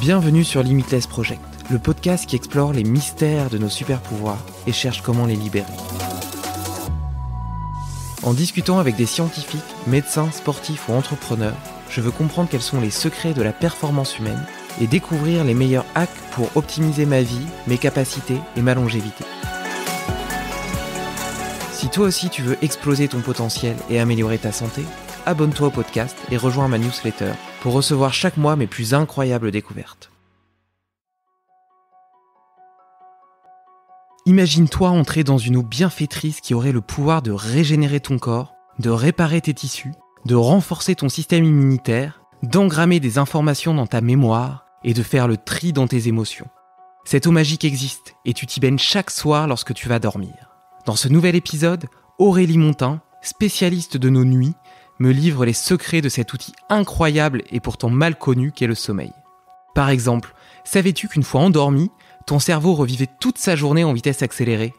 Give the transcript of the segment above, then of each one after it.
Bienvenue sur Limitless Project, le podcast qui explore les mystères de nos super-pouvoirs et cherche comment les libérer. En discutant avec des scientifiques, médecins, sportifs ou entrepreneurs, je veux comprendre quels sont les secrets de la performance humaine et découvrir les meilleurs hacks pour optimiser ma vie, mes capacités et ma longévité. Si toi aussi tu veux exploser ton potentiel et améliorer ta santé, abonne-toi au podcast et rejoins ma newsletter pour recevoir chaque mois mes plus incroyables découvertes. Imagine-toi entrer dans une eau bienfaitrice qui aurait le pouvoir de régénérer ton corps, de réparer tes tissus, de renforcer ton système immunitaire, d'engrammer des informations dans ta mémoire et de faire le tri dans tes émotions. Cette eau magique existe et tu t'y baignes chaque soir lorsque tu vas dormir. Dans ce nouvel épisode, Aurélie Montin, spécialiste de nos nuits, me livre les secrets de cet outil incroyable et pourtant mal connu qu'est le sommeil. Par exemple, savais-tu qu'une fois endormi, ton cerveau revivait toute sa journée en vitesse accélérée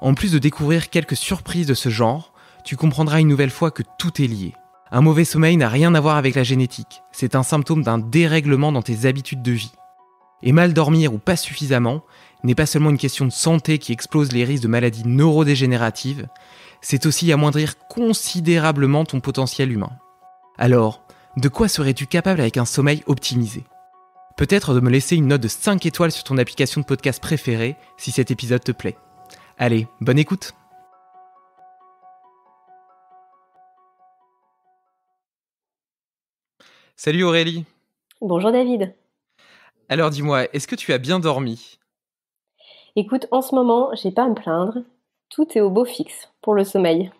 En plus de découvrir quelques surprises de ce genre, tu comprendras une nouvelle fois que tout est lié. Un mauvais sommeil n'a rien à voir avec la génétique, c'est un symptôme d'un dérèglement dans tes habitudes de vie. Et mal dormir ou pas suffisamment n'est pas seulement une question de santé qui explose les risques de maladies neurodégénératives, c'est aussi amoindrir considérablement ton potentiel humain. Alors, de quoi serais-tu capable avec un sommeil optimisé Peut-être de me laisser une note de 5 étoiles sur ton application de podcast préférée si cet épisode te plaît. Allez, bonne écoute Salut Aurélie Bonjour David Alors dis-moi, est-ce que tu as bien dormi Écoute, en ce moment, j'ai pas à me plaindre tout est au beau fixe pour le sommeil.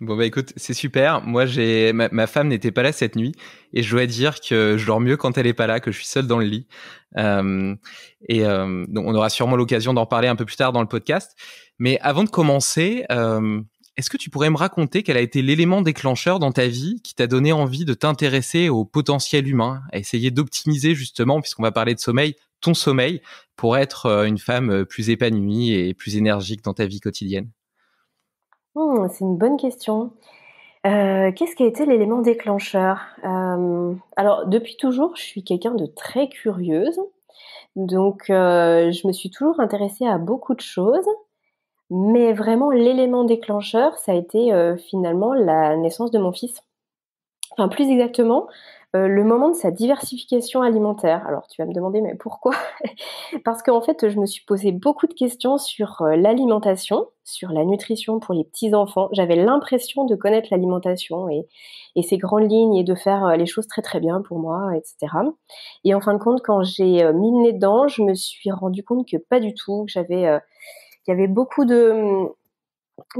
Bon bah écoute, c'est super. Moi j'ai ma, femme n'était pas là cette nuit et je dois dire que je dors mieux quand elle est pas là, que je suis seul dans le lit. Euh, et euh, donc on aura sûrement l'occasion d'en parler un peu plus tard dans le podcast. Mais avant de commencer, euh, est-ce que tu pourrais me raconter quel a été l'élément déclencheur dans ta vie qui t'a donné envie de t'intéresser au potentiel humain, à essayer d'optimiser justement, puisqu'on va parler de sommeil, ton sommeil pour être une femme plus épanouie et plus énergique dans ta vie quotidienne Hmm, c'est une bonne question. Euh, qu'est-ce qui a été l'élément déclencheur euh, Alors, depuis toujours, je suis quelqu'un de très curieuse. Donc, euh, je me suis toujours intéressée à beaucoup de choses. Mais vraiment, l'élément déclencheur, ça a été finalement la naissance de mon fils. Enfin, plus exactement, euh, le moment de sa diversification alimentaire. Alors tu vas me demander mais pourquoi Parce qu'en fait je me suis posé beaucoup de questions sur euh, l'alimentation, sur la nutrition pour les petits enfants. J'avais l'impression de connaître l'alimentation et, ses grandes lignes et de faire euh, les choses très très bien pour moi, etc. Et en fin de compte, quand j'ai mis le nez dedans, je me suis rendu compte que pas du tout. J'avais, il y avait beaucoup de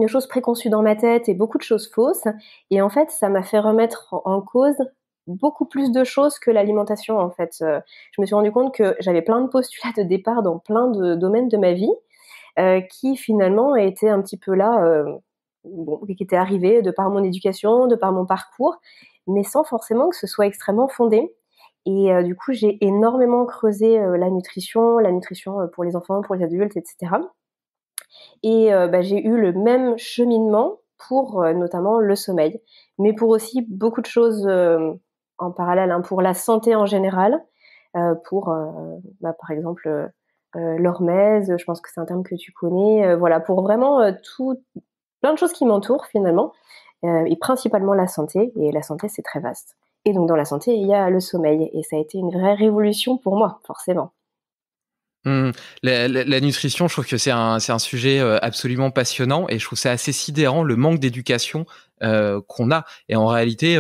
choses préconçues dans ma tête et beaucoup de choses fausses. Et en fait, ça m'a fait remettre en cause beaucoup plus de choses que l'alimentation en fait. Euh, je me suis rendu compte que j'avais plein de postulats de départ dans plein de domaines de ma vie euh, qui finalement étaient un petit peu là, euh, qui étaient arrivés de par mon éducation, de par mon parcours, mais sans forcément que ce soit extrêmement fondé. Et du coup, j'ai énormément creusé la nutrition, la nutrition pour les enfants, pour les adultes, etc. Et bah, j'ai eu le même cheminement pour notamment le sommeil, mais pour aussi beaucoup de choses en parallèle hein, pour la santé en général, euh, pour euh, bah, par exemple euh, l'hormèse, je pense que c'est un terme que tu connais, voilà, pour vraiment tout, plein de choses qui m'entourent finalement, et principalement la santé, et la santé c'est très vaste. Et donc dans la santé, il y a le sommeil, et ça a été une vraie révolution pour moi, forcément. Mmh. La, nutrition, je trouve que c'est un, un, sujet absolument passionnant et je trouve ça assez sidérant le manque d'éducation qu'on a. Et en réalité,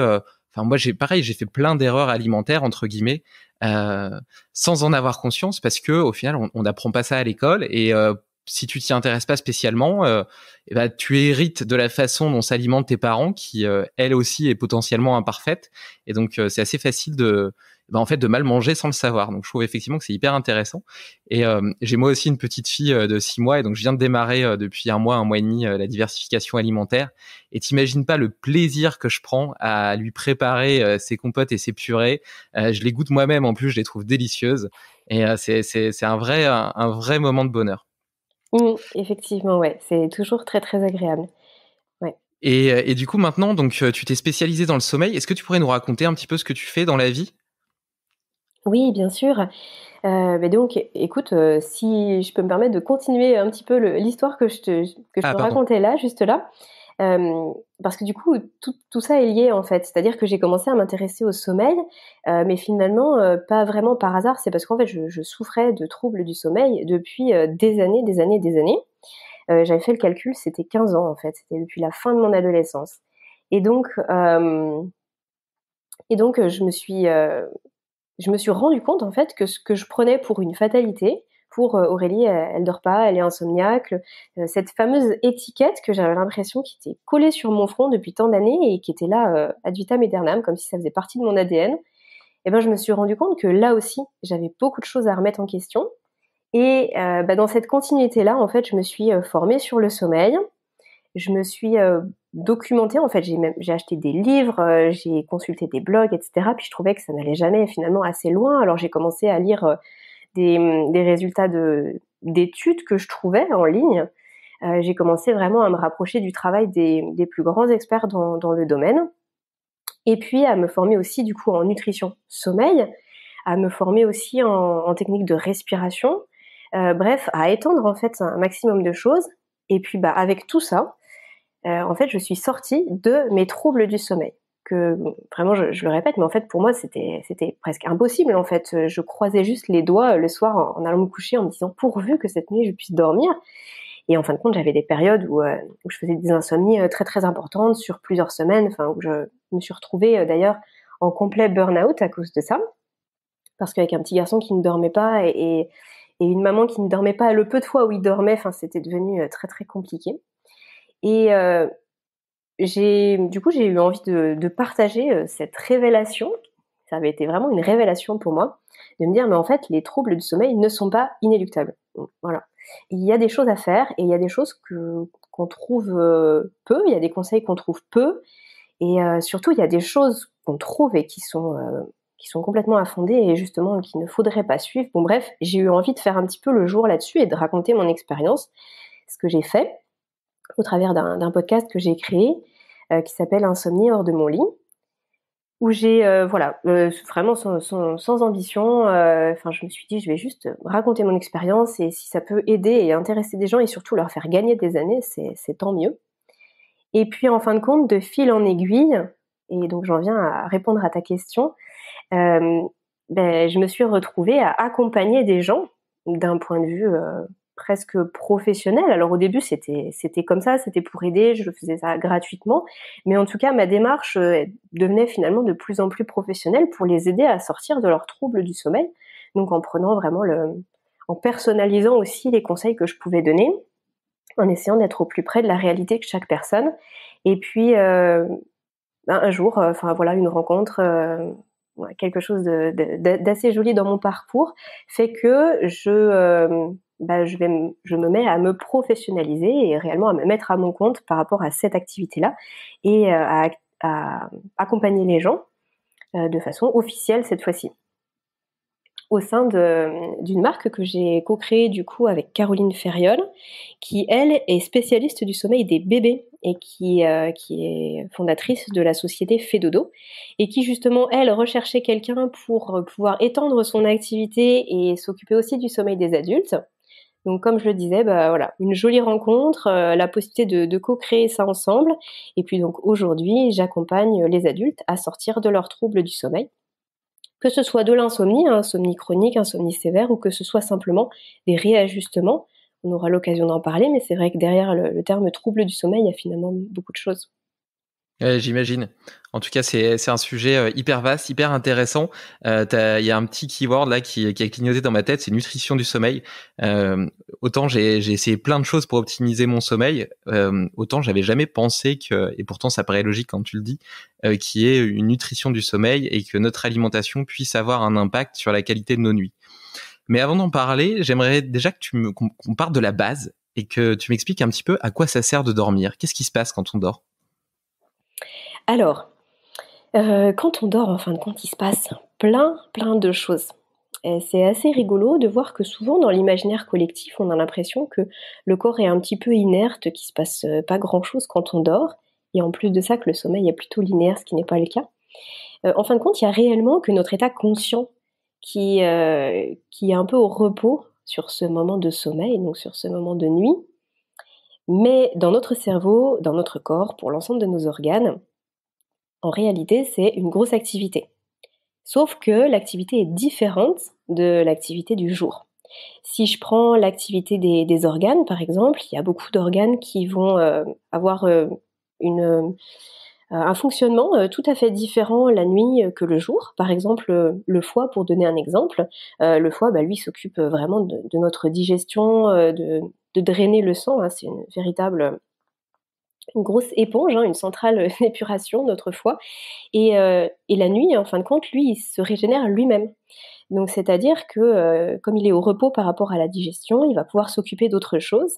Enfin, moi, j'ai pareil, j'ai fait plein d'erreurs alimentaires entre guillemets, euh, sans en avoir conscience, parce que au final, on n'apprend pas ça à l'école. Et euh, si tu t'y intéresses pas spécialement, euh, eh ben, tu hérites de la façon dont s'alimentent tes parents, qui euh, elle aussi est potentiellement imparfaite. Et donc, c'est assez facile de bah, en fait de mal manger sans le savoir. Donc je trouve effectivement que c'est hyper intéressant. Et euh, j'ai moi aussi une petite fille euh, de 6 mois et donc je viens de démarrer euh, depuis un mois, un mois et demi la diversification alimentaire. Et t'imagines pas le plaisir que je prends à lui préparer ses compotes et ses purées. je les goûte moi-même en plus, je les trouve délicieuses. Et c'est un vrai, un, vrai moment de bonheur. Oui, mmh, effectivement, ouais, c'est toujours très très agréable. Et, et, du coup, maintenant, donc, tu t'es spécialisé dans le sommeil. Est-ce que tu pourrais nous raconter un petit peu ce que tu fais dans la vie oui, bien sûr. Euh, mais donc, écoute, euh, si je peux me permettre de continuer un petit peu l'histoire que je te, ah, racontais là, juste là, euh, parce que du coup, tout, ça est lié en fait. C'est-à-dire que j'ai commencé à m'intéresser au sommeil, mais finalement, pas vraiment par hasard. C'est parce qu'en fait, je, souffrais de troubles du sommeil depuis des années, des années, des années. J'avais fait le calcul, c'était 15 ans en fait. C'était depuis la fin de mon adolescence. Et donc, et donc, je me suis, je me suis rendu compte en fait que ce que je prenais pour une fatalité, pour euh, Aurélie, elle, dort pas, elle est insomniaque, euh, cette fameuse étiquette que j'avais l'impression qui était collée sur mon front depuis tant d'années et qui était là euh, ad vitam aeternam, comme si ça faisait partie de mon ADN, eh ben, je me suis rendu compte que là aussi, j'avais beaucoup de choses à remettre en question. Et bah, dans cette continuité-là, en fait, je me suis formée sur le sommeil. Je me suis documenté en fait. J'ai même j'ai acheté des livres, euh, j'ai consulté des blogs, etc. Puis je trouvais que ça n'allait jamais finalement assez loin. Alors j'ai commencé à lire euh, des, mm, des résultats de d'études que je trouvais en ligne. Euh, j'ai commencé vraiment à me rapprocher du travail des, des plus grands experts dans, dans, le domaine. Et puis à me former aussi du coup en nutrition sommeil, à me former aussi en, en technique de respiration. bref, à étendre en fait un maximum de choses. Et puis bah avec tout ça, euh, en fait, je suis sortie de mes troubles du sommeil. Que vraiment, je, le répète, mais en fait, pour moi, c'était presque impossible. En fait, euh, je croisais juste les doigts euh, le soir en, allant me coucher, en me disant pourvu que cette nuit je puisse dormir. Et en fin de compte, j'avais des périodes où, je faisais des insomnies très très importantes sur plusieurs semaines. Enfin, où je me suis retrouvée d'ailleurs en complet burn-out à cause de ça, parce qu'avec un petit garçon qui ne dormait pas et, et une maman qui ne dormait pas, le peu de fois où il dormait, enfin, c'était devenu très très compliqué. Et euh, du coup, j'ai eu envie de, partager euh, cette révélation. Ça avait été vraiment une révélation pour moi de me dire, mais en fait, les troubles du sommeil ne sont pas inéluctables. voilà. Il y a des choses à faire et il y a des choses qu'on trouve euh, peu, il y a des conseils qu'on trouve peu. Et surtout, il y a des choses qu'on trouve et qui sont qui sont complètement affondées et justement qu'il ne faudrait pas suivre. Bon bref, j'ai eu envie de faire un petit peu le jour là-dessus et de raconter mon expérience, ce que j'ai fait au travers d'un podcast que j'ai créé euh, qui s'appelle Insomnie hors de mon lit, où j'ai euh, voilà euh, vraiment sans, ambition. Enfin, je me suis dit je vais juste raconter mon expérience et si ça peut aider et intéresser des gens et surtout leur faire gagner des années, c'est tant mieux. Et puis en fin de compte, de fil en aiguille, et donc j'en viens à répondre à ta question. Ben, je me suis retrouvée à accompagner des gens d'un point de vue presque professionnelle. Alors au début, c'était c'était comme ça, c'était pour aider, je faisais ça gratuitement, mais en tout cas, ma démarche euh, devenait finalement de plus en plus professionnelle pour les aider à sortir de leurs troubles du sommeil. Donc en prenant vraiment le en personnalisant aussi les conseils que je pouvais donner, en essayant d'être au plus près de la réalité de chaque personne. Et puis euh, ben, un jour, euh, enfin voilà, une rencontre quelque chose d'assez joli dans mon parcours, fait que je, bah, je, me mets à me professionnaliser et réellement à me mettre à mon compte par rapport à cette activité-là et euh, à, accompagner les gens euh, de façon officielle cette fois-ci. Au sein d'une marque que j'ai co-créée du coup avec Caroline Ferriol, qui elle est spécialiste du sommeil des bébés et euh, qui, est fondatrice de la société fédodo et qui justement elle recherchait quelqu'un pour pouvoir étendre son activité et s'occuper aussi du sommeil des adultes. Donc, comme je le disais, bah, voilà, une jolie rencontre, euh, la possibilité de, co-créer ça ensemble. Et puis donc aujourd'hui, j'accompagne les adultes à sortir de leurs troubles du sommeil, que ce soit de l'insomnie, hein, insomnie chronique, insomnie sévère, ou que ce soit simplement des réajustements. On aura l'occasion d'en parler, mais c'est vrai que derrière le terme trouble du sommeil, il y a finalement beaucoup de choses. J'imagine. En tout cas, c'est un sujet euh, hyper vaste, hyper intéressant. Euh, il y a un petit keyword là qui, qui a clignoté dans ma tête, c'est nutrition du sommeil. Euh, autant j'ai essayé plein de choses pour optimiser mon sommeil, autant j'avais jamais pensé que, et pourtant ça paraît logique quand tu le dis, qu'il y ait une nutrition du sommeil et que notre alimentation puisse avoir un impact sur la qualité de nos nuits. Mais avant d'en parler, j'aimerais déjà que tu me qu'on parle de la base et que tu m'expliques un petit peu à quoi ça sert de dormir. Qu'est-ce qui se passe quand on dort alors, euh, quand on dort, en fin de compte, il se passe plein, plein de choses. c'est assez rigolo de voir que souvent dans l'imaginaire collectif, on a l'impression que le corps est un petit peu inerte, qu'il se passe euh, pas grand-chose quand on dort, et en plus de ça que le sommeil est plutôt linéaire, ce qui n'est pas le cas. Euh, en fin de compte, il y a réellement que notre état conscient qui, qui est un peu au repos sur ce moment de sommeil, donc sur ce moment de nuit, mais dans notre cerveau, dans notre corps, pour l'ensemble de nos organes, en réalité, c'est une grosse activité. Sauf que l'activité est différente de l'activité du jour. Si je prends l'activité des, organes, par exemple, il y a beaucoup d'organes qui vont euh, avoir euh, euh, un fonctionnement tout à fait différent la nuit que le jour. Par exemple, le foie, pour donner un exemple, le foie, bah, lui, s'occupe vraiment de, notre digestion, de, de drainer le sang. Hein, c'est une véritable une grosse éponge, hein, une centrale d'épuration, notre foie. Euh, et, la nuit, en fin de compte, lui, il se régénère lui-même. Donc, c'est-à-dire que, euh, comme il est au repos par rapport à la digestion, il va pouvoir s'occuper d'autres choses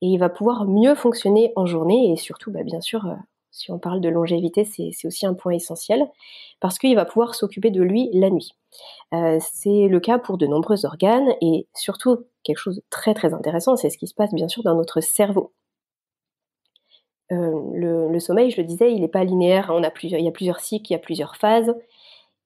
et il va pouvoir mieux fonctionner en journée. Et surtout, bah, bien sûr, euh, si on parle de longévité, c'est aussi un point essentiel parce qu'il va pouvoir s'occuper de lui la nuit. Euh, c'est le cas pour de nombreux organes et surtout quelque chose de très très intéressant, c'est ce qui se passe bien sûr dans notre cerveau. Euh, le, sommeil, je le disais, il n'est pas linéaire, hein, on a plusieurs, il y a plusieurs cycles, il y a plusieurs phases.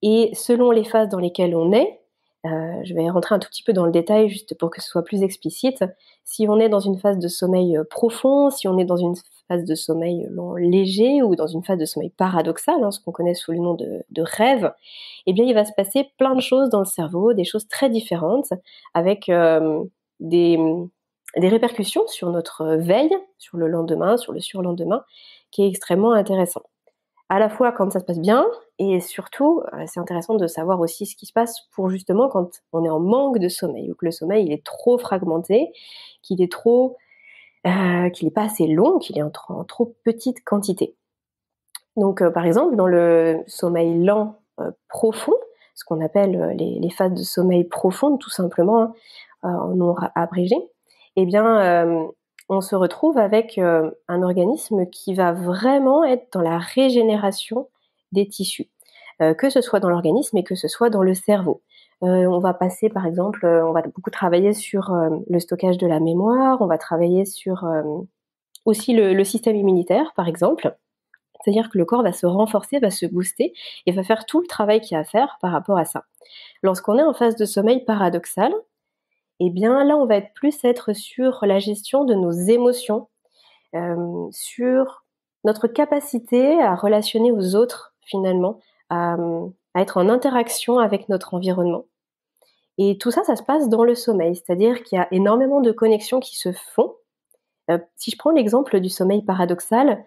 Et selon les phases dans lesquelles on est, euh, je vais rentrer un tout petit peu dans le détail juste pour que ce soit plus explicite. Si on est dans une phase de sommeil profond, si on est dans une phase de sommeil long léger ou dans une phase de sommeil paradoxal, hein, ce qu'on connaît sous le nom de, rêve, eh bien il va se passer plein de choses dans le cerveau, des choses très différentes, avec euh, des, des répercussions sur notre veille, sur le lendemain, sur le surlendemain, qui est extrêmement intéressant. À la fois quand ça se passe bien, et surtout, euh, c'est intéressant de savoir aussi ce qui se passe pour justement quand on est en manque de sommeil, ou que le sommeil il est trop fragmenté, qu'il est trop euh, qu'il n'est pas assez long, qu'il est en trop, petite quantité. Donc, euh, par exemple, dans le sommeil lent euh, profond, ce qu'on appelle les, phases de sommeil profondes tout simplement, hein, en abrégé, eh bien, on se retrouve avec un organisme qui va vraiment être dans la régénération des tissus, que ce soit dans l'organisme et que ce soit dans le cerveau. Euh, on va passer, par exemple, euh, on va beaucoup travailler sur euh, le stockage de la mémoire, on va travailler sur aussi le, système immunitaire, par exemple. C'est-à-dire que le corps va se renforcer, va se booster et va faire tout le travail qu'il y a à faire par rapport à ça. Lorsqu'on est en phase de sommeil paradoxal, eh bien là, on va être plus être sur la gestion de nos émotions, sur notre capacité à relationner aux autres finalement, à être en interaction avec notre environnement. Et tout ça, ça se passe dans le sommeil, c'est-à-dire qu'il y a énormément de connexions qui se font. Euh, si je prends l'exemple du sommeil paradoxal,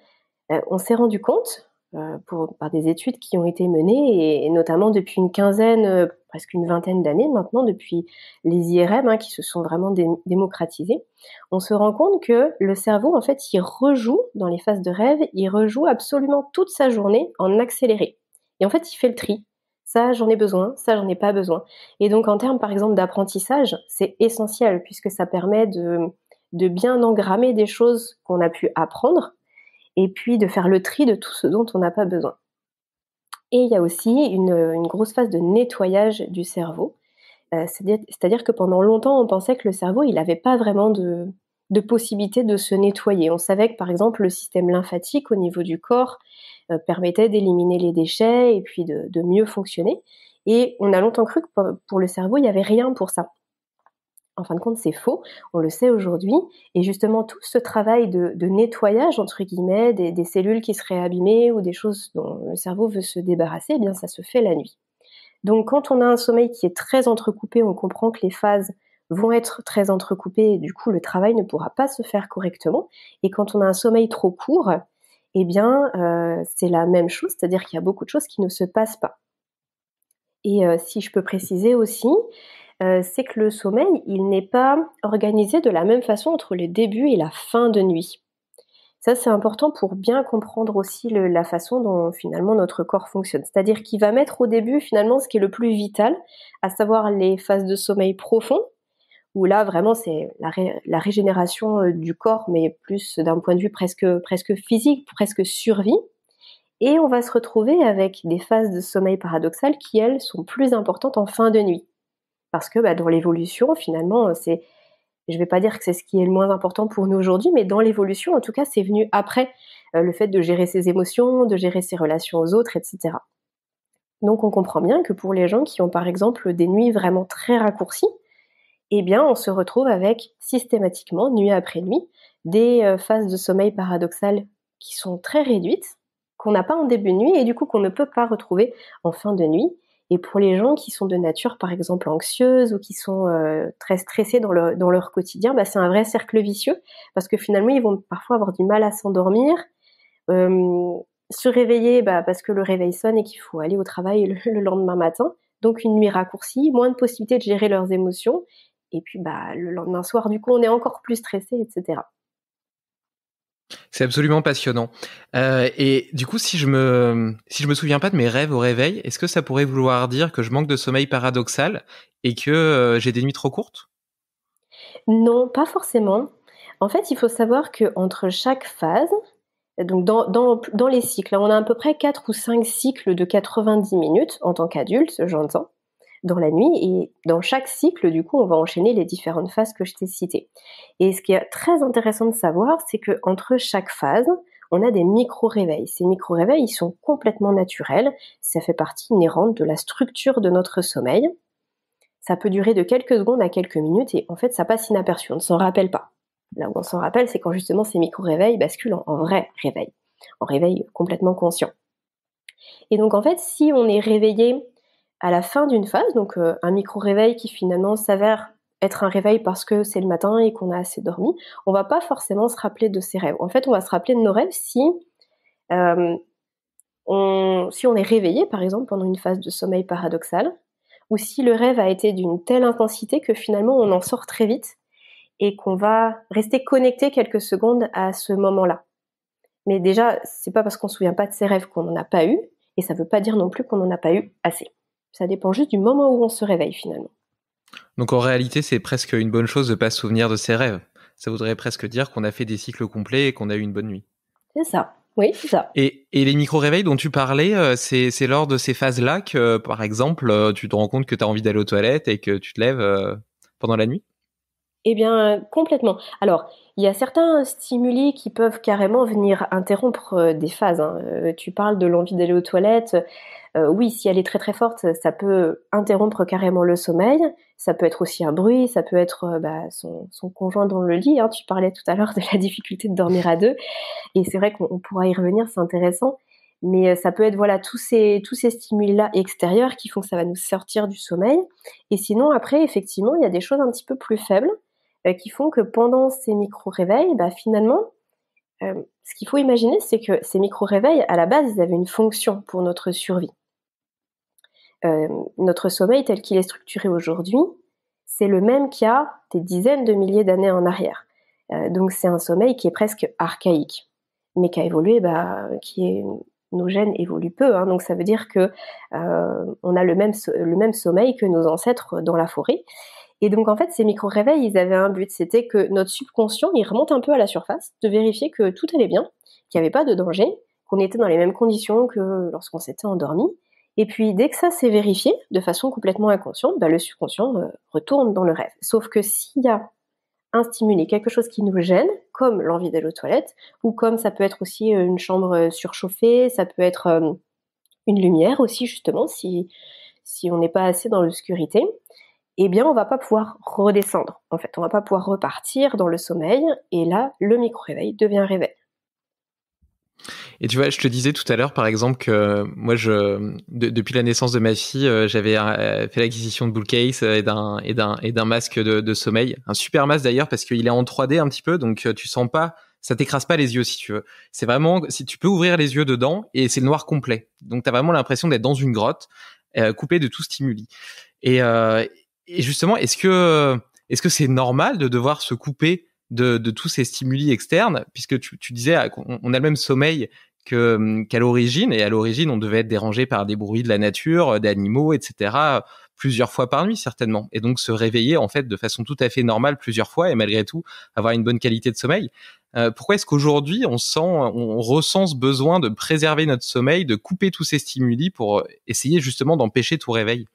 euh, on s'est rendu compte, euh, par des études qui ont été menées, et, notamment depuis une quinzaine, presque une vingtaine d'années maintenant, depuis les IRM hein, qui se sont vraiment démocratisées, on se rend compte que le cerveau, en fait, il rejoue dans les phases de rêve, il rejoue absolument toute sa journée en accéléré. Et en fait, il fait le tri ça j'en ai besoin, ça j'en ai pas besoin. Et donc en termes par exemple d'apprentissage, c'est essentiel puisque ça permet de, bien engrammer des choses qu'on a pu apprendre et puis de faire le tri de tout ce dont on n'a pas besoin. Et il y a aussi une, grosse phase de nettoyage du cerveau. Euh, c'est-à-dire que pendant longtemps, on pensait que le cerveau, il n'avait pas vraiment de, de possibilités de se nettoyer. On savait que par exemple le système lymphatique au niveau du corps euh, permettait d'éliminer les déchets et puis de, mieux fonctionner. Et on a longtemps cru que pour, le cerveau, il n'y avait rien pour ça. En fin de compte, c'est faux, on le sait aujourd'hui. Et justement, tout ce travail de, nettoyage, entre guillemets, des, cellules qui seraient abîmées ou des choses dont le cerveau veut se débarrasser, eh bien ça se fait la nuit. Donc quand on a un sommeil qui est très entrecoupé, on comprend que les phases vont être très entrecoupés et du coup le travail ne pourra pas se faire correctement. Et quand on a un sommeil trop court, eh bien euh, c'est la même chose, c'est-à-dire qu'il y a beaucoup de choses qui ne se passent pas. Et euh, si je peux préciser aussi, euh, c'est que le sommeil, il n'est pas organisé de la même façon entre le début et la fin de nuit. Ça, c'est important pour bien comprendre aussi la façon dont finalement notre corps fonctionne. C'est-à-dire qu'il va mettre au début finalement ce qui est le plus vital, à savoir les phases de sommeil profond, où là vraiment c'est la, régénération euh, du corps, mais plus d'un point de vue presque, presque physique, presque survie. Et on va se retrouver avec des phases de sommeil paradoxal qui, elles, sont plus importantes en fin de nuit. Parce que bah, dans l'évolution, finalement, euh, c'est, je ne vais pas dire que c'est ce qui est le moins important pour nous aujourd'hui, mais dans l'évolution, en tout cas, c'est venu après euh, le fait de gérer ses émotions, de gérer ses relations aux autres, etc. Donc on comprend bien que pour les gens qui ont par exemple des nuits vraiment très raccourcies, eh bien on se retrouve avec systématiquement, nuit après nuit, des euh, phases de sommeil paradoxales qui sont très réduites, qu'on n'a pas en début de nuit et du coup qu'on ne peut pas retrouver en fin de nuit. Et pour les gens qui sont de nature, par exemple, anxieuses, ou qui sont euh, très stressés dans leur, dans leur quotidien, bah, c'est un vrai cercle vicieux parce que finalement, ils vont parfois avoir du mal à s'endormir, se réveiller bah, parce que le réveil sonne et qu'il faut aller au travail le lendemain matin. Donc une nuit raccourcie, moins de possibilités de gérer leurs émotions et puis, bah, le lendemain soir, du coup, on est encore plus stressé, etc. C'est absolument passionnant. Euh, et du coup, si je me si je me souviens pas de mes rêves au réveil, est-ce que ça pourrait vouloir dire que je manque de sommeil paradoxal et que euh, j'ai des nuits trop courtes Non, pas forcément. En fait, il faut savoir que entre chaque phase, donc dans, dans, dans les cycles, hein, on a à peu près 4 ou 5 cycles de 90 minutes en tant qu'adulte, j'entends dans la nuit. Et dans chaque cycle, du coup, on va enchaîner les différentes phases que je t'ai citées. Et ce qui est très intéressant de savoir, c'est que entre chaque phase, on a des micro-réveils. Ces micro-réveils, ils sont complètement naturels. Ça fait partie inhérente de la structure de notre sommeil. Ça peut durer de quelques secondes à quelques minutes et en fait, ça passe inaperçu. On ne s'en rappelle pas. Là où on s'en rappelle, c'est quand justement ces micro-réveils basculent en vrai réveil, en réveil complètement conscient. Et donc en fait, si on est réveillé à la fin d'une phase, donc euh, un micro-réveil qui finalement s'avère être un réveil parce que c'est le matin et qu'on a assez dormi, on va pas forcément se rappeler de ses rêves. En fait, on va se rappeler de nos rêves euh, si on, est réveillé, par exemple, pendant une phase de sommeil paradoxal, ou si le rêve a été d'une telle intensité que finalement on en sort très vite et qu'on va rester connecté quelques secondes à ce moment-là. Mais déjà, c'est pas parce qu'on se souvient pas de ses rêves qu'on n'en a pas eu, et ça veut pas dire non plus qu'on n'en a pas eu assez. Ça dépend juste du moment où on se réveille finalement. Donc en réalité, c'est presque une bonne chose de ne pas se souvenir de ses rêves. Ça voudrait presque dire qu'on a fait des cycles complets et qu'on a eu une bonne nuit. C'est ça. Oui, c'est ça. Et, les micro-réveils dont tu parlais, euh, c'est, c'est lors de ces phases-là que, euh, par exemple, euh, tu te rends compte que tu as envie d'aller aux toilettes et que tu te lèves pendant la nuit eh bien, euh, complètement. Alors, il y a certains stimuli qui peuvent carrément venir interrompre euh, des phases. Hein. Euh, tu parles de l'envie d'aller aux toilettes. oui, si elle est très très forte, ça peut interrompre carrément le sommeil. Ça peut être aussi un bruit, ça peut être bah, son, conjoint dans le lit. Hein. Tu parlais tout à l'heure de la difficulté de dormir à deux. Et c'est vrai qu'on pourra y revenir, c'est intéressant. Mais ça peut être voilà tous ces tous ces stimuli-là extérieurs qui font que ça va nous sortir du sommeil. Et sinon après effectivement il y a des choses un petit peu plus faibles euh, qui font que pendant ces micro-réveils, bah, finalement, euh, ce qu'il faut imaginer, c'est que ces micro-réveils, à la base, ils avaient une fonction pour notre survie. Euh, notre sommeil tel qu'il est structuré aujourd'hui, c'est le même qu'il y a des dizaines de milliers d'années en arrière. donc c'est un sommeil qui est presque archaïque, mais qui a évolué, bah, qui nos gènes évoluent peu, hein. donc ça veut dire que on a le même, le même sommeil que nos ancêtres dans la forêt. Et donc en fait, ces micro-réveils, ils avaient un but, c'était que notre subconscient, il remonte un peu à la surface, de vérifier que tout allait bien, qu'il n'y avait pas de danger, qu'on était dans les mêmes conditions que lorsqu'on s'était endormi. Et puis dès que ça s'est vérifié de façon complètement inconsciente, bah, le subconscient euh, retourne dans le rêve. Sauf que s'il y a un stimulé, quelque chose qui nous gêne, comme l'envie d'aller aux toilettes, ou comme ça peut être aussi euh, une chambre euh, surchauffée, ça peut être une lumière aussi justement si, si on n'est pas assez dans l'obscurité, eh bien, on va pas pouvoir redescendre. En fait, on va pas pouvoir repartir dans le sommeil. Et là, le micro-réveil devient réveil. Et tu vois, je te disais tout à l'heure, par exemple, que euh, moi, je, depuis la naissance de ma fille, euh, j'avais euh, fait l'acquisition de Bullcase et d'un et d'un et d'un masque de, sommeil, un super masque d'ailleurs parce qu'il est en 3D un petit peu, donc tu sens pas, ça t'écrase pas les yeux si tu veux. C'est vraiment, si tu peux ouvrir les yeux dedans et c'est le noir complet, donc tu as vraiment l'impression d'être dans une grotte, euh, coupée de tout stimuli. Et et justement, est-ce que euh, est-ce que c'est normal de devoir se couper de, tous ces stimuli externes, puisque tu, tu disais ah, qu'on a le même sommeil que hum, qu'à l'origine, et à l'origine, on devait être dérangé par des bruits de la nature, euh, d'animaux, etc., plusieurs fois par nuit certainement, et donc se réveiller en fait de façon tout à fait normale plusieurs fois, et malgré tout avoir une bonne qualité de sommeil. Euh, pourquoi est-ce qu'aujourd'hui on sent, on ressent ce besoin de préserver notre sommeil, de couper tous ces stimuli pour essayer justement d'empêcher tout réveil?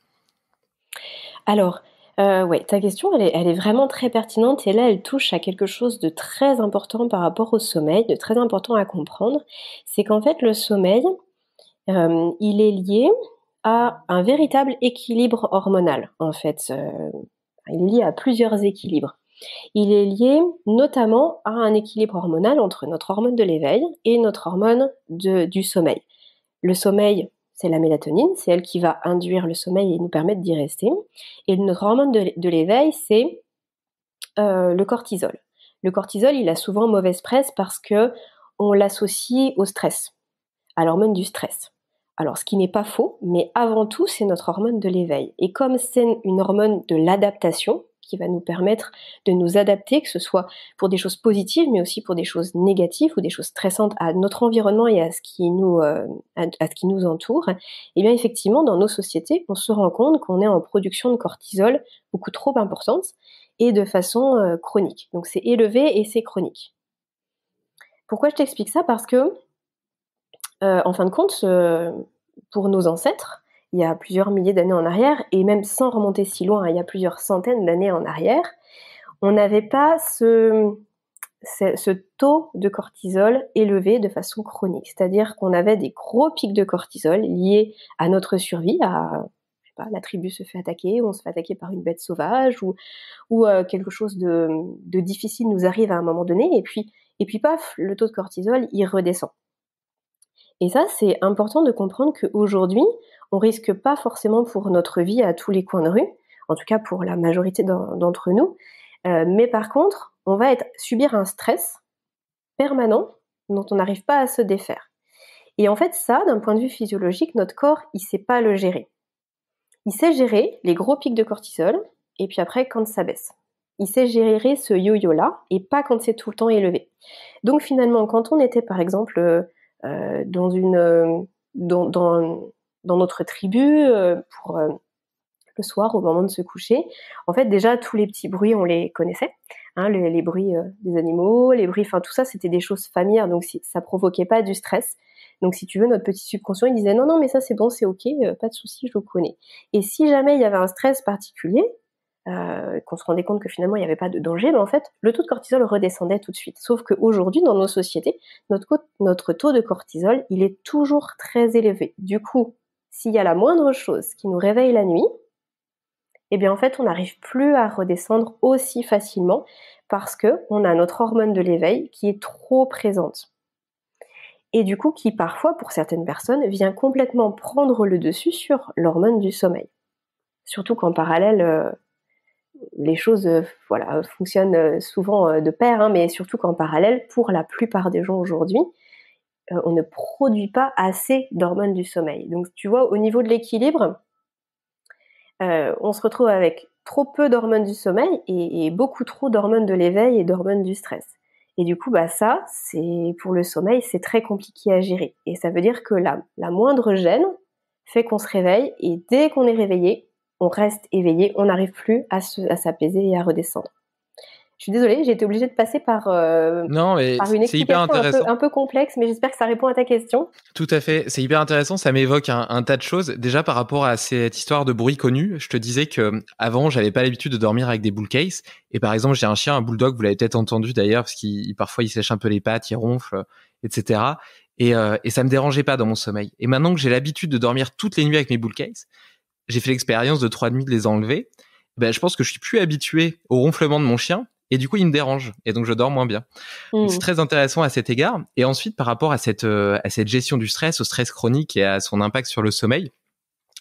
Alors, euh, ouais, ta question, elle est, vraiment très pertinente et là, elle touche à quelque chose de très important par rapport au sommeil, de très important à comprendre. C'est qu'en fait, le sommeil, euh, il est lié à un véritable équilibre hormonal, en fait. Euh, il est lié à plusieurs équilibres. Il est lié notamment à un équilibre hormonal entre notre hormone de l'éveil et notre hormone du sommeil. Le sommeil, c'est la mélatonine, c'est elle qui va induire le sommeil et nous permettre d'y rester. Et notre hormone de l'éveil, c'est euh, le cortisol. Le cortisol, il a souvent mauvaise presse parce que on l'associe au stress, à l'hormone du stress. Alors, ce qui n'est pas faux, mais avant tout, c'est notre hormone de l'éveil. Et comme c'est une hormone de l'adaptation, qui va nous permettre de nous adapter, que ce soit pour des choses positives, mais aussi pour des choses négatives ou des choses stressantes à notre environnement et à ce qui nous, euh, à, ce qui nous entoure, et eh bien effectivement, dans nos sociétés, on se rend compte qu'on est en production de cortisol beaucoup trop importante et de façon euh, chronique. Donc c'est élevé et c'est chronique. Pourquoi je t'explique ça Parce que, euh, en fin de compte, pour nos ancêtres, il y a plusieurs milliers d'années en arrière, et même sans remonter si loin, hein, il y a plusieurs centaines d'années en arrière, on n'avait pas ce, ce taux de cortisol élevé de façon chronique. C'est-à-dire qu'on avait des gros pics de cortisol liés à notre survie, à la tribu se fait attaquer, ou on se fait attaquer par une bête sauvage, ou, euh, quelque chose de, difficile nous arrive à un moment donné, et puis, et puis paf, le taux de cortisol, il redescend. Et ça, c'est important de comprendre qu'aujourd'hui, on risque pas forcément pour notre vie à tous les coins de rue, en tout cas pour la majorité d'entre nous. Euh, mais par contre, on va subir un stress permanent dont on n'arrive pas à se défaire. Et en fait, ça, d'un point de vue physiologique, notre corps, il sait pas le gérer. Il sait gérer les gros pics de cortisol, et puis après, quand ça baisse. Il sait gérer ce yo-yo-là, et pas quand c'est tout le temps élevé. Donc finalement, quand on était, par exemple, euh, dans une... Euh, dans, dans notre tribu euh, pour euh, le soir au moment de se coucher. En fait, déjà tous les petits bruits, on les connaissait, hein, les, bruits euh, des animaux, les bruits, enfin tout ça, c'était des choses familières, donc si, ça provoquait pas du stress. Donc, si tu veux, notre petit subconscient, il disait non, non, mais ça c'est bon, c'est ok, pas de souci, je le connais. Et si jamais il y avait un stress particulier, qu'on se rendait compte que finalement il n'y avait pas de danger, mais ben, en fait, le taux de cortisol redescendait tout de suite. Sauf qu'aujourd'hui, dans nos sociétés, notre, notre taux de cortisol, il est toujours très élevé. Du coup, s'il y a la moindre chose qui nous réveille la nuit, eh bien en fait on n'arrive plus à redescendre aussi facilement parce que a notre hormone de l'éveil qui est trop présente. Et du coup qui parfois pour certaines personnes vient complètement prendre le dessus sur l'hormone du sommeil. Surtout qu'en parallèle euh, les choses euh, voilà fonctionnent euh, souvent de pair hein, mais surtout qu'en parallèle pour la plupart des gens aujourd'hui, euh, on ne produit pas assez d'hormones du sommeil. Donc tu vois, au niveau de l'équilibre, euh, on se retrouve avec trop peu d'hormones du sommeil et, beaucoup trop d'hormones de l'éveil et d'hormones du stress. Et du coup, bah ça, c'est pour le sommeil, c'est très compliqué à gérer. Et ça veut dire que la, moindre gêne fait qu'on se réveille et dès qu'on est réveillé, on reste éveillé, on n'arrive plus à s'apaiser et à redescendre. Je suis désolée, j'ai été obligée de passer par, euh, non, par une explication Un, peu, complexe, mais j'espère que ça répond à ta question. Tout à fait, c'est hyper intéressant, ça m'évoque un, tas de choses. Déjà par rapport à cette histoire de bruit connu, je te disais que avant, j'avais pas l'habitude de dormir avec des bull Et par exemple, j'ai un chien, un bulldog, vous l'avez peut-être entendu d'ailleurs, parce qu'il parfois il sèche un peu les pattes, il ronfle, etc. Et, euh, et ça me dérangeait pas dans mon sommeil. Et maintenant que j'ai l'habitude de dormir toutes les nuits avec mes bull j'ai fait l'expérience de trois nuits de les enlever. Ben, je pense que je suis plus habitué au ronflement de mon chien et du coup, il me dérange. Et donc, je dors moins bien. Mm. C'est très intéressant à cet égard. Et ensuite, par rapport à cette, euh, à cette gestion du stress, au stress chronique et à son impact sur le sommeil,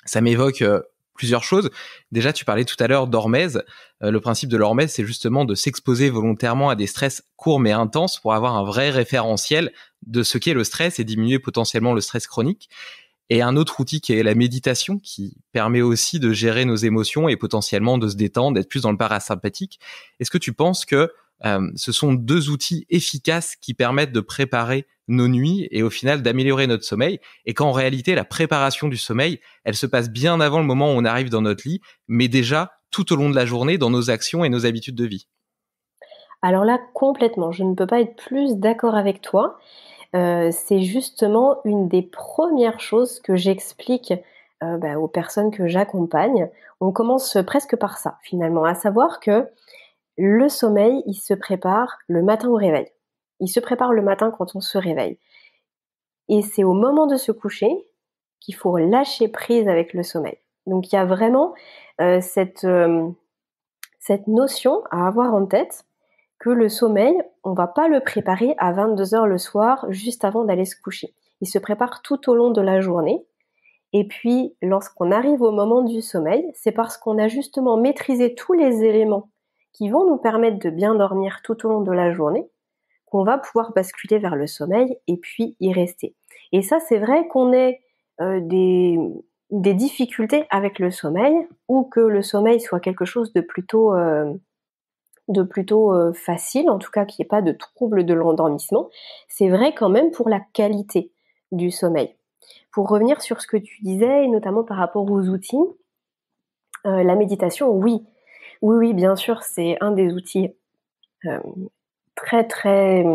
ça m'évoque euh, plusieurs choses. Déjà, tu parlais tout à l'heure d'hormèse. Euh, le principe de l'hormèse, c'est justement de s'exposer volontairement à des stress courts mais intenses pour avoir un vrai référentiel de ce qu'est le stress et diminuer potentiellement le stress chronique. Et un autre outil qui est la méditation, qui permet aussi de gérer nos émotions et potentiellement de se détendre, d'être plus dans le parasympathique. Est-ce que tu penses que euh, ce sont deux outils efficaces qui permettent de préparer nos nuits et au final d'améliorer notre sommeil. Et qu'en réalité, la préparation du sommeil, elle se passe bien avant le moment où on arrive dans notre lit, mais déjà tout au long de la journée dans nos actions et nos habitudes de vie. Alors là, complètement, je ne peux pas être plus d'accord avec toi. Euh, c'est justement une des premières choses que j'explique euh, bah, aux personnes que j'accompagne. On commence presque par ça finalement, à savoir que le sommeil, il se prépare le matin au réveil. Il se prépare le matin quand on se réveille. Et c'est au moment de se coucher qu'il faut lâcher prise avec le sommeil. Donc il y a vraiment euh, cette, cette notion à avoir en tête que le sommeil, on va pas le préparer à 22h le soir juste avant d'aller se coucher. Il se prépare tout au long de la journée. Et puis, lorsqu'on arrive au moment du sommeil, c'est parce qu'on a justement maîtrisé tous les éléments qui vont nous permettre de bien dormir tout au long de la journée qu'on va pouvoir basculer vers le sommeil et puis y rester. Et ça, c'est vrai qu'on ait euh, des, des difficultés avec le sommeil ou que le sommeil soit quelque chose de plutôt euh, de plutôt euh, facile, en tout cas qu'il n'y ait pas de trouble de l'endormissement, c'est vrai quand même pour la qualité du sommeil. Pour revenir sur ce que tu disais, et notamment par rapport aux outils, euh, la méditation, oui, oui, oui, bien sûr, c'est un des outils euh, très, très,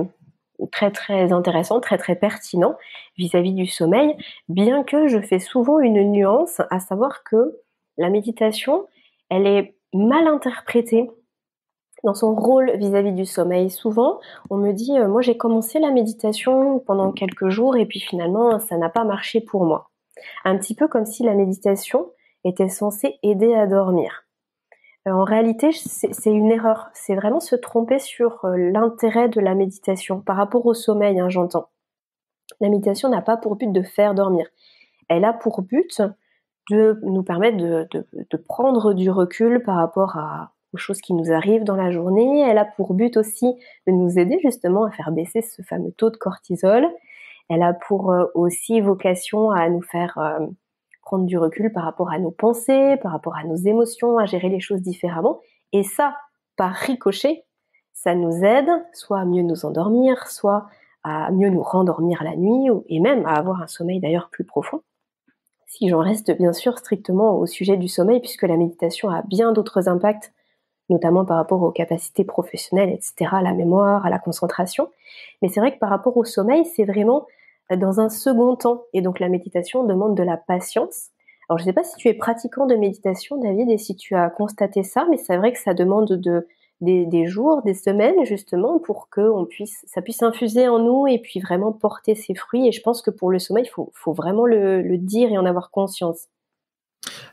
très, très intéressant, très, très pertinent vis à -vis du sommeil, bien que je fais souvent une nuance, à savoir que la méditation, elle est mal interprétée dans son rôle vis-à-vis du sommeil. Souvent, on me dit, euh, moi j'ai commencé la méditation pendant quelques jours et puis finalement, ça n'a pas marché pour moi. Un petit peu comme si la méditation était censée aider à dormir. Euh, en réalité, c'est une erreur. C'est vraiment se tromper sur euh, l'intérêt de la méditation par rapport au sommeil, hein, j'entends. La méditation n'a pas pour but de faire dormir. Elle a pour but de nous permettre de prendre du recul par rapport à, aux choses qui nous arrivent dans la journée. Elle a pour but aussi de nous aider justement à faire baisser ce fameux taux de cortisol. Elle a pour euh, aussi vocation à nous faire euh, prendre du recul par rapport à nos pensées, par rapport à nos émotions, à gérer les choses différemment. Et ça, par ricochet, ça nous aide soit à mieux nous endormir, soit à mieux nous rendormir la nuit, et même à avoir un sommeil d'ailleurs plus profond. Si j'en reste bien sûr strictement au sujet du sommeil, puisque la méditation a bien d'autres impacts notamment par rapport aux capacités professionnelles, etc., à la mémoire, à la concentration. Mais c'est vrai que par rapport au sommeil, c'est vraiment dans un second temps. Et donc la méditation demande de la patience. Alors je ne sais pas si tu es pratiquant de méditation, David, et si tu as constaté ça, mais c'est vrai que ça demande des, jours, des semaines justement pour que ça puisse infuser en nous et puis vraiment porter ses fruits. Et je pense que pour le sommeil, il faut, vraiment le dire et en avoir conscience.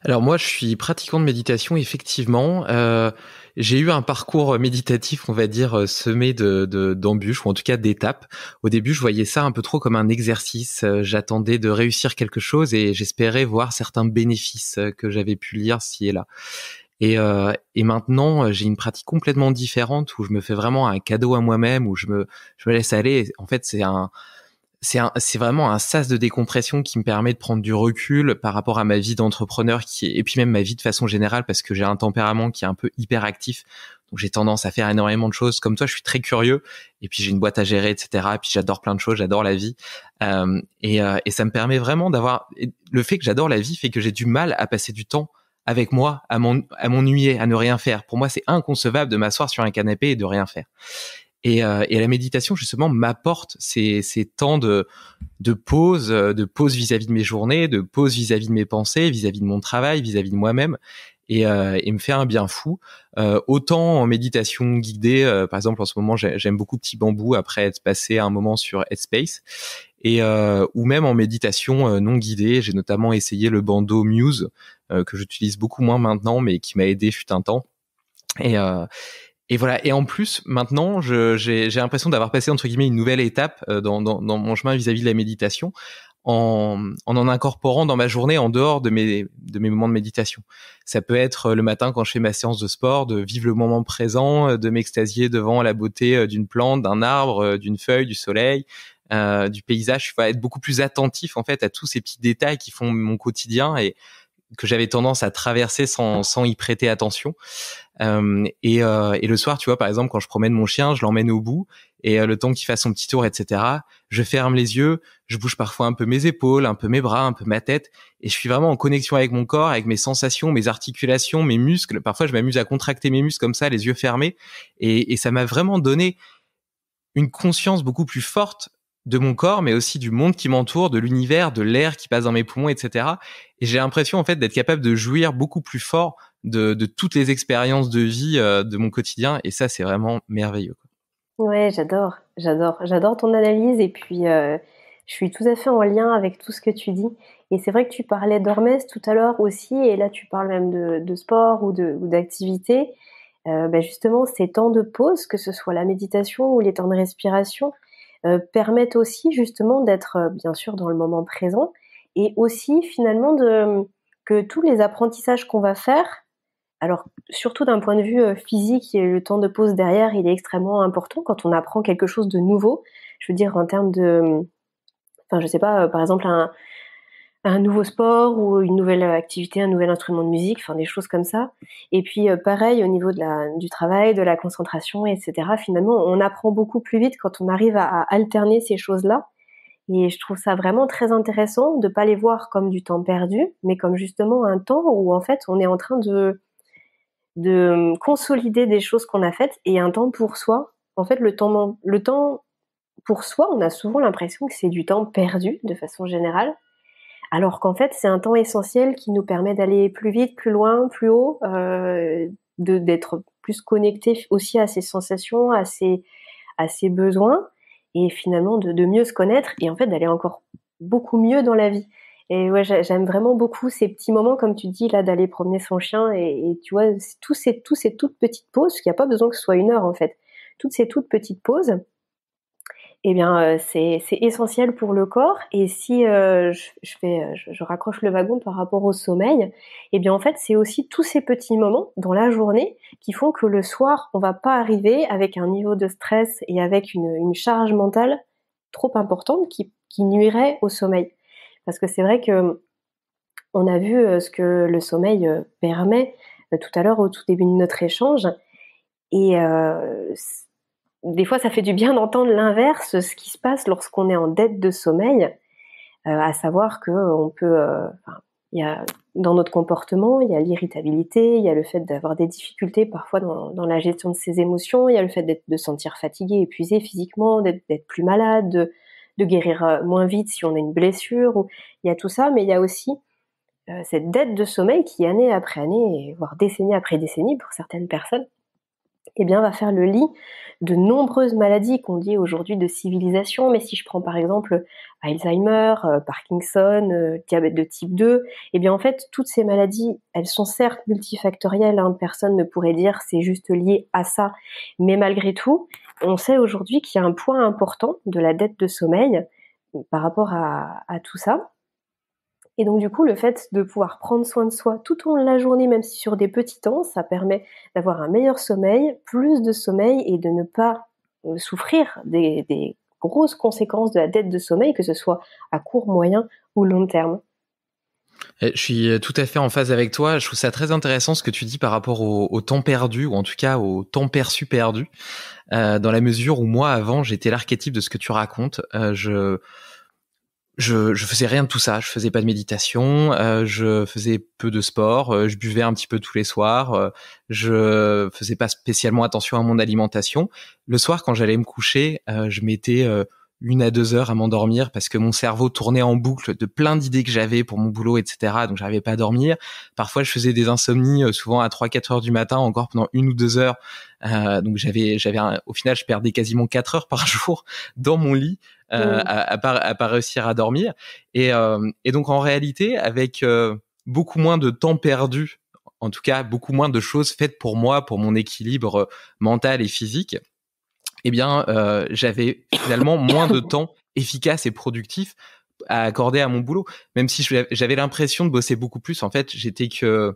Alors moi, je suis pratiquant de méditation, effectivement. Euh, j'ai eu un parcours méditatif, on va dire, semé de, d'embûches, ou en tout cas d'étapes. Au début, je voyais ça un peu trop comme un exercice. Euh, j'attendais de réussir quelque chose et j'espérais voir certains bénéfices euh, que j'avais pu lire ci et là. Et, et maintenant, j'ai une pratique complètement différente où je me fais vraiment un cadeau à moi-même, où je me, je me laisse aller. En fait, c'est un, c'est vraiment un sas de décompression qui me permet de prendre du recul par rapport à ma vie d'entrepreneur qui est, et puis même ma vie de façon générale parce que j'ai un tempérament qui est un peu hyperactif. Donc j'ai tendance à faire énormément de choses. Comme toi, je suis très curieux et puis j'ai une boîte à gérer, etc. Et puis j'adore plein de choses, j'adore la vie. Euh, euh, et, ça me permet vraiment d'avoir... Le fait que j'adore la vie fait que j'ai du mal à passer du temps avec moi, à m'ennuyer, à ne rien faire. Pour moi, c'est inconcevable de m'asseoir sur un canapé et de rien faire. Et, euh, et la méditation justement m'apporte ces, ces temps de, de pause, euh, de pause vis-à-vis de mes journées, de pause vis-à-vis de mes pensées, vis-à-vis de mon travail, vis-à-vis de moi-même. Et, euh, et, me fait un bien fou. Euh, autant en méditation guidée, euh, par exemple en ce moment j'aime beaucoup Petit Bambou après être passé un moment sur Headspace, et ou même en méditation non guidée, j'ai notamment essayé le bandeau Muse que j'utilise beaucoup moins maintenant, mais qui m'a aidé fut un temps. Et, et voilà. Et en plus, maintenant, j'ai l'impression d'avoir passé entre guillemets une nouvelle étape euh, dans, mon chemin vis-à-vis de la méditation, en, en, incorporant dans ma journée en dehors de mes de mes moments de méditation. Ça peut être euh, le matin quand je fais ma séance de sport, de vivre le moment présent, euh, de m'extasier devant la beauté d'une plante, d'un arbre, d'une feuille, du soleil, du paysage. Je être beaucoup plus attentif en fait à tous ces petits détails qui font mon quotidien et que j'avais tendance à traverser sans, y prêter attention. Euh, et, le soir, tu vois, par exemple, quand je promène mon chien, je l'emmène au bout et euh, le temps qu'il fasse son petit tour, etc. Je ferme les yeux, je bouge parfois un peu mes épaules, un peu mes bras, un peu ma tête et je suis vraiment en connexion avec mon corps, avec mes sensations, mes articulations, mes muscles. Parfois, je m'amuse à contracter mes muscles comme ça, les yeux fermés et ça m'a vraiment donné une conscience beaucoup plus forte de mon corps, mais aussi du monde qui m'entoure, de l'univers, de l'air qui passe dans mes poumons, etc. Et j'ai l'impression en fait d'être capable de jouir beaucoup plus fort de, toutes les expériences de vie euh, de mon quotidien. Et ça, c'est vraiment merveilleux. Ouais, j'adore, j'adore, j'adore ton analyse. Et puis, euh, je suis tout à fait en lien avec tout ce que tu dis. Et c'est vrai que tu parlais d'hormèse tout à l'heure aussi, et là tu parles même de, sport ou d'activité. Euh, bah, justement, ces temps de pause, que ce soit la méditation ou les temps de respiration, euh, permettent aussi justement d'être euh, bien sûr dans le moment présent et aussi finalement de euh, que tous les apprentissages qu'on va faire alors surtout d'un point de vue physique et le temps de pause derrière il est extrêmement important quand on apprend quelque chose de nouveau je veux dire en termes de enfin je sais pas par exemple un un nouveau sport ou une nouvelle euh, activité, un nouvel instrument de musique, enfin des choses comme ça. Et puis euh, pareil au niveau de la, du travail, de la concentration, etc. Finalement, on apprend beaucoup plus vite quand on arrive à, alterner ces choses-là. Et je trouve ça vraiment très intéressant de ne pas les voir comme du temps perdu, mais comme justement un temps où en fait on est en train de, de hum, consolider des choses qu'on a faites et un temps pour soi. En fait, le temps, le temps pour soi, on a souvent l'impression que c'est du temps perdu de façon générale alors qu'en fait c'est un temps essentiel qui nous permet d'aller plus vite, plus loin, plus haut, euh, d'être plus connecté aussi à ses sensations, à ses, à ses besoins, et finalement de, de mieux se connaître et en fait d'aller encore beaucoup mieux dans la vie. Et ouais, j'aime vraiment beaucoup ces petits moments, comme tu dis, là, d'aller promener son chien. Et, tu vois, tous ces, tous ces toutes petites pauses, qu'il n'y a pas besoin que ce soit une heure, en fait. Toutes ces toutes petites pauses, eh bien, euh, c'est essentiel pour le corps. Et si euh, je, je, fais, euh, je, raccroche le wagon par rapport au sommeil, eh bien, en fait, c'est aussi tous ces petits moments dans la journée qui font que le soir, on va pas arriver avec un niveau de stress et avec une, une charge mentale trop importante qui, qui nuirait au sommeil. Parce que c'est vrai que on a vu ce que le sommeil permet tout à l'heure au tout début de notre échange. Et des fois, ça fait du bien d'entendre l'inverse, ce qui se passe lorsqu'on est en dette de sommeil, euh, à savoir que on peut, euh, dans notre comportement, il y a l'irritabilité, il y a le fait d'avoir des difficultés parfois dans, la gestion de ses émotions, il y a le fait d'être, de sentir fatigué, épuisé physiquement, d'être, plus malade, de, guérir euh, moins vite si on a une blessure. il y a tout ça, mais il y a aussi cette dette de sommeil qui année après année, voire décennie après décennie pour certaines personnes, eh bien, va faire le lit de nombreuses maladies qu'on dit aujourd'hui de civilisation. Mais si je prends par exemple euh, Alzheimer, euh, Parkinson, euh, diabète de type 2, eh bien en fait, toutes ces maladies, elles sont certes multifactorielles. Hein, personne ne pourrait dire c'est juste lié à ça. Mais malgré tout, on sait aujourd'hui qu'il y a un point important de la dette de sommeil par rapport à tout ça. Et donc du coup, le fait de pouvoir prendre soin de soi tout au long de la journée, même si sur des petits temps, ça permet d'avoir un meilleur sommeil, plus de sommeil et de ne pas euh, souffrir des, grosses conséquences de la dette de sommeil, que ce soit à court, moyen ou long terme. Eh, je suis euh, tout à fait en phase avec toi. Je trouve ça très intéressant ce que tu dis par rapport au, temps perdu, ou en tout cas au temps perçu perdu, euh, dans la mesure où moi, avant, j'étais l'archétype de ce que tu racontes. je je, faisais rien de tout ça. Je faisais pas de méditation, euh, je faisais peu de sport, euh, je buvais un petit peu tous les soirs, euh, je faisais pas spécialement attention à mon alimentation. Le soir, quand j'allais me coucher, je mettais une à deux heures à m'endormir parce que mon cerveau tournait en boucle de plein d'idées que j'avais pour mon boulot, etc. Donc j'arrivais pas à dormir. Parfois, je faisais des insomnies, souvent à 3-4 heures du matin, encore pendant une ou deux heures, euh, donc j'avais, j'avais, au final, je perdais quasiment quatre heures par jour dans mon lit euh, mmh. à, à, pas, à, pas, réussir à dormir. Et, euh, et donc en réalité, avec euh, beaucoup moins de temps perdu, en tout cas beaucoup moins de choses faites pour moi, pour mon équilibre mental et physique, eh bien j'avais finalement moins de temps efficace et productif à accorder à mon boulot. Même si j'avais l'impression de bosser beaucoup plus, en fait, j'étais que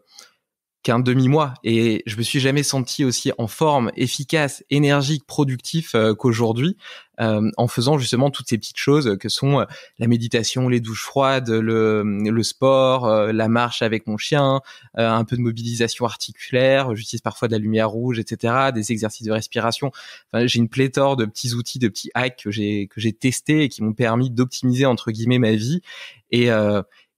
qu'un demi-mois. Et je me suis jamais senti aussi en forme, efficace, énergique, productif euh, qu'aujourd'hui, euh, en faisant justement toutes ces petites choses que sont euh, la méditation, les douches froides, le, le sport, la marche avec mon chien, un peu de mobilisation articulaire. J'utilise parfois de la lumière rouge, etc. Des exercices de respiration. Enfin, j'ai une pléthore de petits outils, de petits hacks que j'ai que j'ai testés et qui m'ont permis d'optimiser entre guillemets ma vie. Et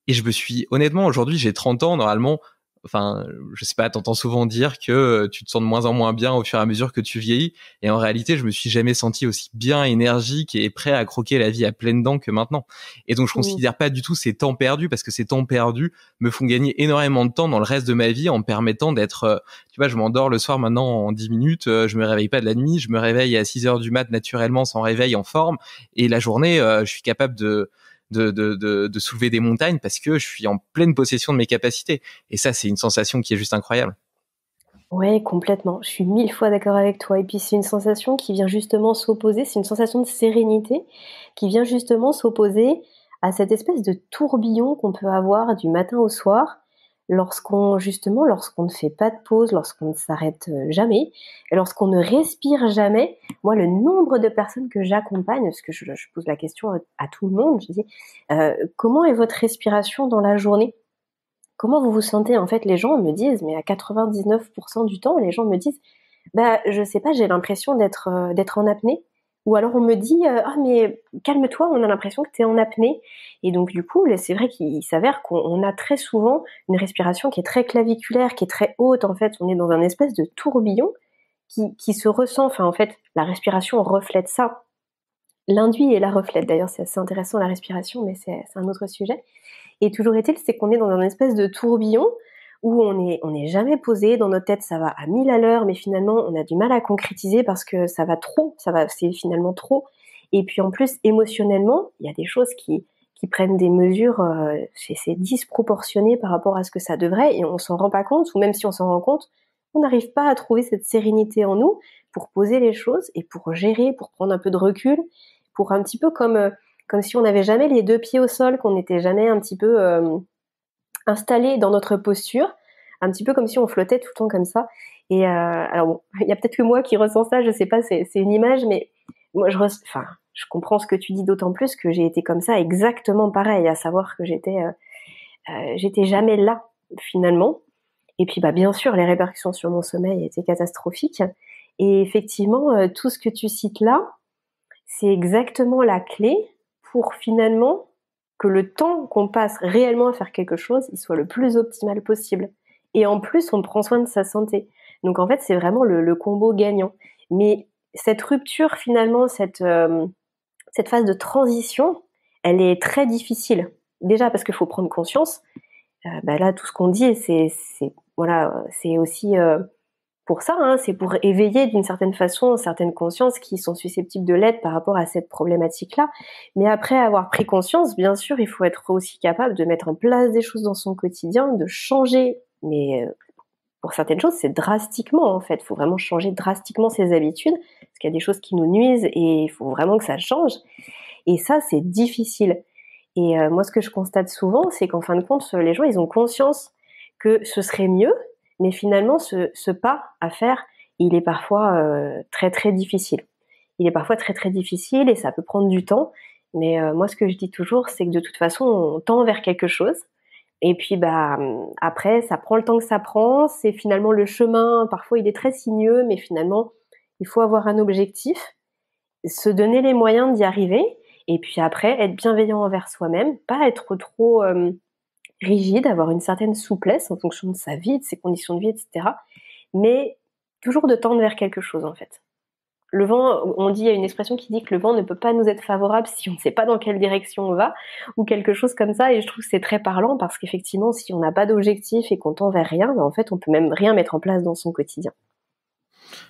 et je me suis honnêtement aujourd'hui j'ai 30 ans normalement enfin, je sais pas, t'entends souvent dire que euh, tu te sens de moins en moins bien au fur et à mesure que tu vieillis. Et en réalité, je me suis jamais senti aussi bien énergique et prêt à croquer la vie à pleines dents que maintenant. Et donc, je ne considère pas du tout ces temps perdus parce que ces temps perdus me font gagner énormément de temps dans le reste de ma vie en me permettant d'être, euh, tu vois, je m'endors le soir maintenant en 10 minutes, euh, je me réveille pas de la nuit, je me réveille à 6 heures du mat naturellement sans réveil en forme. Et la journée, je suis capable de, de, de, soulever des montagnes parce que je suis en pleine possession de mes capacités. Et ça, c'est une sensation qui est juste incroyable. Oui complètement. Je suis mille fois d'accord avec toi. Et puis c'est une sensation qui vient justement s'opposer, c'est une sensation de sérénité qui vient justement s'opposer à cette espèce de tourbillon qu'on peut avoir du matin au soir lorsqu'on justement lorsqu'on ne fait pas de pause, lorsqu'on ne s'arrête euh, jamais, lorsqu'on ne respire jamais, moi le nombre de personnes que j'accompagne, parce que je, pose la question à, tout le monde, je dis euh, comment est votre respiration dans la journée Comment vous vous sentez En fait, les gens me disent, mais à 99% du temps, les gens me disent, bah je sais pas, j'ai l'impression d'être euh, d'être en apnée. Ou alors on me dit euh, ah mais calme-toi, on a l'impression que tu es en apnée. Et donc du coup, c'est vrai qu'il s'avère qu'on a très souvent une respiration qui est très claviculaire, qui est très haute en fait, on est dans un espèce de tourbillon qui, qui se ressent enfin en fait, la respiration reflète ça. L'induit et la reflète d'ailleurs, c'est assez intéressant la respiration mais c'est un autre sujet. Et toujours est-il, c'est qu'on est dans un espèce de tourbillon où on n'est on est jamais posé, dans notre tête ça va à mille à l'heure, mais finalement on a du mal à concrétiser parce que ça va trop, ça va, c'est finalement trop. Et puis en plus émotionnellement, il y a des choses qui, qui prennent des mesures, euh, c'est disproportionné par rapport à ce que ça devrait et on s'en rend pas compte, ou même si on s'en rend compte, on n'arrive pas à trouver cette sérénité en nous pour poser les choses et pour gérer, pour prendre un peu de recul, pour un petit peu comme, euh, comme si on n'avait jamais les deux pieds au sol, qu'on n'était jamais un petit peu... Euh, installé dans notre posture, un petit peu comme si on flottait tout le temps comme ça. Et euh, alors bon, il y a peut-être que moi qui ressens ça, je sais pas, c'est une image, mais moi je enfin, je comprends ce que tu dis d'autant plus que j'ai été comme ça, exactement pareil, à savoir que j'étais, euh, euh, j'étais jamais là finalement. Et puis bah bien sûr, les répercussions sur mon sommeil étaient catastrophiques. Et effectivement, tout ce que tu cites là, c'est exactement la clé pour finalement que le temps qu'on passe réellement à faire quelque chose, il soit le plus optimal possible. Et en plus, on prend soin de sa santé. Donc en fait, c'est vraiment le, combo gagnant. Mais cette rupture, finalement, cette, euh, cette phase de transition, elle est très difficile. Déjà parce qu'il faut prendre conscience. Euh, bah là, tout ce qu'on dit, c'est voilà, c'est aussi euh, pour ça, hein, c'est pour éveiller d'une certaine façon certaines consciences qui sont susceptibles de l'être par rapport à cette problématique-là. Mais après avoir pris conscience, bien sûr, il faut être aussi capable de mettre en place des choses dans son quotidien, de changer. Mais euh, pour certaines choses, c'est drastiquement en fait. Il faut vraiment changer drastiquement ses habitudes, parce qu'il y a des choses qui nous nuisent et il faut vraiment que ça change. Et ça, c'est difficile. Et euh, moi, ce que je constate souvent, c'est qu'en fin de compte, les gens, ils ont conscience que ce serait mieux, mais finalement, ce, pas à faire, il est parfois euh, très très difficile. Il est parfois très très difficile et ça peut prendre du temps. Mais euh, moi, ce que je dis toujours, c'est que de toute façon, on tend vers quelque chose. Et puis, bah, après, ça prend le temps que ça prend. C'est finalement le chemin. Parfois, il est très sinueux, mais finalement, il faut avoir un objectif, se donner les moyens d'y arriver. Et puis après, être bienveillant envers soi-même, pas être trop euh, rigide, avoir une certaine souplesse en fonction de sa vie, de ses conditions de vie, etc. Mais toujours de tendre vers quelque chose en fait. Le vent, on dit, il y a une expression qui dit que le vent ne peut pas nous être favorable si on ne sait pas dans quelle direction on va, ou quelque chose comme ça, et je trouve que c'est très parlant parce qu'effectivement, si on n'a pas d'objectif et qu'on tend vers rien, ben, en fait, on peut même rien mettre en place dans son quotidien.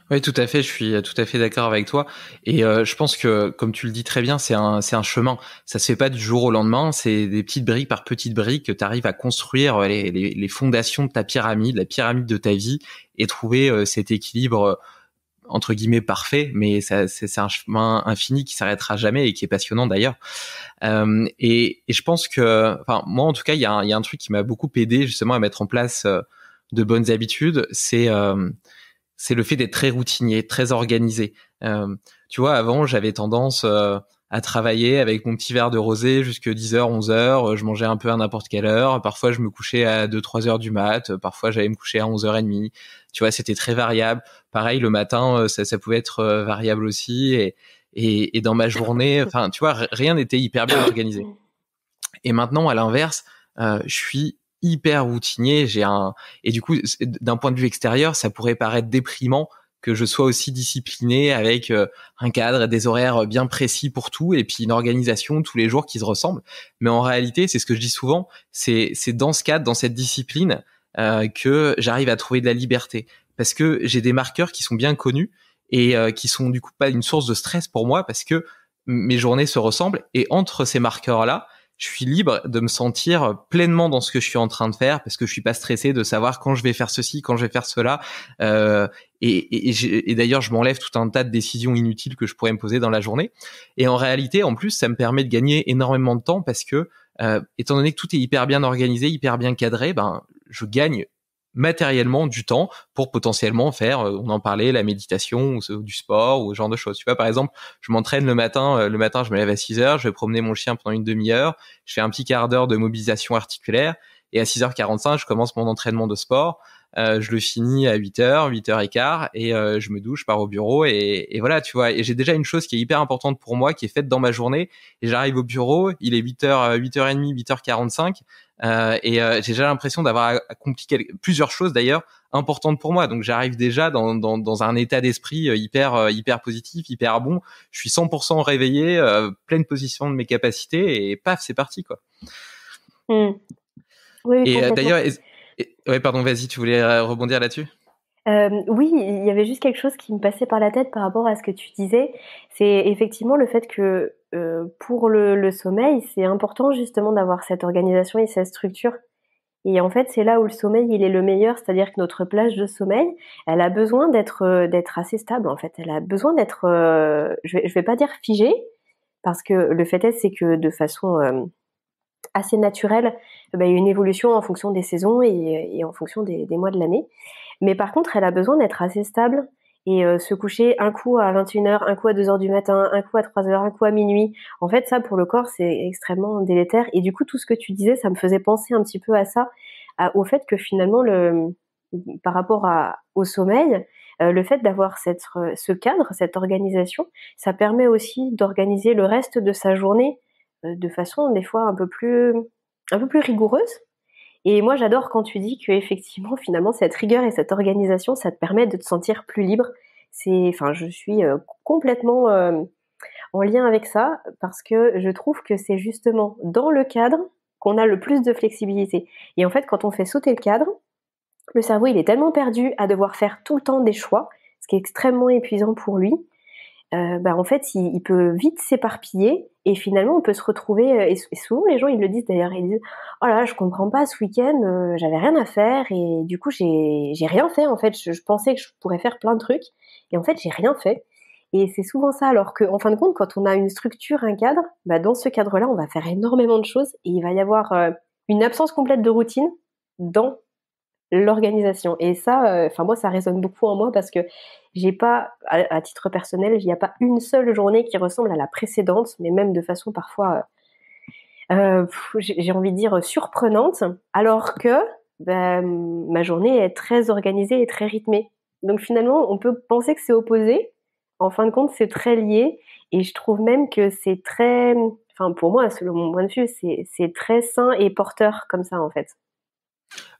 Oui, tout à fait. Je suis tout à fait d'accord avec toi. Et euh, je pense que, comme tu le dis très bien, c'est un, c'est un chemin. Ça se fait pas du jour au lendemain. C'est des petites briques par petites briques que tu arrives à construire les, les, les, fondations de ta pyramide, la pyramide de ta vie, et trouver euh, cet équilibre euh, entre guillemets parfait, mais ça, c'est, un chemin infini qui s'arrêtera jamais et qui est passionnant d'ailleurs. Euh, et, je pense que, enfin, moi en tout cas, il y, a y a un truc qui m'a beaucoup aidé justement à mettre en place euh, de bonnes habitudes. C'est c'est le fait d'être très routinier, très organisé. Euh, tu vois, avant, j'avais tendance euh, à travailler avec mon petit verre de rosé jusque 10h, euh, 11h. Je mangeais un peu à n'importe quelle heure. Parfois, je me couchais à 2, 3 heures du mat. Parfois, j'allais me coucher à 11h30. Tu vois, c'était très variable. Pareil, le matin, ça, ça pouvait être variable aussi. Et, et, dans ma journée, enfin, tu vois, rien n'était hyper bien organisé. Et maintenant, à l'inverse, je suis hyper routinier. J'ai un et du coup, d'un point de vue extérieur, ça pourrait paraître déprimant que je sois aussi discipliné avec euh, un cadre et des horaires bien précis pour tout et puis une organisation tous les jours qui se ressemble. Mais en réalité, c'est ce que je dis souvent, c'est c'est dans ce cadre, dans cette discipline euh, que j'arrive à trouver de la liberté parce que j'ai des marqueurs qui sont bien connus et euh, qui sont du coup pas une source de stress pour moi parce que mes journées se ressemblent et entre ces marqueurs là je suis libre de me sentir pleinement dans ce que je suis en train de faire parce que je suis pas stressé de savoir quand je vais faire ceci, quand je vais faire cela. Euh, et, d'ailleurs, je m'enlève tout un tas de décisions inutiles que je pourrais me poser dans la journée. Et en réalité, en plus, ça me permet de gagner énormément de temps parce que, euh, étant donné que tout est hyper bien organisé, hyper bien cadré, ben, je gagne matériellement du temps pour potentiellement faire, euh, on en parlait, la méditation ou du sport ou ce genre de choses. Tu vois, par exemple, je m'entraîne le matin, euh, le matin je me lève à 6 heures, je vais promener mon chien pendant une demi-heure, je fais un petit quart d'heure de mobilisation articulaire et à 6h45, je commence mon entraînement de sport. Euh, je le finis à 8h, 8h15 et euh, je me douche, je pars au bureau et, et voilà, tu vois. Et j'ai déjà une chose qui est hyper importante pour moi, qui est faite dans ma journée. Et j'arrive au bureau, il est 8h, 8h30, 8h45 euh, et euh, j'ai déjà l'impression d'avoir accompli plusieurs choses d'ailleurs importantes pour moi. Donc j'arrive déjà dans, dans, dans, un état d'esprit euh, hyper hyper positif, hyper bon. Je suis 100% réveillé, pleine position de mes capacités et paf, c'est parti quoi. Mmh. Oui, et d'ailleurs, oui, pardon, vas-y, tu voulais euh, rebondir là-dessus euh, oui, il y avait juste quelque chose qui me passait par la tête par rapport à ce que tu disais. C'est effectivement le fait que euh, pour le, sommeil, c'est important justement d'avoir cette organisation et cette structure. Et en fait, c'est là où le sommeil, il est le meilleur, c'est-à-dire que notre plage de sommeil, elle a besoin d'être assez stable. En fait, elle a besoin d'être, je vais, vais pas dire figée, parce que le fait est, c'est que de façon assez naturel, bah, une évolution en fonction des saisons et, en fonction des, mois de l'année. Mais par contre, elle a besoin d'être assez stable et euh, se coucher un coup à 21h, un coup à 2h du matin, un coup à 3h, un coup à minuit. En fait, ça, pour le corps, c'est extrêmement délétère. Et du coup, tout ce que tu disais, ça me faisait penser un petit peu à ça, au fait que finalement, le, par rapport au sommeil, euh, le fait d'avoir cette, euh, ce cadre, cette organisation, ça permet aussi d'organiser le reste de sa journée de façon des fois un peu plus, un peu plus rigoureuse. Et moi, j'adore quand tu dis que effectivement, finalement, cette rigueur et cette organisation, ça te permet de te sentir plus libre. C'est, enfin, je suis euh, complètement euh, en lien avec ça parce que je trouve que c'est justement dans le cadre qu'on a le plus de flexibilité. Et en fait, quand on fait sauter le cadre, le cerveau, il est tellement perdu à devoir faire tout le temps des choix, ce qui est extrêmement épuisant pour lui. Euh, bah, en fait, il peut vite s'éparpiller et finalement, on peut se retrouver, euh, et souvent les gens, ils le disent d'ailleurs, ils disent « Oh là, je comprends pas, ce week-end, euh, j'avais rien à faire, et du coup, j'ai rien fait, en fait. Je, pensais que je pourrais faire plein de trucs, et en fait, j'ai rien fait. » Et c'est souvent ça, alors qu'en fin de compte, quand on a une structure, un cadre, bah, dans ce cadre-là, on va faire énormément de choses, et il va y avoir euh, une absence complète de routine dans l'organisation. Et ça, enfin moi, ça résonne beaucoup en moi, parce que j'ai pas, à, titre personnel, il n'y a pas une seule journée qui ressemble à la précédente, mais même de façon parfois, euh, euh, j'ai envie de dire surprenante, alors que ben, ma journée est très organisée et très rythmée. Donc finalement, on peut penser que c'est opposé. En fin de compte, c'est très lié. Et je trouve même que c'est très, enfin pour moi, selon mon point de vue, c'est très sain et porteur comme ça en fait.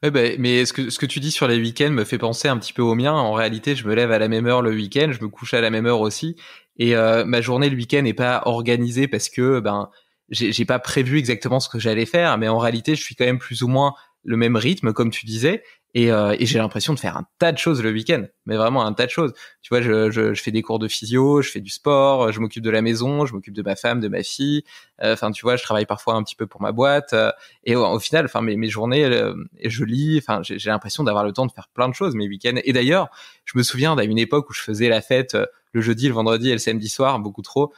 Oui, bah, mais ce que, ce que tu dis sur les week-ends me fait penser un petit peu au mien. En réalité, je me lève à la même heure le week-end, je me couche à la même heure aussi. Et euh, ma journée le week-end n'est pas organisée parce que ben j'ai pas prévu exactement ce que j'allais faire, mais en réalité, je suis quand même plus ou moins le même rythme, comme tu disais. Et, euh, et j'ai l'impression de faire un tas de choses le week-end, mais vraiment un tas de choses. Tu vois, je, je, je fais des cours de physio, je fais du sport, je m'occupe de la maison, je m'occupe de ma femme, de ma fille. Euh, enfin, tu vois, je travaille parfois un petit peu pour ma boîte. et au final, enfin, mes, mes journées, euh, je lis. Enfin, j'ai l'impression d'avoir le temps de faire plein de choses mes week-ends. Et d'ailleurs, je me souviens d'à une époque où je faisais la fête euh, le jeudi, le vendredi et le samedi soir, beaucoup trop.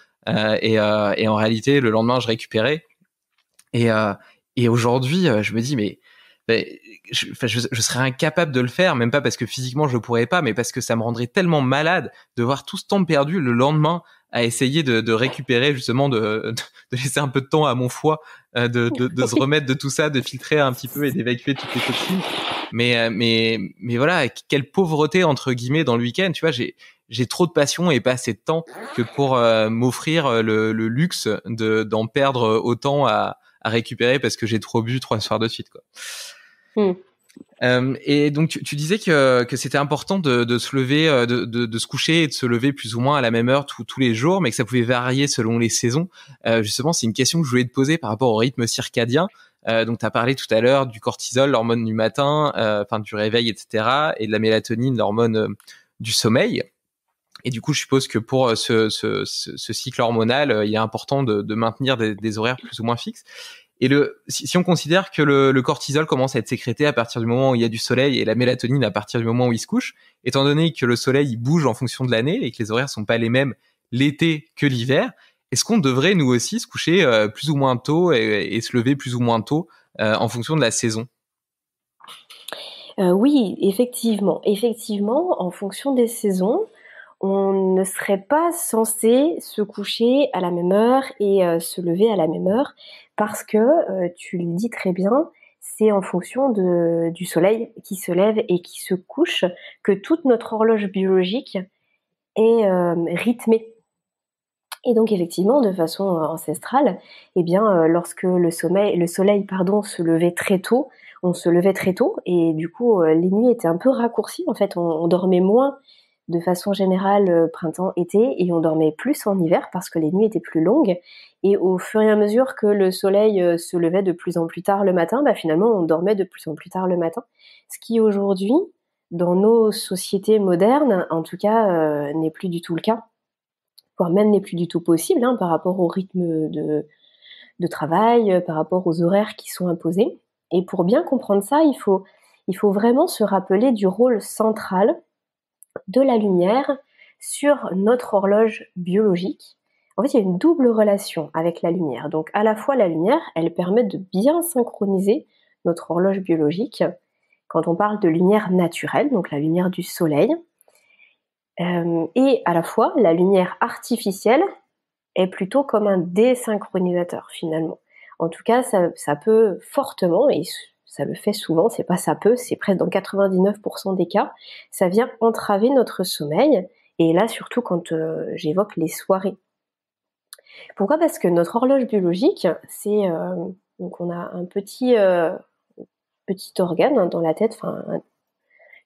Et, et, en réalité, le lendemain, je récupérais. Et, et aujourd'hui, je me dis, mais ben, je, je, serais incapable de le faire, même pas parce que physiquement je pourrais pas, mais parce que ça me rendrait tellement malade de voir tout ce temps perdu le lendemain à essayer de, de récupérer justement de, de, laisser un peu de temps à mon foie euh, de, de, se remettre de tout ça, de filtrer un petit peu et d'évacuer toutes les toxines. Mais euh, mais mais voilà, quelle pauvreté entre guillemets dans le week-end, tu vois, j'ai j'ai trop de passion et pas assez de temps que pour euh, m'offrir le, luxe de d'en perdre autant à, à récupérer parce que j'ai trop bu trois soirs de suite quoi. Hmm. Euh, et donc tu, disais que, c'était important de, se lever, euh, de, se coucher et de se lever plus ou moins à la même heure tous les jours, mais que ça pouvait varier selon les saisons. Euh, justement, c'est une question que je voulais te poser par rapport au rythme circadien. donc tu as parlé tout à l'heure du cortisol, l'hormone du matin, enfin du réveil, etc., et de la mélatonine, l'hormone du sommeil. Et du coup, je suppose que pour ce, cycle hormonal, il est important de, maintenir des, des horaires plus ou moins fixes. Et si, on considère que le, cortisol commence à être sécrété à partir du moment où il y a du soleil et la mélatonine à partir du moment où il se couche, étant donné que le soleil bouge en fonction de l'année et que les horaires sont pas les mêmes l'été que l'hiver, est-ce qu'on devrait nous aussi se coucher euh, plus ou moins tôt et, se lever plus ou moins tôt euh, en fonction de la saison euh, Oui, effectivement. Effectivement, en fonction des saisons, on ne serait pas censé se coucher à la même heure et se lever à la même heure, parce que euh, tu le dis très bien, c'est en fonction du soleil qui se lève et qui se couche que toute notre horloge biologique est euh, rythmée. Et donc effectivement, de façon euh, ancestrale, eh bien, lorsque le, le soleil pardon, se levait très tôt, on se levait très tôt et du coup les nuits étaient un peu raccourcies. En fait, on dormait moins de façon générale euh, printemps-été et on dormait plus en hiver parce que les nuits étaient plus longues. Et au fur et à mesure que le soleil euh, se levait de plus en plus tard le matin, bah finalement on dormait de plus en plus tard le matin. Ce qui aujourd'hui, dans nos sociétés modernes, en tout cas, euh, n'est plus du tout le cas, voire même n'est plus du tout possible hein, par rapport au rythme de, de travail, par rapport aux horaires qui sont imposés. Et pour bien comprendre ça, il faut, il faut vraiment se rappeler du rôle central de la lumière sur notre horloge biologique. En fait, il y a une double relation avec la lumière. Donc, à la fois, la lumière, elle permet de bien synchroniser notre horloge biologique. Quand on parle de lumière naturelle, donc la lumière du soleil, euh, et à la fois, la lumière artificielle est plutôt comme un désynchronisateur finalement. En tout cas, ça, ça peut fortement, et ça le fait souvent, c'est pas ça peu, c'est presque dans 99% des cas, ça vient entraver notre sommeil, et là surtout quand euh, j'évoque les soirées. Pourquoi Parce que notre horloge biologique, c'est euh, donc on a un petit euh, petit organe hein, dans la tête, enfin une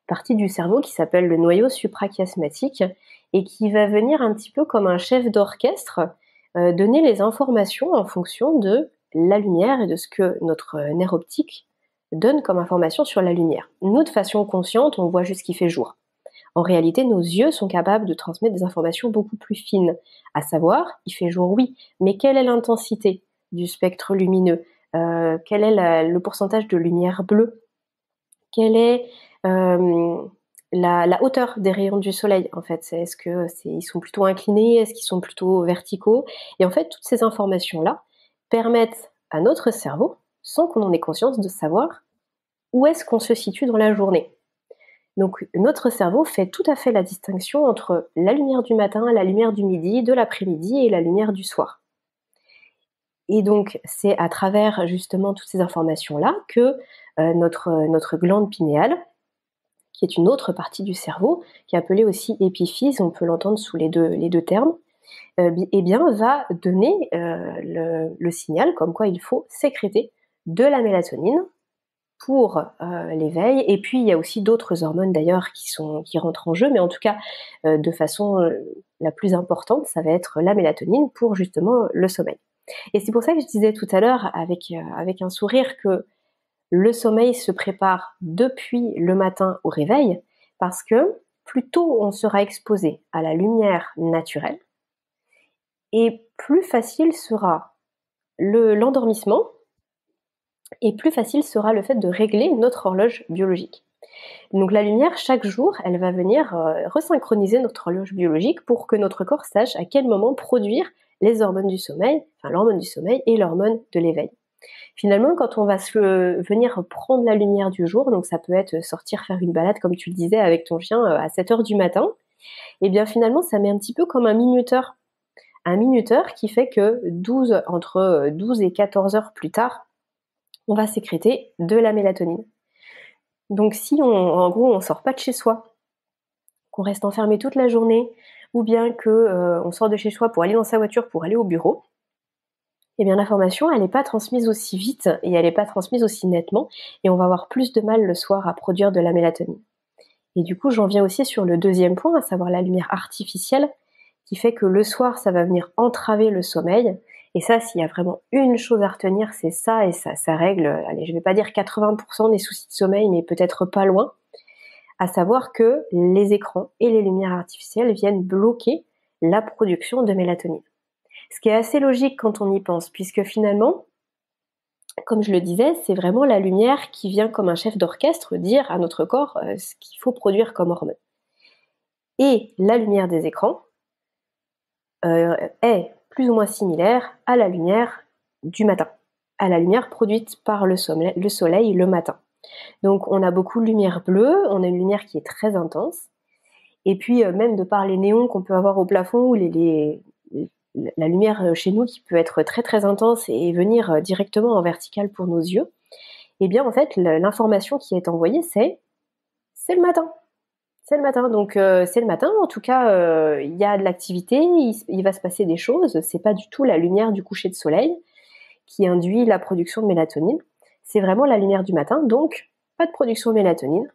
partie du cerveau qui s'appelle le noyau suprachiasmatique et qui va venir un petit peu comme un chef d'orchestre donner les informations en fonction de la lumière et de ce que notre nerf optique donne comme information sur la lumière. Nous, de façon consciente, on voit juste qu'il fait jour. En réalité, nos yeux sont capables de transmettre des informations beaucoup plus fines, à savoir, il fait jour oui, mais quelle est l'intensité du spectre lumineux euh, Quel est le pourcentage de lumière bleue Quelle est euh, la, hauteur des rayons du soleil En fait, est-ce que ils sont plutôt inclinés Est-ce qu'ils sont plutôt verticaux Et en fait, toutes ces informations là permettent à notre cerveau, sans qu'on en ait conscience, de savoir où est-ce qu'on se situe dans la journée. Donc notre cerveau fait tout à fait la distinction entre la lumière du matin, la lumière du midi, de l'après-midi et la lumière du soir. Et donc c'est à travers justement toutes ces informations-là que euh, notre, euh, notre glande pinéale, qui est une autre partie du cerveau, qui est appelée aussi épiphyse, on peut l'entendre sous les deux, les deux termes, euh, eh bien, va donner le, signal comme quoi il faut sécréter de la mélatonine pour euh, l'éveil. Et puis il y a aussi d'autres hormones d'ailleurs qui sont qui rentrent en jeu, mais en tout cas euh, de façon euh, la plus importante, ça va être la mélatonine pour justement le sommeil. Et c'est pour ça que je disais tout à l'heure avec avec un sourire que le sommeil se prépare depuis le matin au réveil parce que plus tôt on sera exposé à la lumière naturelle et plus facile sera l'endormissement et plus facile sera le fait de régler notre horloge biologique. Donc la lumière, chaque jour, elle va venir euh, resynchroniser notre horloge biologique pour que notre corps sache à quel moment produire les hormones du sommeil, enfin l'hormone du sommeil et l'hormone de l'éveil. Finalement, quand on va euh, venir prendre la lumière du jour, donc ça peut être sortir faire une balade comme tu le disais avec ton chien euh, à 7 heures du matin, et eh bien finalement ça met un petit peu comme un minuteur. Un minuteur qui fait que 12, entre 12 et 14 heures plus tard, on va sécréter de la mélatonine. Donc si on, en gros on sort pas de chez soi, qu'on reste enfermé toute la journée, ou bien qu'on euh, sort de chez soi pour aller dans sa voiture pour aller au bureau, eh bien l'information elle n'est pas transmise aussi vite et elle n'est pas transmise aussi nettement et on va avoir plus de mal le soir à produire de la mélatonine. Et du coup j'en viens aussi sur le deuxième point, à savoir la lumière artificielle, qui fait que le soir ça va venir entraver le sommeil, et ça, s'il y a vraiment une chose à retenir, c'est ça, et ça, règle, allez, je vais pas dire 80% des soucis de sommeil, mais peut-être pas loin, à savoir que les écrans et les lumières artificielles viennent bloquer la production de mélatonine. Ce qui est assez logique quand on y pense, puisque finalement, comme je le disais, c'est vraiment la lumière qui vient comme un chef d'orchestre dire à notre corps euh, ce qu'il faut produire comme hormone. Et la lumière des écrans euh, est plus ou moins similaire à la lumière du matin, à la lumière produite par le soleil le, matin. Donc on a beaucoup de lumière bleue, on a une lumière qui est très intense, et puis euh, même de par les néons qu'on peut avoir au plafond ou la lumière euh, chez nous qui peut être très très intense et venir euh, directement en vertical pour nos yeux, eh bien en fait l'information qui est envoyée c'est c'est le matin. C'est le matin, donc euh, c'est le matin. En tout cas, euh, il y a de l'activité, il, va se passer des choses. C'est pas du tout la lumière du coucher de soleil qui induit la production de mélatonine. C'est vraiment la lumière du matin, donc pas de production de mélatonine,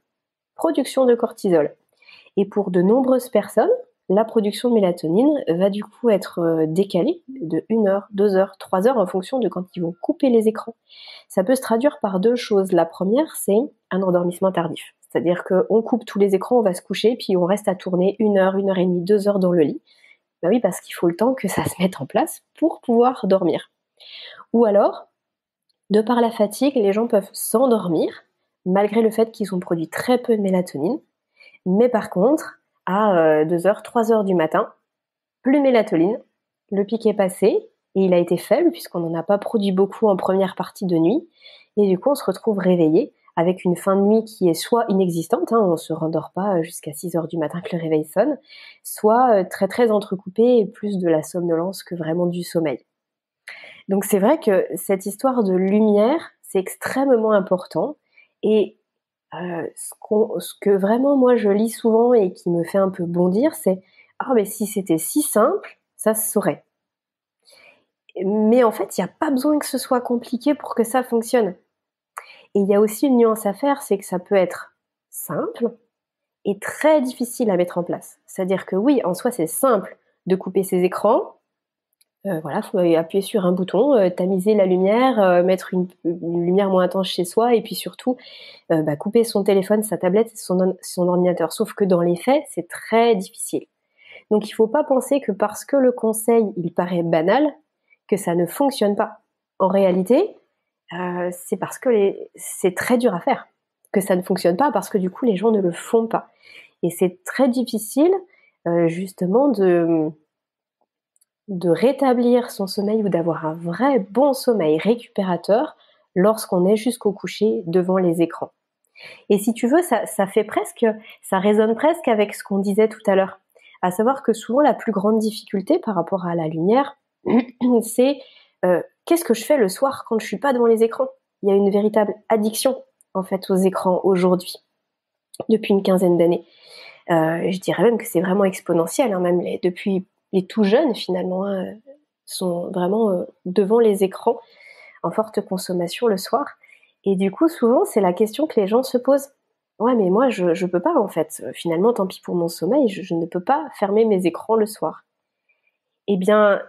production de cortisol. Et pour de nombreuses personnes, la production de mélatonine va du coup être euh, décalée de 1 heure, 2 heures, 3 heures en fonction de quand ils vont couper les écrans. Ça peut se traduire par deux choses. La première, c'est un endormissement tardif. C'est-à-dire qu'on coupe tous les écrans, on va se coucher, puis on reste à tourner une heure, une heure et demie, deux heures dans le lit. Ben oui, parce qu'il faut le temps que ça se mette en place pour pouvoir dormir. Ou alors, de par la fatigue, les gens peuvent s'endormir, malgré le fait qu'ils ont produit très peu de mélatonine. Mais par contre, à 2h, euh, 3h du matin, plus mélatonine, le pic est passé, et il a été faible puisqu'on n'en a pas produit beaucoup en première partie de nuit, et du coup on se retrouve réveillé avec une fin de nuit qui est soit inexistante, hein, on ne se rendort pas jusqu'à 6 heures du matin que le réveil sonne, soit euh, très très entrecoupée et plus de la somnolence que vraiment du sommeil. Donc c'est vrai que cette histoire de lumière, c'est extrêmement important et euh, ce, ce, que vraiment moi je lis souvent et qui me fait un peu bondir, c'est ah mais si c'était si simple, ça se saurait. Mais en fait, il n'y a pas besoin que ce soit compliqué pour que ça fonctionne. Et il y a aussi une nuance à faire, c'est que ça peut être simple et très difficile à mettre en place. C'est-à-dire que oui, en soi, c'est simple de couper ses écrans. Euh, voilà, faut appuyer sur un bouton, euh, tamiser la lumière, euh, mettre une, lumière moins intense chez soi, et puis surtout bah, couper son téléphone, sa tablette, son, son ordinateur. Sauf que dans les faits, c'est très difficile. Donc il ne faut pas penser que parce que le conseil il paraît banal, que ça ne fonctionne pas. En réalité, euh, c'est parce que les... c'est très dur à faire, que ça ne fonctionne pas, parce que du coup les gens ne le font pas. Et c'est très difficile euh, justement de, de rétablir son sommeil ou d'avoir un vrai bon sommeil récupérateur lorsqu'on est jusqu'au coucher devant les écrans. Et si tu veux, ça, fait presque, ça résonne presque avec ce qu'on disait tout à l'heure, à savoir que souvent la plus grande difficulté par rapport à la lumière, c'est euh, qu'est-ce que je fais le soir quand je suis pas devant les écrans Il y a une véritable addiction en fait aux écrans aujourd'hui, depuis une quinzaine d'années. Euh, je dirais même que c'est vraiment exponentiel, hein, même depuis les tout jeunes finalement hein, sont vraiment euh, devant les écrans en forte consommation le soir. Et du coup, souvent, c'est la question que les gens se posent. Ouais, mais moi, je ne peux pas en fait. Finalement, tant pis pour mon sommeil, je, je ne peux pas fermer mes écrans le soir. Eh bien,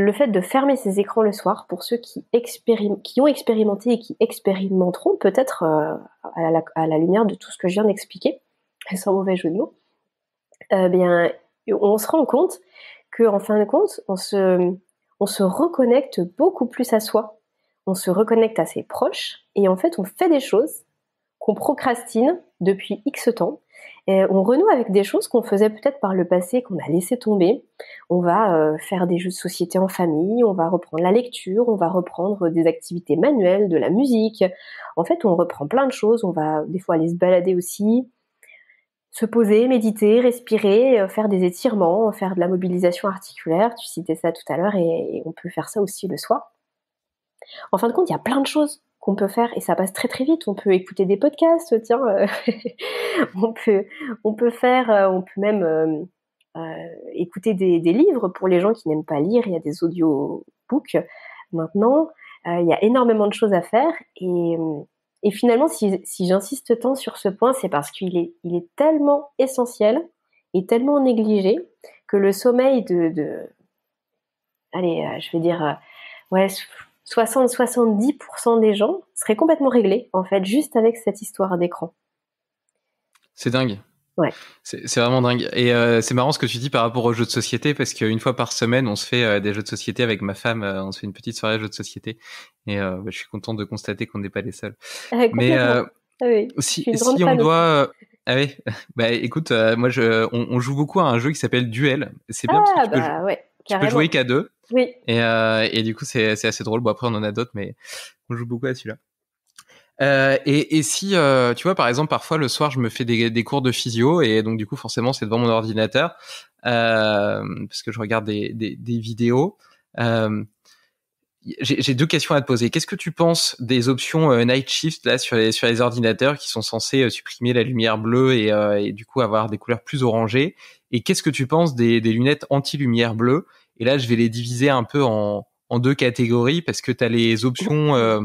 le fait de fermer ses écrans le soir, pour ceux qui, ont expérimenté et qui expérimenteront peut-être euh, à, la, lumière de tout ce que je viens d'expliquer, sans mauvais jeu de mots, euh, bien, on se rend compte que, en fin de compte, on se, on se reconnecte beaucoup plus à soi, on se reconnecte à ses proches, et en fait, on fait des choses qu'on procrastine depuis X temps. on renoue avec des choses qu'on faisait peut-être par le passé, qu'on a laissé tomber. On va euh, faire des jeux de société en famille, on va reprendre la lecture, on va reprendre des activités manuelles, de la musique. En fait, on reprend plein de choses. On va des fois aller se balader aussi, se poser, méditer, respirer, euh, faire des étirements, faire de la mobilisation articulaire. Tu citais ça tout à l'heure et on peut faire ça aussi le soir. En fin de compte, il y a plein de choses qu'on peut faire et ça passe très très vite. On peut écouter des podcasts, tiens, euh, on peut on peut faire, euh, on peut même euh, écouter des, livres pour les gens qui n'aiment pas lire. Il y a des audiobooks maintenant. il y a énormément de choses à faire et, finalement, si, j'insiste tant sur ce point, c'est parce qu'il est, il est tellement essentiel et tellement négligé que le sommeil de, allez, je vais dire, ouais, 60-70% des gens seraient complètement réglés, en fait, juste avec cette histoire d'écran. C'est dingue. Ouais. C'est vraiment dingue. Et euh, c'est marrant ce que tu dis par rapport aux jeux de société, parce qu'une fois par semaine, on se fait euh, des jeux de société avec ma femme, euh, on se fait une petite soirée de jeux de société. Et bah, je suis content de constater qu'on n'est pas les seuls. Mais oui, si, on doit... Ah oui, ah bah écoute, moi je, on, joue beaucoup à un jeu qui s'appelle Duel. C'est bien parce que tu ah, peux bah, jouer qu'à deux. Oui. Et, euh, et du coup, c'est assez drôle. Bon, après, on en a d'autres, mais on joue beaucoup à celui-là. Euh, et, et, si, euh, tu vois, par exemple, parfois le soir, je me fais des, des cours de physio et donc du coup, forcément, c'est devant mon ordinateur euh, parce que je regarde des, des, des vidéos. Euh, j'ai deux questions à te poser. Qu'est-ce que tu penses des options euh, night shift là sur les, sur les ordinateurs qui sont censés supprimer la lumière bleue et, et, du coup avoir des couleurs plus orangées Et qu'est-ce que tu penses des, des lunettes anti-lumière bleue et là, je vais les diviser un peu en, deux catégories parce que tu as les options euh,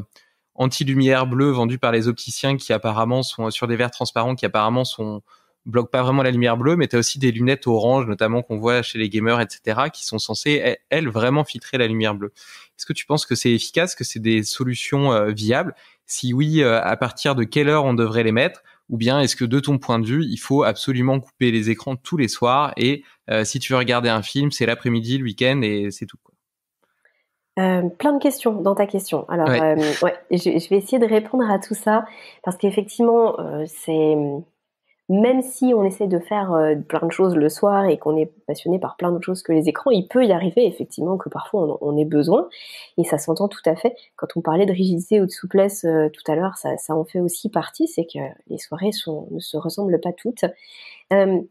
anti-lumière bleue vendues par les opticiens qui apparemment sont sur des verres transparents qui apparemment sont bloquent pas vraiment la lumière bleue, mais tu as aussi des lunettes orange notamment qu'on voit chez les gamers, etc., qui sont censées, eh, elles, vraiment filtrer la lumière bleue. Est-ce que tu penses que c'est efficace, que c'est des solutions euh, viables Si oui, euh, à partir de quelle heure on devrait les mettre ou bien est-ce que de ton point de vue, il faut absolument couper les écrans tous les soirs et euh, si tu veux regarder un film, c'est l'après-midi, le week-end et c'est tout quoi. Euh, plein de questions dans ta question. Alors, euh, je, vais essayer de répondre à tout ça parce qu'effectivement, c'est même si on essaie de faire euh, plein de choses le soir et qu'on est passionné par plein d'autres choses que les écrans, il peut y arriver effectivement que parfois on, ait besoin. Et ça s'entend tout à fait. Quand on parlait de rigidité ou de souplesse euh, tout à l'heure, ça, en fait aussi partie, c'est que les soirées ne se ressemblent pas toutes. Euh,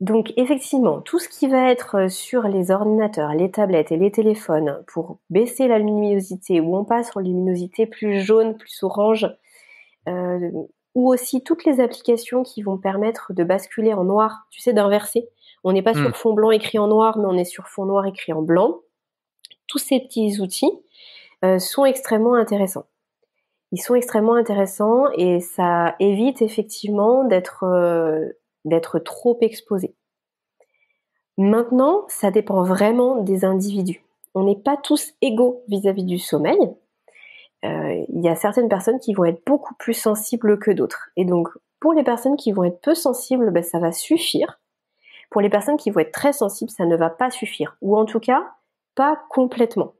donc effectivement, tout ce qui va être sur les ordinateurs, les tablettes et les téléphones pour baisser la luminosité, ou on passe en luminosité plus jaune, plus orange, ou aussi toutes les applications qui vont permettre de basculer en noir, tu sais, d'inverser. On n'est pas hmm. sur fond blanc écrit en noir, mais on est sur fond noir écrit en blanc. Tous ces petits outils euh, sont extrêmement intéressants. Ils sont extrêmement intéressants et ça évite effectivement euh, d'être trop exposé. Maintenant, ça dépend vraiment des individus. On n'est pas tous égaux vis à -vis du sommeil. Euh, il y a certaines personnes qui vont être beaucoup plus sensibles que d'autres. Et donc, pour les personnes qui vont être peu sensibles, ben, ça va suffire. Pour les personnes qui vont être très sensibles, ça ne va pas suffire. Ou en tout cas, pas complètement.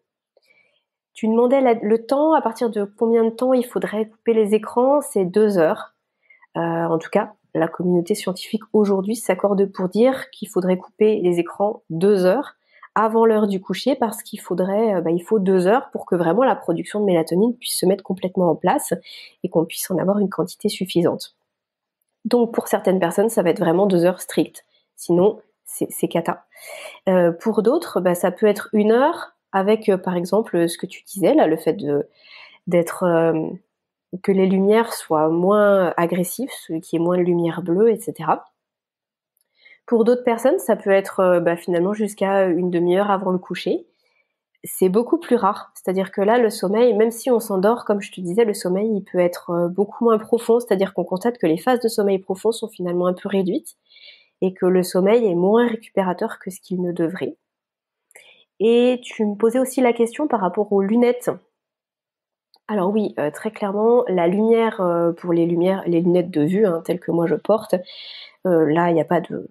Tu demandais le temps, à partir de combien de temps il faudrait couper les écrans, c'est deux heures. Euh, en tout cas, la communauté scientifique aujourd'hui s'accorde pour dire qu'il faudrait couper les écrans deux heures avant l'heure du coucher parce qu'il faudrait, euh, bah, il faut deux heures pour que vraiment la production de mélatonine puisse se mettre complètement en place et qu'on puisse en avoir une quantité suffisante. Donc pour certaines personnes, ça va être vraiment deux heures strictes. Sinon, c'est cata. Euh, pour d'autres, bah, ça peut être une heure avec, euh, par exemple, ce que tu disais là, le fait d'être que les lumières soient moins agressives, ce qui est moins de lumière bleue, etc. Pour d'autres personnes, ça peut être euh, bah, finalement jusqu'à euh, une demi-heure avant le coucher. C'est beaucoup plus rare. C'est-à-dire que là, le sommeil, même si on s'endort, comme je te disais, le sommeil, il peut être euh, beaucoup moins profond. C'est-à-dire qu'on constate que les phases de sommeil profond sont finalement un peu réduites et que le sommeil est moins récupérateur que ce qu'il ne devrait. Et tu me posais aussi la question par rapport aux lunettes. Alors oui, très clairement, la lumière pour les lumières, les lunettes de vue, hein, telles que moi je porte, là il n'y a pas de,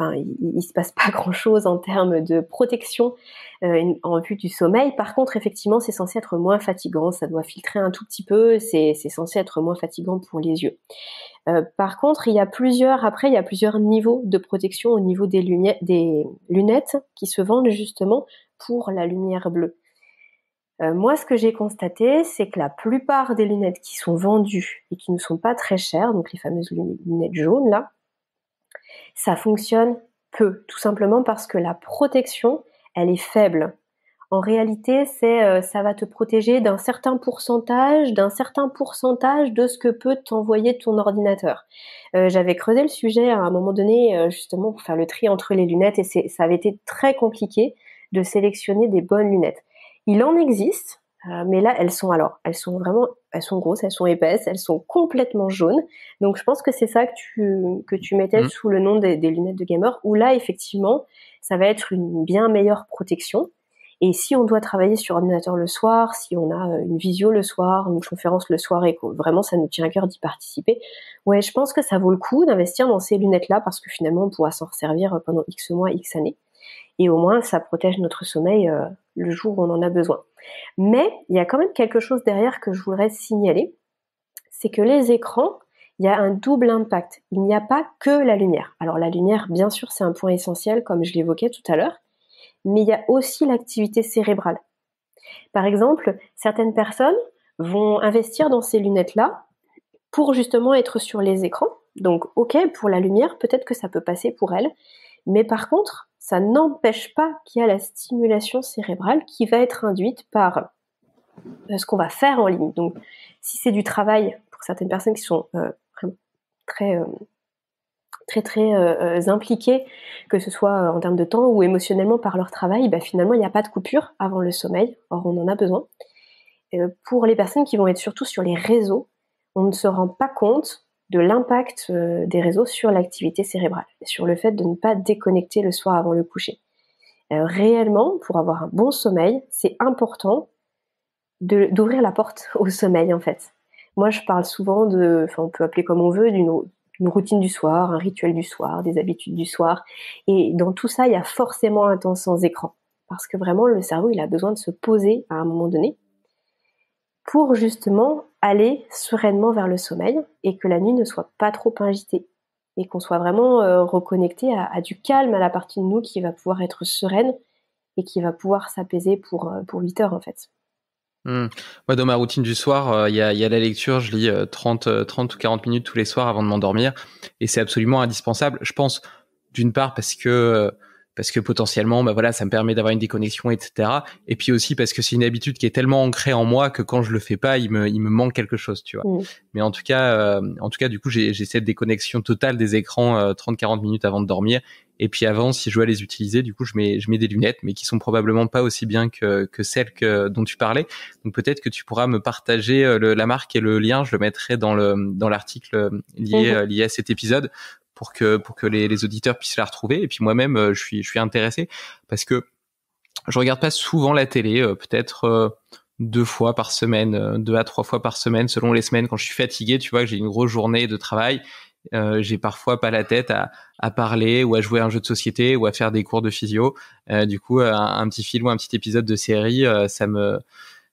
enfin, il, ne se passe pas grand chose en termes de protection euh, en vue du sommeil. Par contre, effectivement, c'est censé être moins fatigant, ça doit filtrer un tout petit peu, c'est censé être moins fatigant pour les yeux. Euh, par contre, il y a plusieurs, après, il y a plusieurs niveaux de protection au niveau des, lunettes, qui se vendent justement pour la lumière bleue. Euh, moi, ce que j'ai constaté, c'est que la plupart des lunettes qui sont vendues et qui ne sont pas très chères, donc les fameuses lunettes jaunes là, ça fonctionne peu, tout simplement parce que la protection, elle est faible. En réalité, euh, ça va te protéger d'un certain pourcentage, d'un certain pourcentage de ce que peut t'envoyer ton ordinateur. Euh, j'avais creusé le sujet à un moment donné, euh, justement, pour faire le tri entre les lunettes, et ça avait été très compliqué de sélectionner des bonnes lunettes. Il en existe, euh, mais là, elles sont alors, elles sont vraiment, elles sont grosses, elles sont épaisses, elles sont complètement jaunes. Donc je pense que c'est ça que tu que tu mettais mm. sous le nom des, lunettes de gamer. Où là, effectivement, ça va être une bien meilleure protection. Et si on doit travailler sur ordinateur le soir, si on a euh, une visio le soir, une conférence le soir et que vraiment ça nous tient à cœur d'y participer, ouais, je pense que ça vaut le coup d'investir dans ces lunettes-là parce que finalement on pourra s'en servir euh, pendant X mois, X années et au moins ça protège notre sommeil euh, le jour où on en a besoin. Mais il y a quand même quelque chose derrière que je voudrais signaler, c'est que les écrans, il y a un double impact. Il n'y a pas que la lumière. Alors la lumière, bien sûr, c'est un point essentiel, comme je l'évoquais tout à l'heure, mais il y a aussi l'activité cérébrale. Par exemple, certaines personnes vont investir dans ces lunettes-là pour justement être sur les écrans. Donc ok, pour la lumière, peut-être que ça peut passer pour elles, mais par contre, ça n'empêche pas qu'il y a la stimulation cérébrale qui va être induite par euh, ce qu'on va faire en ligne. Donc, si c'est du travail pour certaines personnes qui sont euh, euh, très très très impliquées, que ce soit en termes de temps ou émotionnellement par leur travail, bah, finalement il n'y a pas de coupure avant le sommeil. Or on en a besoin. pour les personnes qui vont être surtout sur les réseaux, on ne se rend pas compte de l'impact euh, des réseaux sur l'activité cérébrale, sur le fait de ne pas déconnecter le soir avant le coucher. Euh, réellement, pour avoir un bon sommeil, c'est important d'ouvrir la porte au sommeil en fait. Moi, je parle souvent de, enfin, on peut appeler comme on veut, d'une routine du soir, un rituel du soir, des habitudes du soir. Et dans tout ça, il y a forcément un temps sans écran. Parce que vraiment, le cerveau, il a besoin de se poser à un moment donné pour justement aller sereinement vers le sommeil et que la nuit ne soit pas trop agitée et qu'on soit vraiment euh, reconnecté à, du calme, à la partie de nous qui va pouvoir être sereine et qui va pouvoir s'apaiser pour, euh, pour 8 heures en fait. Moi, hmm. dans ma routine du soir, euh, il a y, a la lecture, je lis 30, 30 ou 40 minutes tous les soirs avant de m'endormir et c'est absolument indispensable, je pense, d'une part parce que parce que potentiellement, bah voilà, ça me permet d'avoir une déconnexion, etc. Et puis aussi parce que c'est une habitude qui est tellement ancrée en moi que quand je le fais pas, il me, il me manque quelque chose, tu vois. Mmh. Mais en tout cas, euh, en tout cas, du coup, j'ai cette déconnexion totale des écrans 30-40 euh, minutes avant de dormir. Et puis avant, si je dois les utiliser, du coup, je mets, je mets des lunettes, mais qui sont probablement pas aussi bien que, que celles que, dont tu parlais. Donc peut-être que tu pourras me partager euh, la marque et le lien. Je le mettrai dans le dans l'article lié, mmh. lié à cet épisode pour que pour que les, les auditeurs puissent la retrouver. Et puis moi-même, euh, je suis je suis intéressé parce que je regarde pas souvent la télé, euh, peut-être euh, deux fois par semaine, deux à trois fois par semaine, selon les semaines. Quand je suis fatigué, tu vois, que j'ai une grosse journée de travail, j'ai parfois pas la tête à, à, parler ou à jouer à un jeu de société ou à faire des cours de physio. du coup, un, petit film ou un petit épisode de série, ça me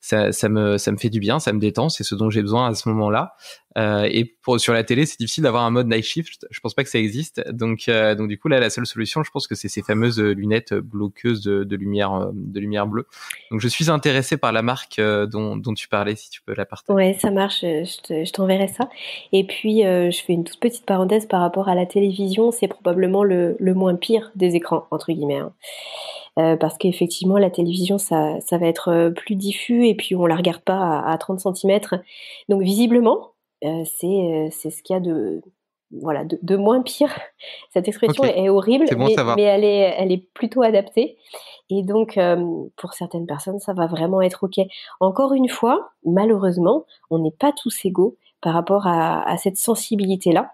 ça, ça, me ça me fait du bien, ça me détend, c'est ce dont j'ai besoin à ce moment-là. Euh, et pour, sur la télé, c'est difficile d'avoir un mode night shift. Je pense pas que ça existe. Donc, euh, donc du coup, là, la seule solution, je pense que c'est ces fameuses lunettes bloqueuses de, de lumière, euh, de lumière bleue. Donc, je suis intéressé par la marque dont, dont, tu parlais, si tu peux la partager. Ouais, ça marche. Je t'enverrai ça. Et puis, je fais une toute petite parenthèse par rapport à la télévision. C'est probablement le, le, moins pire des écrans entre guillemets. Hein. parce qu'effectivement la télévision ça, ça, va être plus diffus et puis on la regarde pas à, à 30 cm donc visiblement euh, euh, c'est ce qu'il y a de, voilà, de, moins pire. Cette expression est horrible, mais, elle, est, plutôt adaptée. Et donc, euh, pour certaines personnes, ça va vraiment être OK. Encore une fois, malheureusement, on n'est pas tous égaux par rapport à, cette sensibilité-là.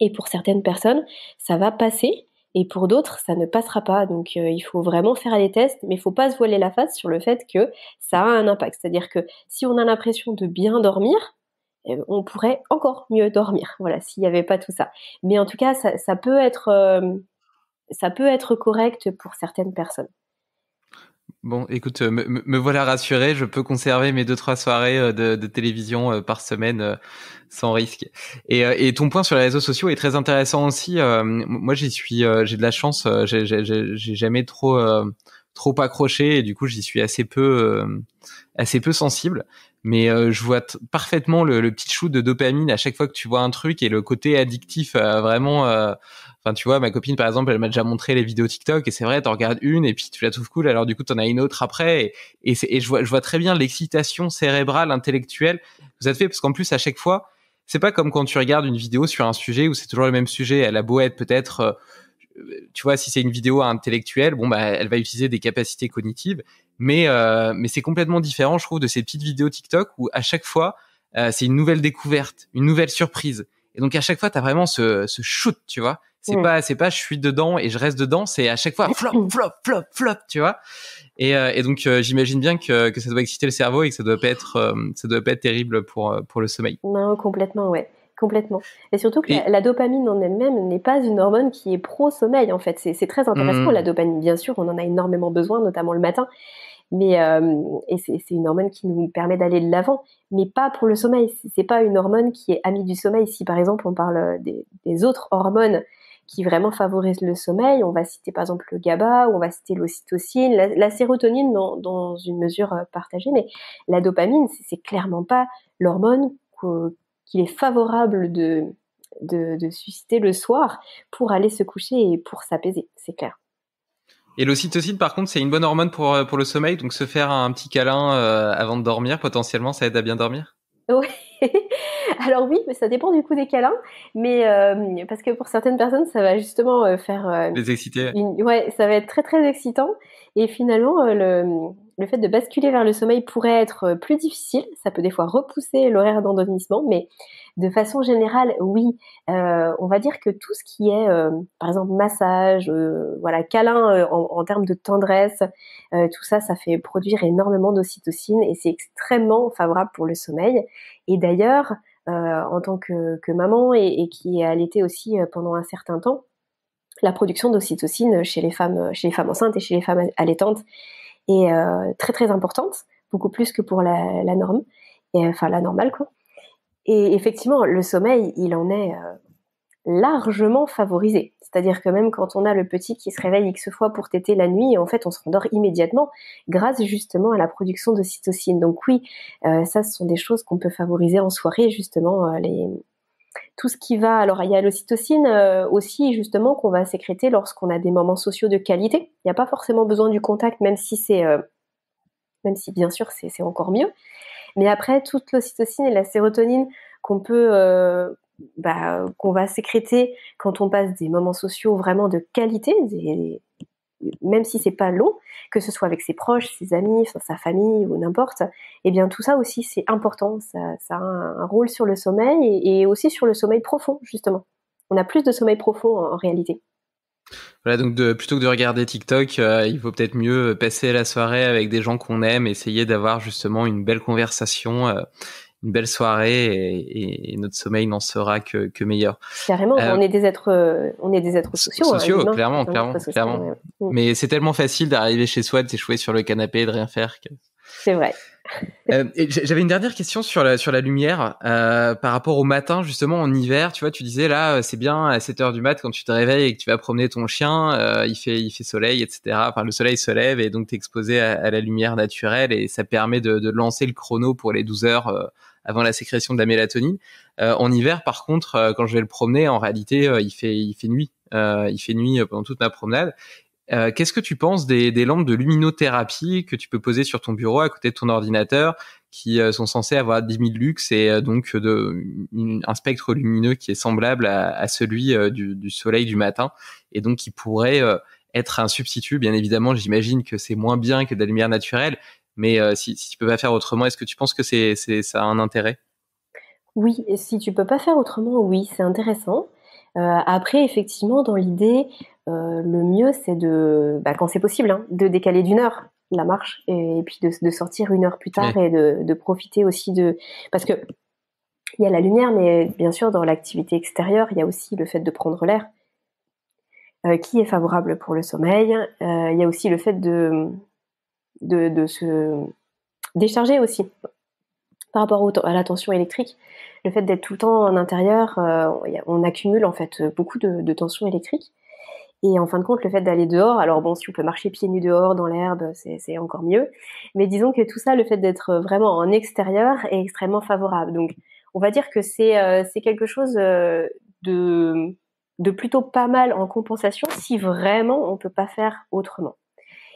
Et pour certaines personnes, ça va passer. Et pour d'autres, ça ne passera pas. Donc, il faut vraiment faire les tests, mais il ne faut pas se voiler la face sur le fait que ça a un impact. C'est-à-dire que si on a l'impression de bien dormir, euh, on pourrait encore mieux dormir, voilà, s'il n'y avait pas tout ça. Mais en tout cas, ça, euh, peut, être, correct pour certaines personnes. Bon, écoute, euh, me, voilà rassuré, je peux conserver mes deux trois soirées de, télévision par semaine sans risque. Et, ton point sur les réseaux sociaux est très intéressant aussi. Moi, j'y suis, j'ai de la chance, j'ai jamais trop trop accroché et du coup, j'y suis assez peu assez peu sensible mais euh, je vois parfaitement le, petit shoot de dopamine à chaque fois que tu vois un truc et le côté addictif vraiment euh, enfin tu vois ma copine par exemple elle m'a déjà montré les vidéos TikTok et c'est vrai t'en regardes une et puis tu la trouves cool alors du coup tu en as une autre après et, je vois je vois très bien l'excitation cérébrale intellectuelle que ça te fait parce qu'en plus à chaque fois c'est pas comme quand tu regardes une vidéo sur un sujet où c'est toujours le même sujet elle a beau être peut-être euh, tu vois, si c'est une vidéo intellectuelle, bon, bah, elle va utiliser des capacités cognitives, mais, euh, mais c'est complètement différent, je trouve, de ces petites vidéos TikTok où à chaque fois, euh, c'est une nouvelle découverte, une nouvelle surprise. Et donc à chaque fois, tu as vraiment ce, ce shoot, tu vois. C'est mm. pas, c'est pas, je suis dedans et je reste dedans. C'est à chaque fois flop, flop, flop, flop, tu vois. Et, euh, et donc j'imagine bien que, que ça doit exciter le cerveau et que ça doit pas être, ça doit pas être terrible pour pour le sommeil. Non, complètement, ouais, complètement. Et surtout que La, dopamine en elle-même n'est pas une hormone qui est pro sommeil en fait. C'est, très intéressant mm. la dopamine, bien sûr, on en a énormément besoin, notamment le matin. Mais euh, et c'est, une hormone qui nous permet d'aller de l'avant, mais pas pour le sommeil. C'est pas une hormone qui est amie du sommeil. Si par exemple on parle euh, des, autres hormones qui vraiment favorisent le sommeil, on va citer par exemple le GABA, ou on va citer l'ocytocine, la, sérotonine dans, une mesure euh, partagée, mais la dopamine, c'est, c'est clairement pas l'hormone qu'il est favorable de susciter le soir pour aller se coucher et pour s'apaiser, c'est clair. Et l'ocytocine, par contre, c'est une bonne hormone pour, euh, pour le sommeil. Donc, se faire un petit câlin euh, avant de dormir, potentiellement, ça aide à bien dormir Oui. Alors oui, mais ça dépend du coup des câlins. Mais euh, parce que pour certaines personnes, ça va justement faire... Les exciter. Ouais, ça va être très, très excitant. Et finalement, le le fait de basculer vers le sommeil pourrait être euh, plus difficile. Ça peut des fois repousser l'horaire d'endormissement, mais de façon générale, oui. Euh, on va dire que tout ce qui est, euh, par exemple, massage, voilà, câlin en, en, termes de tendresse, tout ça, ça fait produire énormément d'ocytocine et c'est extrêmement favorable pour le sommeil. Et d'ailleurs, en tant que, maman et, qui est allaitée aussi pendant un certain temps, la production d'ocytocine chez les femmes, chez les femmes enceintes et chez les femmes allaitantes euh, très très importante, beaucoup plus que pour la, norme, et, euh, enfin la normale quoi. Et effectivement, le sommeil, il en est euh, largement favorisé. C'est-à-dire que même quand on a le petit qui se réveille X fois pour téter la nuit, en fait, on se rendort immédiatement grâce justement à la production de cytocine. Donc oui, ça, ce sont des choses qu'on peut favoriser en soirée, justement, les, tout ce qui va. Alors, il y a l'ocytocine euh, aussi, justement, qu'on va sécréter lorsqu'on a des moments sociaux de qualité. Il n'y a pas forcément besoin du contact, même si c'est, euh, même si bien sûr c'est, encore mieux. Mais après, toute l'ocytocine et la sérotonine qu'on peut, euh, bah, qu'on va sécréter quand on passe des moments sociaux vraiment de qualité, même si c'est pas long, que ce soit avec ses proches, ses amis, sa famille ou n'importe, eh bien tout ça aussi c'est important, ça, a un rôle sur le sommeil et, aussi sur le sommeil profond justement. On a plus de sommeil profond en, réalité. Voilà, donc plutôt que de regarder TikTok, euh, il vaut peut-être mieux passer la soirée avec des gens qu'on aime, essayer d'avoir justement une belle conversation euh, une belle soirée et, notre sommeil n'en sera que, meilleur. Carrément, euh, on est des êtres, euh, on est des êtres sociaux. Hein, sociaux, clairement, clairement, clairement. Mm. Mais c'est tellement facile d'arriver chez soi, de s'échouer sur le canapé de rien faire. Que... C'est vrai. Euh, j'avais une dernière question sur la, lumière euh, par rapport au matin justement en hiver. Tu vois, tu disais là, euh, c'est bien à 7 heures du mat quand tu te réveilles et que tu vas promener ton chien, il fait soleil, etc. Enfin, le soleil se lève et donc es exposé à, la lumière naturelle et ça permet de, lancer le chrono pour les 12 heures avant la sécrétion de la mélatonine. en hiver, par contre, quand je vais le promener, en réalité, il fait nuit. il fait nuit pendant toute ma promenade euh, qu'est-ce que tu penses des, lampes de luminothérapie que tu peux poser sur ton bureau à côté de ton ordinateur, qui euh, sont censées avoir 10 000 lux et euh, donc de, un spectre lumineux qui est semblable à, celui du, soleil du matin, et donc qui pourrait être un substitut. Bien évidemment, j'imagine que c'est moins bien que de la lumière naturelle, mais si, si, tu peux pas faire autrement, est-ce que tu penses que c'est ça a un intérêt Oui, et si tu peux pas faire autrement, oui, c'est intéressant. après, effectivement, dans l'idée, euh, le mieux, c'est de, bah, quand c'est possible, hein, de décaler d'une heure la marche et, puis de, sortir une heure plus tard et de, profiter aussi de. Parce que il y a la lumière, mais bien sûr, dans l'activité extérieure, il y a aussi le fait de prendre l'air euh, qui est favorable pour le sommeil. Euh, il y a aussi le fait de, se décharger aussi par rapport à la tension électrique. Le fait d'être tout le temps en intérieur, on accumule en fait beaucoup de tension électrique. Et en fin de compte, le fait d'aller dehors, alors bon, si on peut marcher pieds nus dehors dans l'herbe, c'est encore mieux. Mais disons que tout ça, le fait d'être euh, vraiment en extérieur est extrêmement favorable. Donc, on va dire que c'est euh, quelque chose euh, de, de plutôt pas mal en compensation si vraiment on peut pas faire autrement.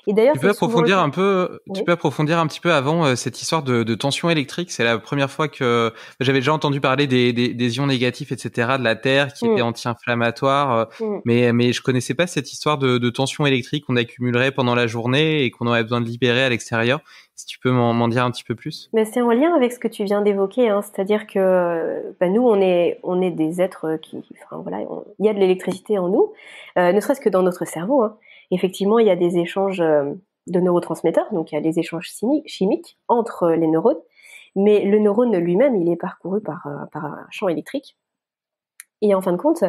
Et d'ailleurs, tu peux approfondir un peu. Tu peux approfondir un petit peu avant euh, cette histoire de, tension électrique. C'est la première fois que euh, j'avais déjà entendu parler des, ions négatifs, etc. de la Terre qui est mm. était anti-inflammatoire, euh, mm. mais mais je connaissais pas cette histoire de, tension électrique qu'on accumulerait pendant la journée et qu'on aurait besoin de libérer à l'extérieur. Si tu peux m'en dire un petit peu plus. Mais ben, c'est en lien avec ce que tu viens d'évoquer, hein. c'est-à-dire que ben, nous, on est, on est des êtres qui, voilà, il y a de l'électricité en nous, ne serait-ce que dans notre cerveau. Hein effectivement, il y a des échanges euh, de neurotransmetteurs, donc il y a des échanges chimiques entre euh, les neurones, mais le neurone lui-même, il est parcouru par, euh, un champ électrique. Et en fin de compte,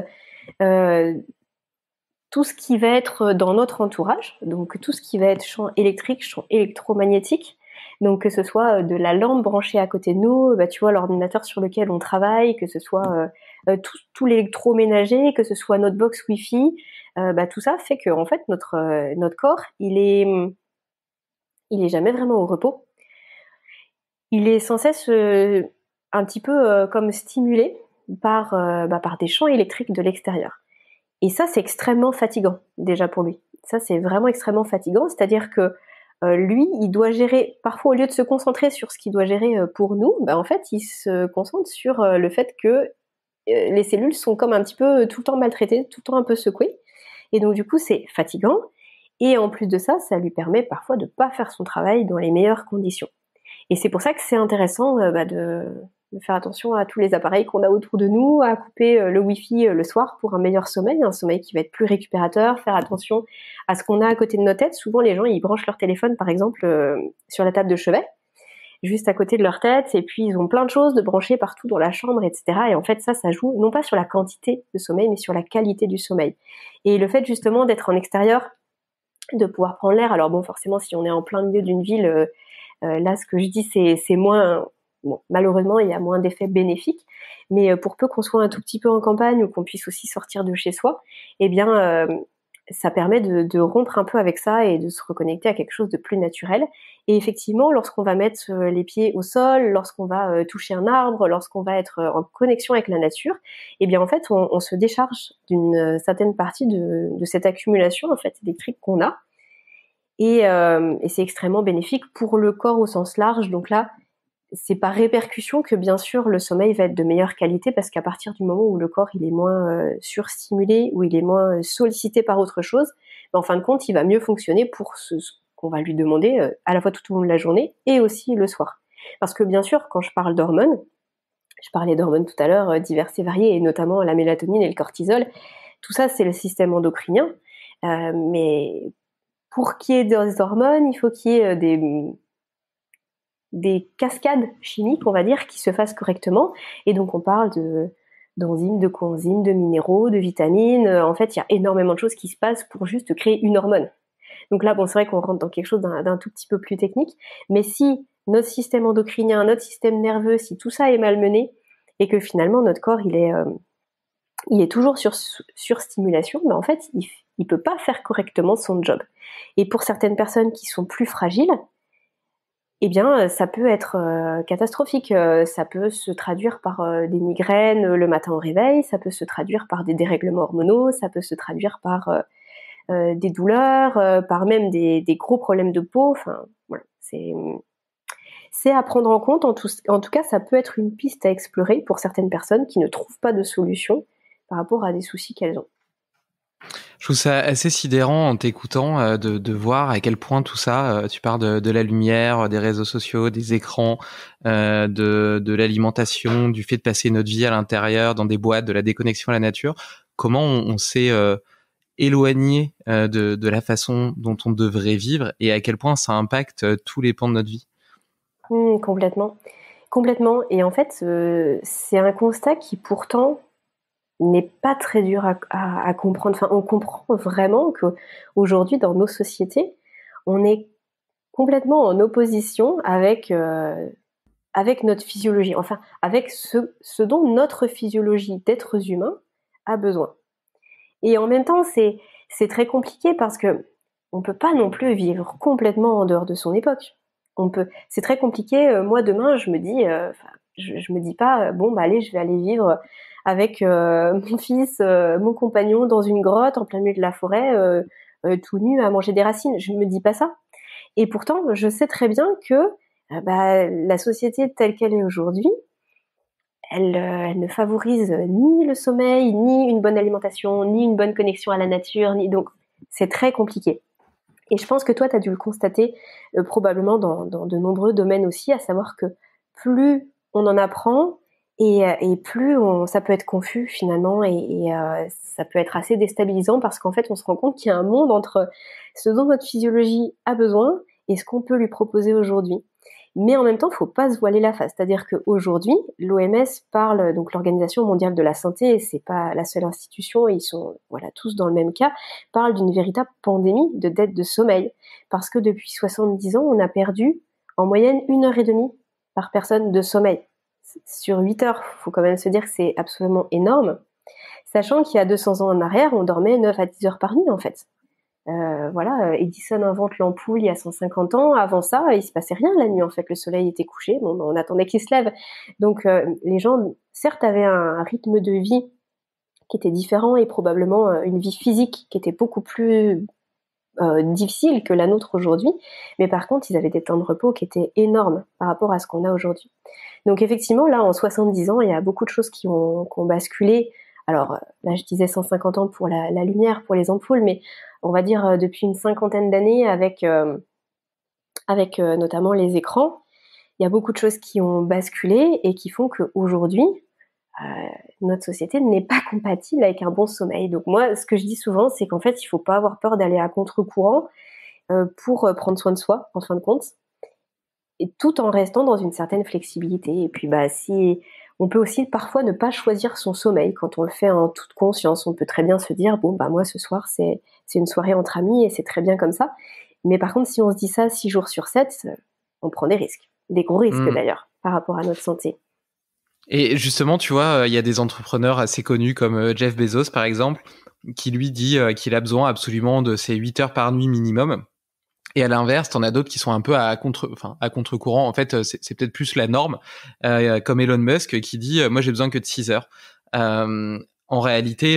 tout ce qui va être dans notre entourage, donc tout ce qui va être champ électrique, champ électromagnétique, donc que ce soit de la lampe branchée à côté de nous, bah, tu vois l'ordinateur sur lequel on travaille, que ce soit tout l'électroménager, que ce soit notre box Wi-Fi, euh, bah, tout ça fait que en fait notre euh, notre corps il est mm, il est jamais vraiment au repos. Il est sans cesse euh, un petit peu comme stimulé par bah, par des champs électriques de l'extérieur. Et ça c'est extrêmement fatigant déjà pour lui. Ça c'est vraiment extrêmement fatigant, c'est-à-dire que lui, il doit gérer, parfois au lieu de se concentrer sur ce qu'il doit gérer pour nous, bah, en fait, il se concentre sur le fait que les cellules sont comme un petit peu tout le temps maltraitées, tout le temps un peu secouées. Et donc du coup, c'est fatigant. Et en plus de ça, ça lui permet parfois de ne pas faire son travail dans les meilleures conditions. Et c'est pour ça que c'est intéressant euh, bah, de, faire attention à tous les appareils qu'on a autour de nous, à couper euh, le Wi-Fi euh, le soir pour un meilleur sommeil, un sommeil qui va être plus récupérateur, faire attention à ce qu'on a à côté de nos têtes. Souvent, les gens, ils branchent leur téléphone, par exemple, sur la table de chevet juste à côté de leur tête. Et puis, ils ont plein de choses de brancher partout dans la chambre, etc. Et en fait, ça, ça joue non pas sur la quantité de sommeil, mais sur la qualité du sommeil. Et le fait justement d'être en extérieur, de pouvoir prendre l'air. Alors bon, forcément, si on est en plein milieu d'une ville, euh, euh, là, ce que je dis, c'est moins... Bon, malheureusement, il y a moins d'effets bénéfiques, mais euh, pour peu qu'on soit un tout petit peu en campagne ou qu'on puisse aussi sortir de chez soi, eh bien, ça permet de, rompre un peu avec ça et de se reconnecter à quelque chose de plus naturel. Et effectivement, lorsqu'on va mettre euh, les pieds au sol, lorsqu'on va euh, toucher un arbre, lorsqu'on va être euh, en connexion avec la nature, eh bien en fait, on, se décharge d'une certaine partie de, cette accumulation en fait électrique qu'on a. Et, et c'est extrêmement bénéfique pour le corps au sens large. Donc là, c'est par répercussion que bien sûr le sommeil va être de meilleure qualité parce qu'à partir du moment où le corps il est moins euh, surstimulé ou il est moins euh, sollicité par autre chose, ben, en fin de compte il va mieux fonctionner pour ce, qu'on va lui demander euh, à la fois tout au long de la journée et aussi le soir. Parce que bien sûr quand je parle d'hormones, je parlais d'hormones tout à l'heure diverses et variées et notamment la mélatonine et le cortisol, tout ça c'est le système endocrinien, mais pour qu'il y ait des hormones, il faut qu'il y ait des des cascades chimiques, on va dire, qui se fassent correctement. Et donc on parle de d'enzymes, de coenzymes, de minéraux, de vitamines. Euh, en fait, il y a énormément de choses qui se passent pour juste créer une hormone. Donc là, bon, c'est vrai qu'on rentre dans quelque chose d'un tout petit peu plus technique, mais si notre système endocrinien, notre système nerveux, si tout ça est malmené et que finalement notre corps, il est, euh, il est toujours sur stimulation, mais ben, en fait, il, ne peut pas faire correctement son job. Et pour certaines personnes qui sont plus fragiles, eh bien, euh, ça peut être euh, catastrophique. Euh, ça peut se traduire par des migraines le matin au réveil, ça peut se traduire par des dérèglements hormonaux, ça peut se traduire par des douleurs, par même des, gros problèmes de peau. Enfin, voilà, c'est à prendre en compte. En tout, en tout cas, ça peut être une piste à explorer pour certaines personnes qui ne trouvent pas de solution par rapport à des soucis qu'elles ont. Je trouve ça assez sidérant en t'écoutant euh, de, voir à quel point tout ça, euh, tu parles de, la lumière, euh, des réseaux sociaux, des écrans, de, l'alimentation, du fait de passer notre vie à l'intérieur, dans des boîtes, de la déconnexion à la nature. Comment on, s'est éloigné de, la façon dont on devrait vivre et à quel point ça impacte tous les pans de notre vie mmh, Complètement. Complètement. Et en fait, c'est un constat qui pourtant n'est pas très dur à, comprendre. Enfin, on comprend vraiment qu'aujourd'hui, dans nos sociétés, on est complètement en opposition avec, euh, avec notre physiologie, enfin, avec ce, ce dont notre physiologie d'êtres humains a besoin. Et en même temps, c'est, très compliqué parce que on peut pas non plus vivre complètement en dehors de son époque. On peut, c'est très compliqué. Euh, moi, demain, je me dis, euh, je, je, me dis pas, bon, bah allez, je vais aller vivre avec euh, mon fils, euh, mon compagnon dans une grotte en plein milieu de la forêt, euh, tout nu à manger des racines. Je me dis pas ça. Et pourtant, je sais très bien que bah, la société telle qu'elle est aujourd'hui, elle, ne favorise ni le sommeil, ni une bonne alimentation, ni une bonne connexion à la nature, ni donc c'est très compliqué. Et je pense que toi, tu as dû le constater probablement dans, dans, de nombreux domaines aussi, à savoir que plus on en apprend, euh, et, plus ça peut être confus finalement, et, euh, ça peut être assez déstabilisant parce qu'en fait on se rend compte qu'il y a un monde entre ce dont notre physiologie a besoin et ce qu'on peut lui proposer aujourd'hui. Mais en même temps, il ne faut pas se voiler la face. C'est-à-dire qu'aujourd'hui, l'OMS parle, donc l'Organisation mondiale de la santé, c'est pas la seule institution, ils sont, voilà, tous dans le même cas, parle d'une véritable pandémie de dette de sommeil. Parce que depuis 70 ans, on a perdu, en moyenne, une heure et demie par personne de sommeil sur 8 heures. faut quand même se dire que c'est absolument énorme. Sachant qu'il y a 200 ans en arrière, on dormait 9 à 10 heures par nuit, en fait. Euh, voilà, euh, Edison invente l'ampoule il y a 150 ans. Avant ça, il se passait rien la nuit en fait. Le soleil était couché, ben, on attendait qu'il se lève. Donc euh, les gens, certes, avaient un, rythme de vie qui était différent et probablement une vie physique qui était beaucoup plus euh, difficile que la nôtre aujourd'hui, mais par contre, ils avaient des temps de repos qui étaient énormes par rapport à ce qu'on a aujourd'hui. Donc effectivement, là, en 70 ans, il y a beaucoup de choses qui ont, basculé. Alors là, je disais 150 ans pour la, lumière, pour les ampoules, mais on va dire euh, depuis une cinquantaine d'années avec, euh, avec notamment les écrans, il y a beaucoup de choses qui ont basculé et qui font qu'aujourd'hui, euh, notre société n'est pas compatible avec un bon sommeil. Donc moi, ce que je dis souvent, c'est qu'en fait, il faut pas avoir peur d'aller à contre-courant euh, pour euh, prendre soin de soi, en fin de compte, et tout en restant dans une certaine flexibilité. Et puis, bah, si on peut aussi parfois ne pas choisir son sommeil quand on le fait en toute conscience, on peut très bien se dire bon bah moi ce soir c'est une soirée entre amis et c'est très bien comme ça. Mais par contre, si on se dit ça six jours sur sept, on prend des risques, des gros risques mmh. d'ailleurs par rapport à notre santé. Et justement, tu vois, euh, il y a des entrepreneurs assez connus comme euh, Jeff Bezos, par exemple, qui lui dit euh, qu'il a besoin absolument de ses 8 heures par nuit minimum. Et à l'inverse, t'en as d'autres qui sont un peu à contre, enfin à contre-courant. En fait, c'est peut-être plus la norme, comme Elon Musk qui dit moi j'ai besoin que de 6 heures. en réalité,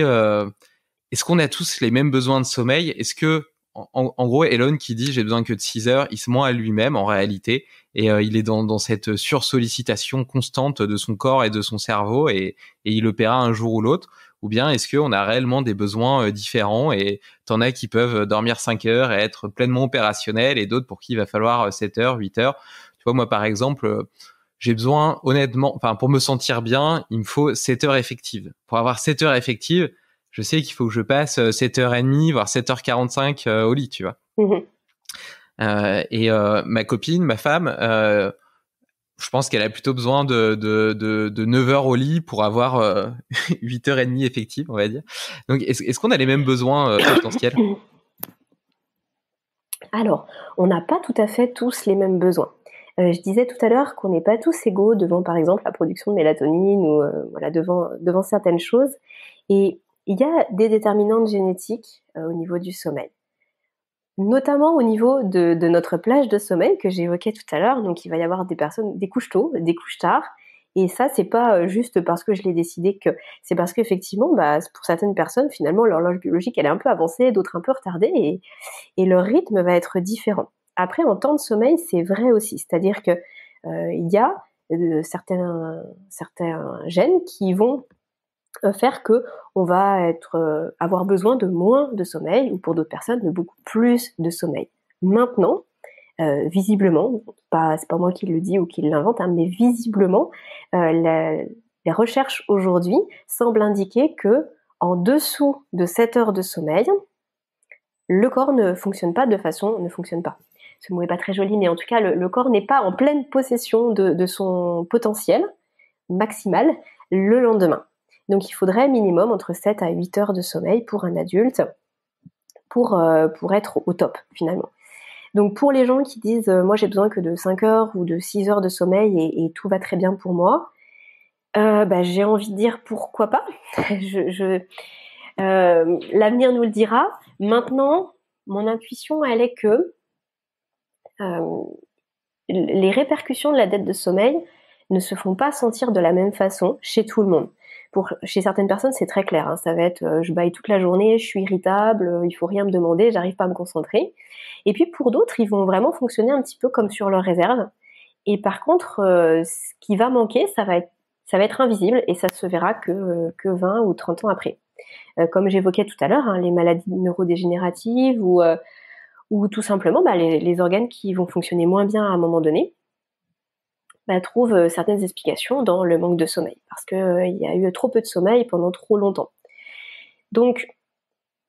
est-ce qu'on a tous les mêmes besoins de sommeil Est-ce que en, gros, Elon qui dit j'ai besoin que de 6 heures, il se ment à lui-même en réalité, et euh, il est dans, dans cette sursollicitation constante de son corps et de son cerveau, et, il opéra un jour ou l'autre. Ou bien est-ce qu'on a réellement des besoins euh, différents et t'en as qui peuvent dormir 5 heures et être pleinement opérationnels et d'autres pour qui il va falloir 7 euh, heures, 8 heures. Tu vois, moi par exemple, j'ai besoin honnêtement, enfin pour me sentir bien, il me faut 7 heures effectives. Pour avoir 7 heures effectives, je sais qu'il faut que je passe 7h30, euh, voire 7h45 euh, au lit, tu vois. Mhm. Euh, et ma copine, ma femme, je pense qu'elle a plutôt besoin de, de, de, 9h au lit pour avoir 8h30 effective, on va dire. Donc, est-ce, qu'on a les mêmes besoins potentiels Alors, on n'a pas tout à fait tous les mêmes besoins. je disais tout à l'heure qu'on n'est pas tous égaux devant, par exemple, la production de mélatonine ou voilà, devant, devant certaines choses. Et il y a des déterminantes génétiques euh, au niveau du sommeil, notamment au niveau de, notre plage de sommeil que j'évoquais tout à l'heure. Donc il va y avoir des personnes, des couches tôt, des couches tard. Et ça, c'est pas euh, juste parce que je l'ai décidé que c'est parce qu'effectivement, bah, pour certaines personnes, finalement, l'horloge biologique, elle est un peu avancée, d'autres un peu retardée, et, leur rythme va être différent. Après, en temps de sommeil, c'est vrai aussi, c'est-à-dire qu'il euh, y a certains gènes qui vont euh, faire qu'on va être, euh, avoir besoin de moins de sommeil ou pour d'autres personnes de beaucoup plus de sommeil. Maintenant, euh, visiblement, pas c'est pas moi qui le dis ou qui l'invente, hein, mais visiblement, les recherches aujourd'hui semblent indiquer que en dessous de 7 heures de sommeil, le corps ne fonctionne pas de façon ne fonctionne pas. Ce mot n'est pas très joli, mais en tout cas, le, corps n'est pas en pleine possession de son potentiel maximal le lendemain. Donc il faudrait minimum entre 7 à 8 heures de sommeil pour un adulte pour, euh, pour être au top finalement. Donc pour les gens qui disent euh, moi j'ai besoin que de 5 heures ou de 6 heures de sommeil et, tout va très bien pour moi, euh, bah, j'ai envie de dire pourquoi pas. L'avenir nous le dira. Maintenant, mon intuition elle est que les répercussions de la dette de sommeil ne se font pas sentir de la même façon chez tout le monde chez certaines personnes, c'est très clair. Hein. ça va être euh, je baille toute la journée, je suis irritable, euh, il faut rien me demander, j'arrive pas à me concentrer. Et puis pour d'autres, ils vont vraiment fonctionner un petit peu comme sur leur réserve. Et par contre, euh, ce qui va manquer, ça va être ça va être invisible et ça se verra que, que 20 ou 30 ans après. comme j'évoquais tout à l'heure, hein, les maladies neurodégénératives ou ou tout simplement bah, les, organes qui vont fonctionner moins bien à un moment donné. Bah, trouve euh, certaines explications dans le manque de sommeil, parce qu'il euh, il y a eu trop peu de sommeil pendant trop longtemps. Donc,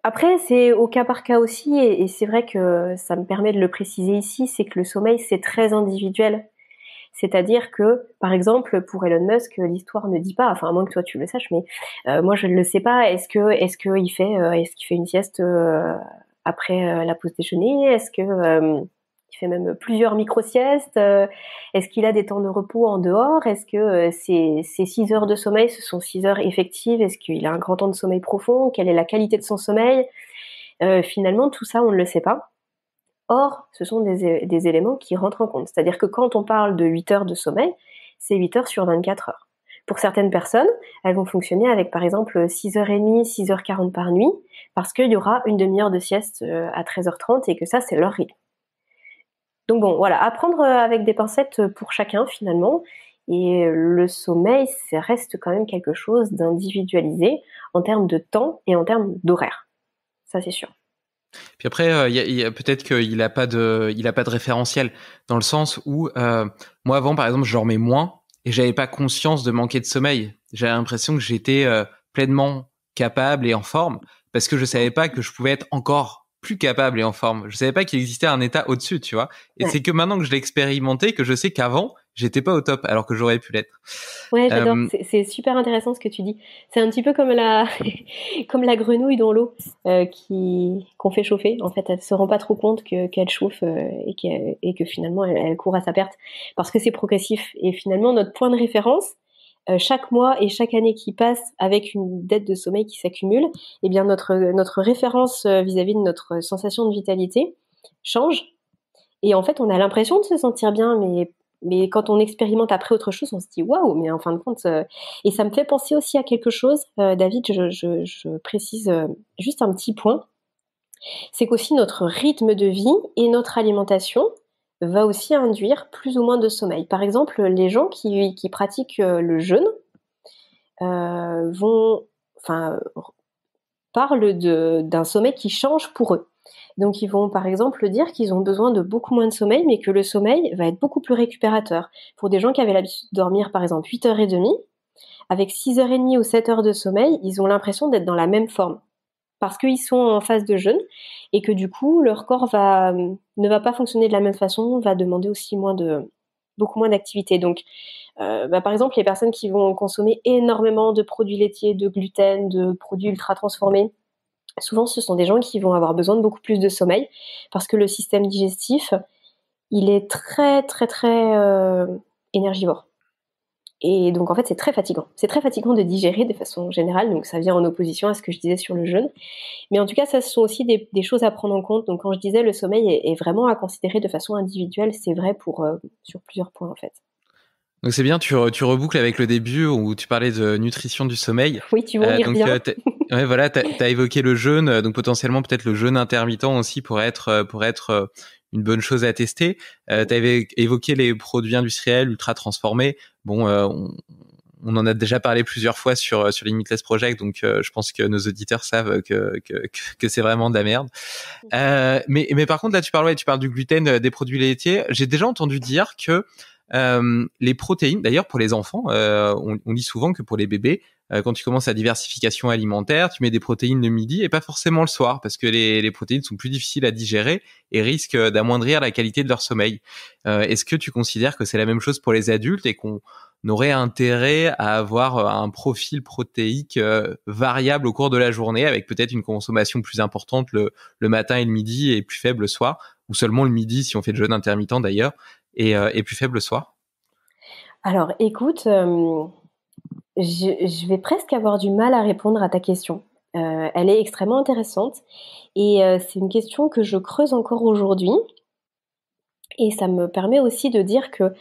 après, c'est au cas par cas aussi, et, c'est vrai que ça me permet de le préciser ici, c'est que le sommeil, c'est très individuel. C'est-à-dire que, par exemple, pour Elon Musk, l'histoire ne dit pas, enfin à moins que toi tu le saches, mais euh, moi je ne le sais pas, est-ce que est-ce qu'il fait, est-ce qu'il fait une sieste après la pause déjeuner Est-ce que il fait même plusieurs micro-siestes euh, Est-ce qu'il a des temps de repos en dehors Est-ce que ces, ces 6 heures de sommeil, ce sont 6 heures effectives Est-ce qu'il a un grand temps de sommeil profond Quelle est la qualité de son sommeil euh, Finalement, tout ça, on ne le sait pas. Or, ce sont des, éléments qui rentrent en compte. C'est-à-dire que quand on parle de 8 heures de sommeil, c'est 8 heures sur 24 heures. Pour certaines personnes, elles vont fonctionner avec par exemple 6h30, 6h40 par nuit, parce qu'il y aura une demi-heure de sieste euh, à 13h30 et que ça, c'est leur rythme. Donc bon, voilà, apprendre euh, avec des pincettes euh, pour chacun finalement. Et euh, le sommeil, ça reste quand même quelque chose d'individualisé en termes de temps et en termes d'horaire. Ça, c'est sûr. Puis après, peut-être qu'il n'a pas de, pas de référentiel dans le sens où moi avant, par exemple, je dormais moins et j'avais pas conscience de manquer de sommeil. J'avais l'impression que j'étais pleinement capable et en forme parce que je savais pas que je pouvais être encore plus capable et en forme. Je savais pas qu'il existait un état au-dessus, tu vois. Et c'est que maintenant que je l'ai expérimenté, que je sais qu'avant, j'étais pas au top, alors que j'aurais pu l'être. Ouais, euh, j'adore. C'est super intéressant ce que tu dis. C'est un petit peu comme la, comme la grenouille dans l'eau euh, qui qu'on fait chauffer. En fait, elle se rend pas trop compte qu'elle chauffe euh, et, que finalement elle, court à sa perte parce que c'est progressif. Et finalement, notre point de référence, euh, chaque mois et chaque année qui passe avec une dette de sommeil qui s'accumule, eh bien notre, euh, notre référence euh, vis-à-vis de notre sensation de vitalité change. Et en fait, on a l'impression de se sentir bien, mais, mais quand on expérimente après autre chose, on se dit waouh, mais en fin de compte. Et ça me fait penser aussi à quelque chose, David, je, je, précise juste un petit point. C'est qu'aussi notre rythme de vie et notre alimentation, va aussi induire plus ou moins de sommeil. Par exemple, les gens qui, pratiquent euh, le jeûne euh, vont, enfin, parlent d'un sommeil qui change pour eux. Donc ils vont par exemple dire qu'ils ont besoin de beaucoup moins de sommeil, mais que le sommeil va être beaucoup plus récupérateur. Pour des gens qui avaient l'habitude de dormir par exemple 8h30, avec 6h30 ou 7h de sommeil, ils ont l'impression d'être dans la même forme parce qu'ils sont en phase de jeûne et que du coup leur corps va, euh, ne va pas fonctionner de la même façon, va demander aussi moins de, beaucoup moins d'activité. Donc, euh, bah, par exemple, les personnes qui vont consommer énormément de produits laitiers, de gluten, de produits ultra transformés, souvent ce sont des gens qui vont avoir besoin de beaucoup plus de sommeil parce que le système digestif, il est très très très euh, énergivore. Et donc en fait c'est très fatigant. C'est très fatigant de digérer de façon générale, donc ça vient en opposition à ce que je disais sur le jeûne. Mais en tout cas ça ce sont aussi des, choses à prendre en compte. Donc quand je disais le sommeil est, vraiment à considérer de façon individuelle, c'est vrai pour euh, sur plusieurs points en fait. Donc c'est bien, tu, tu, reboucles avec le début où tu parlais de nutrition du sommeil. Oui, tu vois, euh, donc, euh, voilà, tu as, évoqué le jeûne, donc potentiellement peut-être le jeûne intermittent aussi pourrait être, pour être une bonne chose à tester. Euh, tu avais évoqué les produits industriels ultra transformés. Bon, euh, on, en a déjà parlé plusieurs fois sur, euh, sur Limitless Project, donc euh, je pense que nos auditeurs savent que, que, c'est vraiment de la merde. mais, mais par contre, là, tu parles, tu parles du gluten, des produits laitiers. J'ai déjà entendu dire que les protéines, d'ailleurs pour les enfants, on, on dit souvent que pour les bébés, euh, quand tu commences la diversification alimentaire, tu mets des protéines le midi et pas forcément le soir parce que les, protéines sont plus difficiles à digérer et risquent euh, d'amoindrir la qualité de leur sommeil. Euh, est-ce que tu considères que c'est la même chose pour les adultes et qu'on aurait intérêt à avoir un profil protéique variable au cours de la journée avec peut-être une consommation plus importante le, matin et le midi et plus faible le soir ou seulement le midi si on fait le jeûne intermittent d'ailleurs et, plus faible le soir alors écoute, je, vais presque avoir du mal à répondre à ta question. Euh, elle est extrêmement intéressante et euh, c'est une question que je creuse encore aujourd'hui. Et ça me permet aussi de dire que euh,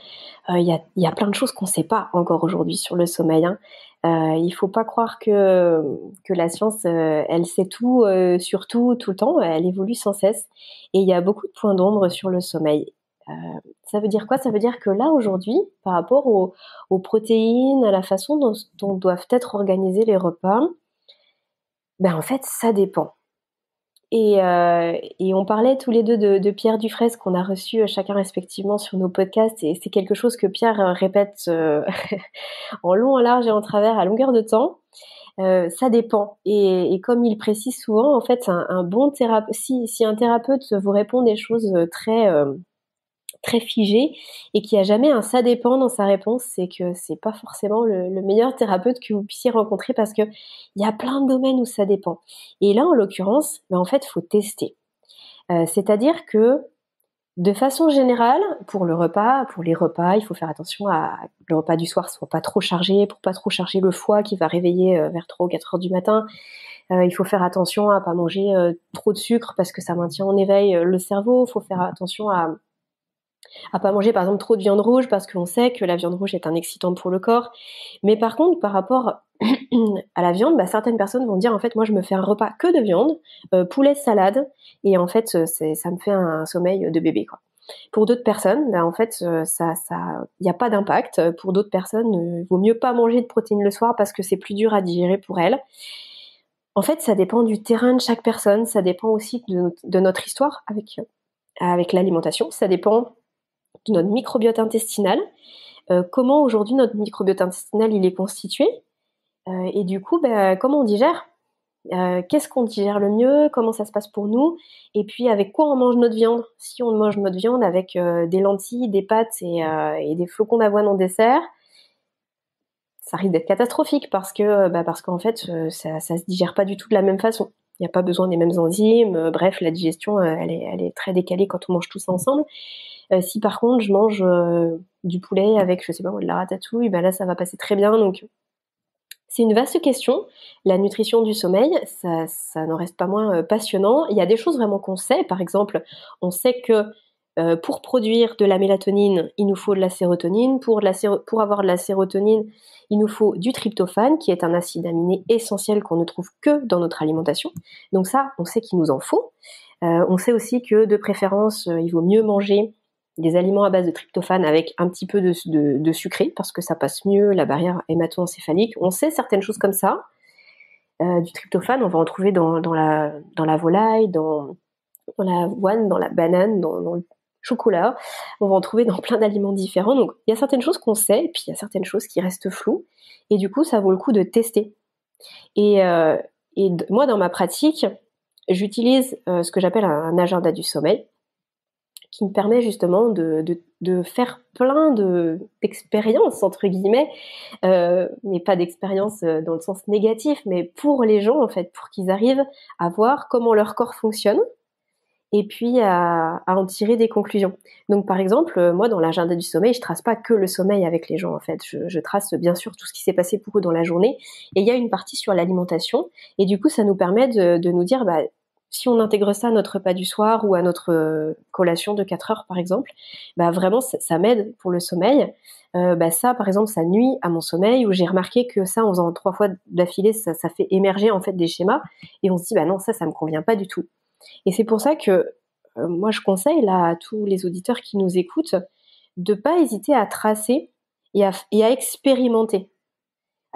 il y, a, plein de choses qu'on ne sait pas encore aujourd'hui sur le sommeil. Hein. il ne faut pas croire que, la science, elle sait tout, surtout sur tout, tout le temps, elle évolue sans cesse. Et il y a beaucoup de points d'ombre sur le sommeil. Euh, ça veut dire quoi Ça veut dire que là, aujourd'hui, par rapport aux, protéines, à la façon dont, doivent être organisés les repas, ben en fait, ça dépend. Et, euh, on parlait tous les deux de, Pierre Dufresne qu'on a reçu euh, chacun respectivement sur nos podcasts et c'est quelque chose que Pierre répète en long, en large et en travers à longueur de temps. ça dépend. Et, comme il précise souvent, en fait, un, bon si, un thérapeute vous répond des choses très très figé et qui a jamais un ça dépend dans sa réponse, c'est que c'est pas forcément le, meilleur thérapeute que vous puissiez rencontrer parce que il y a plein de domaines où ça dépend. Et là, en l'occurrence, ben en fait, faut tester. Euh, c'est-à-dire que de façon générale, pour le repas, pour les repas, il faut faire attention à que le repas du soir soit pas trop chargé, pour pas trop charger le foie qui va réveiller euh, vers 3 ou 4 heures du matin. Euh, il faut faire attention à pas manger trop de sucre parce que ça maintient en éveil le cerveau. Il faut faire attention à à pas manger par exemple trop de viande rouge parce qu'on sait que la viande rouge est un excitant pour le corps. Mais par contre, par rapport à la viande, bah, certaines personnes vont dire en fait moi je me fais un repas que de viande, euh, poulet salade, et en fait euh, ça me fait un sommeil de bébé quoi. Pour d'autres personnes, bah, en fait euh, ça ça y a pas d'impact. Pour d'autres personnes, il vaut mieux pas manger de protéines le soir parce que c'est plus dur à digérer pour elles. En fait, ça dépend du terrain de chaque personne, ça dépend aussi de, de notre histoire avec, avec l'alimentation, ça dépend notre microbiote intestinal, euh, comment aujourd'hui notre microbiote intestinal il est constitué, euh, et du coup, bah, comment on digère, euh, qu'est-ce qu'on digère le mieux, comment ça se passe pour nous, et puis avec quoi on mange notre viande. Si on mange notre viande avec des lentilles, des pâtes et, des flocons d'avoine en dessert, ça risque d'être catastrophique parce que bah, parce qu'en fait ça, ça se digère pas du tout de la même façon. Il n'y a pas besoin des mêmes enzymes. bref, la digestion elle est, est très décalée quand on mange tous ensemble. Euh, si par contre je mange euh, du poulet avec, je sais pas moi, de la ratatouille, bah là ça va passer très bien. Donc c'est une vaste question. La nutrition du sommeil, ça, ça n'en reste pas moins euh, passionnant. Il y a des choses vraiment qu'on sait. Par exemple, on sait que pour produire de la mélatonine, il nous faut de la sérotonine. Pour, pour, avoir de la sérotonine, il nous faut du tryptophane, qui est un acide aminé essentiel qu'on ne trouve que dans notre alimentation. Donc ça, on sait qu'il nous en faut. on sait aussi que de préférence, il vaut mieux manger des aliments à base de tryptophane avec un petit peu de, de, sucré parce que ça passe mieux, la barrière hémato-encéphalique. On sait certaines choses comme ça. Euh, du tryptophane, on va en trouver dans, la, dans la, volaille, dans, la l'avoine, dans la banane, dans, le chocolat. On va en trouver dans plein d'aliments différents. Donc il y a certaines choses qu'on sait, et puis il y a certaines choses qui restent floues. Et du coup, ça vaut le coup de tester. Et, euh, moi, dans ma pratique, j'utilise euh, ce que j'appelle un agenda du sommeil qui me permet justement de, faire plein d'expériences, entre guillemets, euh, mais pas d'expériences euh, dans le sens négatif, mais pour les gens, en fait, pour qu'ils arrivent à voir comment leur corps fonctionne et puis à, en tirer des conclusions. Donc, par exemple, euh, moi, dans l'agenda du sommeil, je ne trace pas que le sommeil avec les gens, en fait. Je, trace bien sûr tout ce qui s'est passé pour eux dans la journée, et il y a une partie sur l'alimentation, et du coup, ça nous permet de, de nous dire, bah, si on intègre ça à notre pas du soir ou à notre euh, collation de 4 heures par exemple, bah vraiment ça, m'aide pour le sommeil. Euh, bah, ça par exemple ça nuit à mon sommeil où j'ai remarqué que ça en faisant trois fois d'affilée ça, fait émerger en fait des schémas et on se dit bah non ça ça me convient pas du tout. Et c'est pour ça que euh, moi je conseille là à tous les auditeurs qui nous écoutent de pas hésiter à tracer et à expérimenter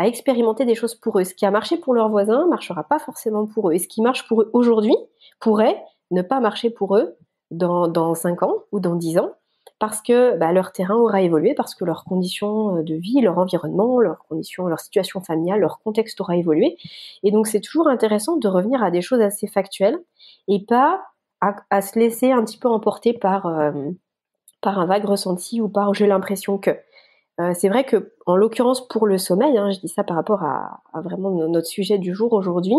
à expérimenter des choses pour eux. Ce qui a marché pour leurs voisins ne marchera pas forcément pour eux. Et ce qui marche pour eux aujourd'hui pourrait ne pas marcher pour eux dans, 5 ans ou dans 10 ans parce que bah, leur terrain aura évolué, parce que leurs conditions euh, de vie, leur environnement, leur situation familiale, leur contexte aura évolué. Et donc c'est toujours intéressant de revenir à des choses assez factuelles et pas à, se laisser un petit peu emporter par, euh, par un vague ressenti ou par j'ai l'impression que. Euh, c'est vrai que, en l'occurrence, pour le sommeil, hein, je dis ça par rapport à, vraiment notre sujet du jour aujourd'hui,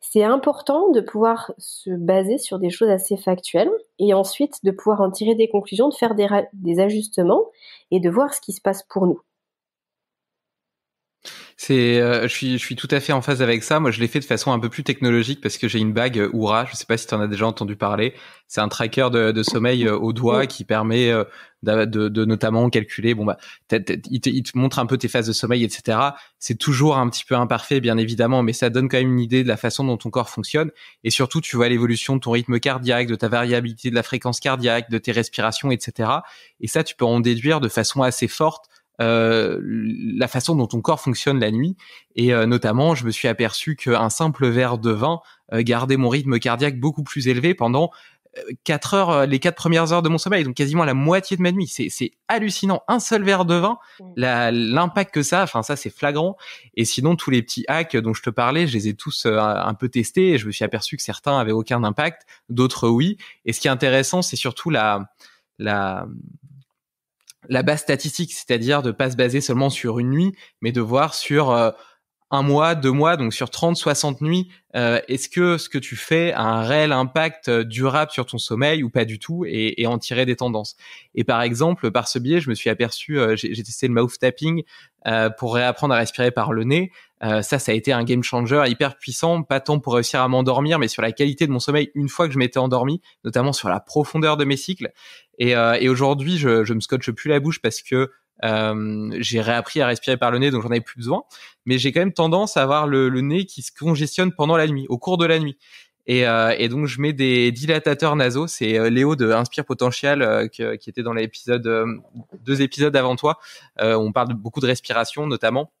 c'est important de pouvoir se baser sur des choses assez factuelles et ensuite de pouvoir en tirer des conclusions, de faire des ajustements et de voir ce qui se passe pour nous. C'est, euh, je suis, je suis tout à fait en phase avec ça. Moi, je l'ai fait de façon un peu plus technologique parce que j'ai une bague euh, Oura. Je ne sais pas si tu en as déjà entendu parler. C'est un tracker de, de sommeil euh, au doigt qui permet de, de, notamment calculer. Bon bah, il, te, il, te, montre un peu tes phases de sommeil, etc. C'est toujours un petit peu imparfait, bien évidemment, mais ça donne quand même une idée de la façon dont ton corps fonctionne. Et surtout, tu vois l'évolution de ton rythme cardiaque, de ta variabilité de la fréquence cardiaque, de tes respirations, etc. Et ça, tu peux en déduire de façon assez forte euh, la façon dont ton corps fonctionne la nuit. Et euh, notamment, je me suis aperçu qu'un simple verre de vin euh, gardait mon rythme cardiaque beaucoup plus élevé pendant quatre heures, les quatre premières heures de mon sommeil, donc quasiment la moitié de ma nuit. C'est hallucinant. Un seul verre de vin, l'impact que ça, enfin ça c'est flagrant. Et sinon tous les petits hacks dont je te parlais, je les ai tous un peu testés et je me suis aperçu que certains avaient aucun impact, d'autres oui. Et ce qui est intéressant, c'est surtout la la la base statistique, c'est-à-dire de pas se baser seulement sur une nuit, mais de voir sur euh, un mois, deux mois, donc sur 30, 60 nuits, euh, est-ce que ce que tu fais a un réel impact euh, durable sur ton sommeil ou pas du tout et, en tirer des tendances. Et par exemple, par ce biais, je me suis aperçu, j'ai testé le mouth tapping pour réapprendre à respirer par le nez euh, ça, ça a été un game changer hyper puissant, pas tant pour réussir à m'endormir, mais sur la qualité de mon sommeil une fois que je m'étais endormi, notamment sur la profondeur de mes cycles. Et, euh, aujourd'hui, je, je me scotche plus la bouche parce que euh, j'ai réappris à respirer par le nez, donc j'en ai plus besoin. Mais j'ai quand même tendance à avoir le, nez qui se congestionne pendant la nuit, au cours de la nuit. Et, donc je mets des dilatateurs nasaux. C'est Léo de Inspire Potential qui était dans l'épisode deux épisodes avant toi. on parle beaucoup de respiration notamment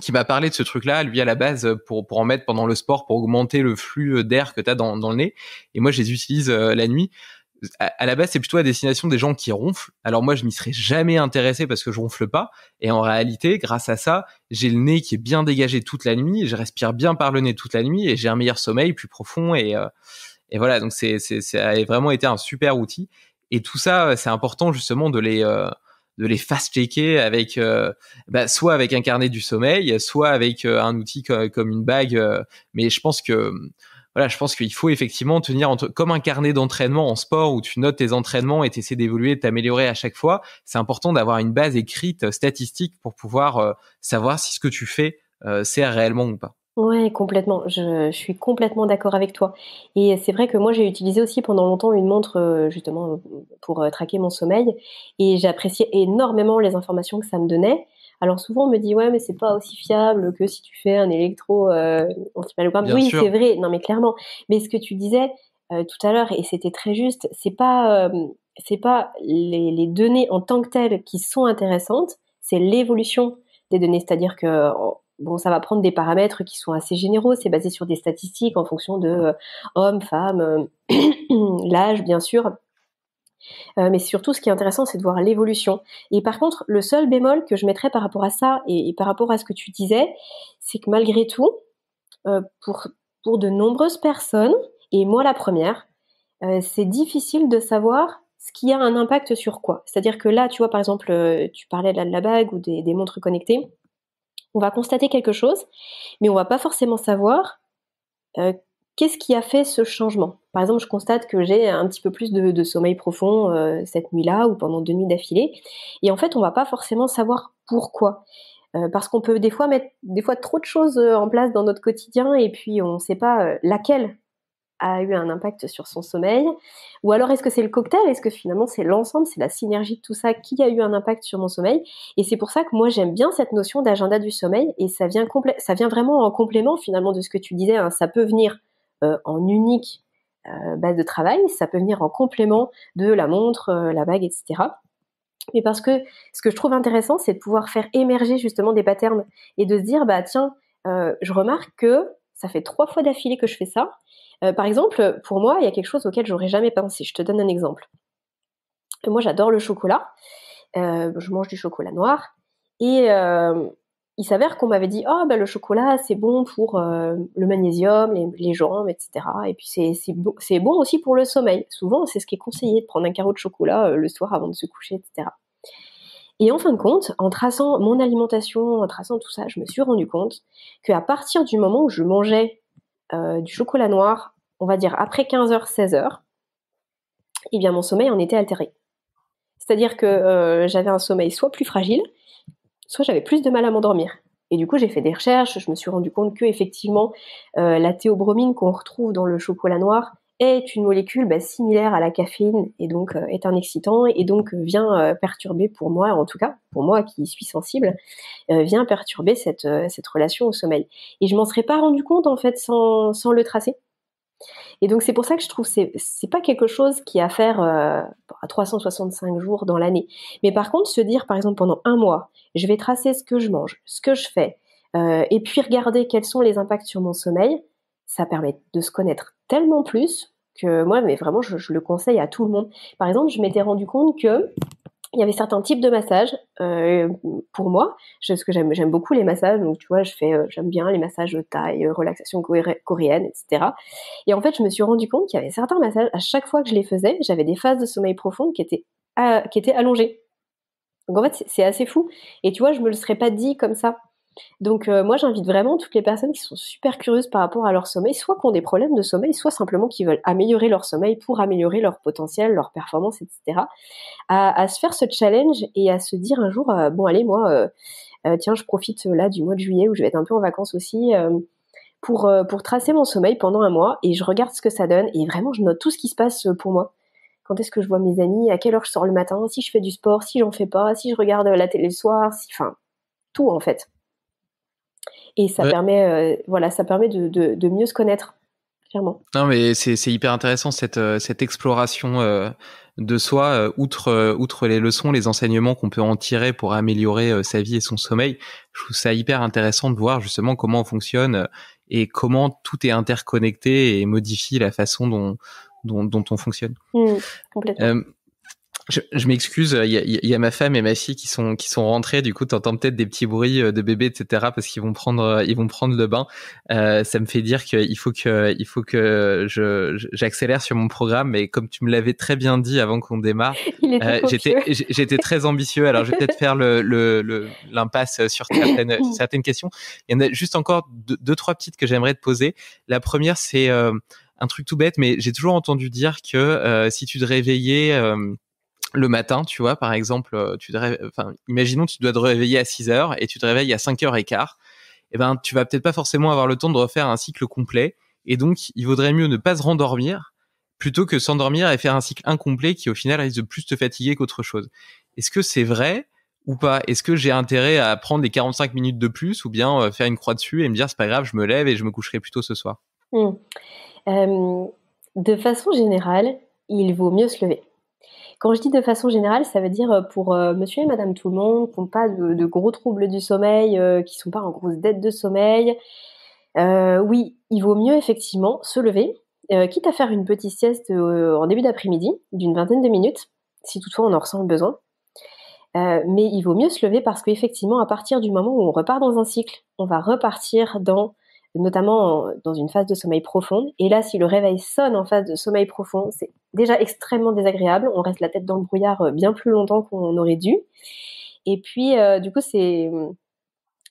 qui m'a parlé de ce truc-là, lui à la base, euh, pour, pour en mettre pendant le sport, pour augmenter le flux euh, d'air que tu as dans, dans le nez. Et moi, je les utilise euh, la nuit. À, la base, c'est plutôt à destination des gens qui ronflent. Alors moi, je m'y serais jamais intéressé parce que je ronfle pas. Et en réalité, grâce à ça, j'ai le nez qui est bien dégagé toute la nuit, je respire bien par le nez toute la nuit et j'ai un meilleur sommeil plus profond. Et, et voilà, donc c'est, c'est, ça a vraiment été un super outil. Et tout ça, c'est important justement de les de les fast-checker avec euh, bah, soit avec un carnet du sommeil, soit avec euh, un outil comme une bague. Euh. mais je pense que voilà, je pense qu'il faut effectivement tenir comme un carnet d'entraînement en sport où tu notes tes entraînements et essaies d'évoluer, t'améliorer à chaque fois. C'est important d'avoir une base écrite statistique pour pouvoir savoir si ce que tu fais sert réellement ou pas. Oui, complètement. Je, suis complètement d'accord avec toi. Et c'est vrai que moi, j'ai utilisé aussi pendant longtemps une montre euh, justement pour euh, traquer mon sommeil. Et j'appréciais énormément les informations que ça me donnait. Alors souvent, on me dit ouais, mais c'est pas aussi fiable que si tu fais un électro pas euh, ». Oui, c'est vrai. Non, mais clairement. Mais ce que tu disais tout à l'heure, et c'était très juste, c'est pas c'est pas les, les données en tant que telles qui sont intéressantes, c'est l'évolution des données. C'est-à-dire que bon, ça va prendre des paramètres qui sont assez généraux. C'est basé sur des statistiques en fonction de euh, hommes, femmes, euh, l'âge, bien sûr. Euh, mais surtout, ce qui est intéressant, c'est de voir l'évolution. Et par contre, le seul bémol que je mettrais par rapport à ça et, par rapport à ce que tu disais, c'est que malgré tout, pour, de nombreuses personnes, et moi la première, c'est difficile de savoir ce qui a un impact sur quoi. C'est-à-dire que là, tu vois, par exemple, tu parlais de la, bague ou des, des montres connectées on va constater quelque chose, mais on va pas forcément savoir euh, qu'est-ce qui a fait ce changement. Par exemple, je constate que j'ai un petit peu plus de, sommeil profond euh, cette nuit-là ou pendant deux nuits d'affilée, et en fait, on va pas forcément savoir pourquoi. Euh, parce qu'on peut des fois mettre des fois trop de choses en place dans notre quotidien et puis on ne sait pas laquelle a eu un impact sur son sommeil Ou alors est-ce que c'est le cocktail Est-ce que finalement c'est l'ensemble, c'est la synergie de tout ça qui a eu un impact sur mon sommeil Et c'est pour ça que moi j'aime bien cette notion d'agenda du sommeil et ça vient, ça vient vraiment en complément finalement de ce que tu disais. Hein. Ça peut venir euh, en unique euh, base de travail, ça peut venir en complément de la montre, euh, la bague, etc. Mais parce que ce que je trouve intéressant, c'est de pouvoir faire émerger justement des patterns et de se dire, bah tiens, je remarque que ça fait trois fois d'affilée que je fais ça. Euh, par exemple, pour moi, il y a quelque chose auquel j'aurais jamais pensé. Je te donne un exemple. Moi, j'adore le chocolat. Euh, je mange du chocolat noir. Et euh, il s'avère qu'on m'avait dit oh, le chocolat, c'est bon pour le magnésium, les, jambes, etc. Et puis, c'est bon aussi pour le sommeil. Souvent, c'est ce qui est conseillé de prendre un carreau de chocolat le soir avant de se coucher, etc. Et en fin de compte, en traçant mon alimentation, en traçant tout ça, je me suis rendu compte qu'à partir du moment où je mangeais euh, du chocolat noir, on va dire après 15h, 16h, eh bien mon sommeil en était altéré. C'est-à-dire que euh, j'avais un sommeil soit plus fragile, soit j'avais plus de mal à m'endormir. Et du coup, j'ai fait des recherches, je me suis rendu compte que effectivement, euh, la théobromine qu'on retrouve dans le chocolat noir est une molécule bah, similaire à la caféine et donc euh, est un excitant et donc euh, vient euh, perturber pour moi, en tout cas pour moi qui suis sensible, vient perturber cette, cette relation au sommeil. Et je m'en serais pas rendu compte en fait sans, sans le tracer. Et donc c'est pour ça que je trouve c'est c'est pas quelque chose qui a à faire à 365 jours dans l'année. Mais par contre se dire par exemple pendant un mois, je vais tracer ce que je mange, ce que je fais, et puis regarder quels sont les impacts sur mon sommeil, ça permet de se connaître tellement plus que moi, mais vraiment, je, le conseille à tout le monde. Par exemple, je m'étais rendu compte que il y avait certains types de massages euh, pour moi, parce que j'aime, j'aime beaucoup les massages, donc tu vois, je fais, euh, j'aime bien les massages taille, euh, relaxation coréenne, etc. Et en fait, je me suis rendu compte qu'il y avait certains massages, à chaque fois que je les faisais, j'avais des phases de sommeil profond qui étaient, qui étaient allongées. Donc en fait, c'est assez fou. Et tu vois, je me le serais pas dit comme ça. Donc euh, moi j'invite vraiment toutes les personnes qui sont super curieuses par rapport à leur sommeil, soit qui ont des problèmes de sommeil, soit simplement qui veulent améliorer leur sommeil pour améliorer leur potentiel, leur performance, etc. à, se faire ce challenge et à se dire un jour, euh, bon allez moi, euh, tiens je profite là du mois de juillet où je vais être un peu en vacances aussi. pour, pour tracer mon sommeil pendant un mois et je regarde ce que ça donne et vraiment je note tout ce qui se passe pour moi quand est-ce que je vois mes amis, à quelle heure je sors le matin, si je fais du sport, si j'en fais pas, si je regarde la télé le soir, si, enfin, tout en fait et ça permet, euh, voilà, ça permet de, de, mieux se connaître. Clairement. Non, mais c'est hyper intéressant cette, euh, cette exploration euh, de soi, outre, outre les leçons, les enseignements qu'on peut en tirer pour améliorer sa vie et son sommeil. Je trouve ça hyper intéressant de voir justement comment on fonctionne et comment tout est interconnecté et modifie la façon dont, dont, on fonctionne. Mmh, complètement. Je, m'excuse, il y, a ma femme et ma fille qui sont qui sont rentrées. Du coup, t'entends peut-être des petits bruits euh, de bébés, etc. Parce qu'ils vont prendre euh, ils vont prendre le bain. Euh, ça me fait dire qu'il faut que il faut que je j'accélère sur mon programme. Mais comme tu me l'avais très bien dit avant qu'on démarre, j'étais j'étais très ambitieux. Alors, je vais peut-être faire le l'impasse le, sur certaines certaines questions. Il y en a juste encore deux, trois petites que j'aimerais te poser. La première, c'est un truc tout bête, mais j'ai toujours entendu dire que si tu te réveillais le matin, tu vois, par exemple, euh, tu que enfin, imaginons tu dois te réveiller à 6 heures et tu te réveilles à 5 h et quart. Eh ben, tu vas peut-être pas forcément avoir le temps de refaire un cycle complet. Et donc, il vaudrait mieux ne pas se rendormir plutôt que s'endormir et faire un cycle incomplet qui, au final, risque de plus te fatiguer qu'autre chose. Est-ce que c'est vrai ou pas Est-ce que j'ai intérêt à prendre les 45 minutes de plus ou bien euh, faire une croix dessus et me dire, c'est pas grave, je me lève et je me coucherai plutôt ce soir? Mmh. de façon générale, il vaut mieux se lever. Quand je dis de façon générale, ça veut dire euh, pour euh, monsieur et madame tout le monde, qui n'ont pas de, gros troubles du sommeil, euh, qui ne sont pas en grosse dette de sommeil. oui, il vaut mieux effectivement se lever, quitte à faire une petite sieste en début d'après-midi, d'une vingtaine de minutes, si toutefois on en ressent le besoin. mais il vaut mieux se lever parce qu'effectivement, à partir du moment où on repart dans un cycle, on va repartir dans notamment dans une phase de sommeil profond. Et là, si le réveil sonne en phase de sommeil profond, c'est déjà extrêmement désagréable. On reste la tête dans le brouillard euh, bien plus longtemps qu'on aurait dû. Et puis, euh, du coup, c'est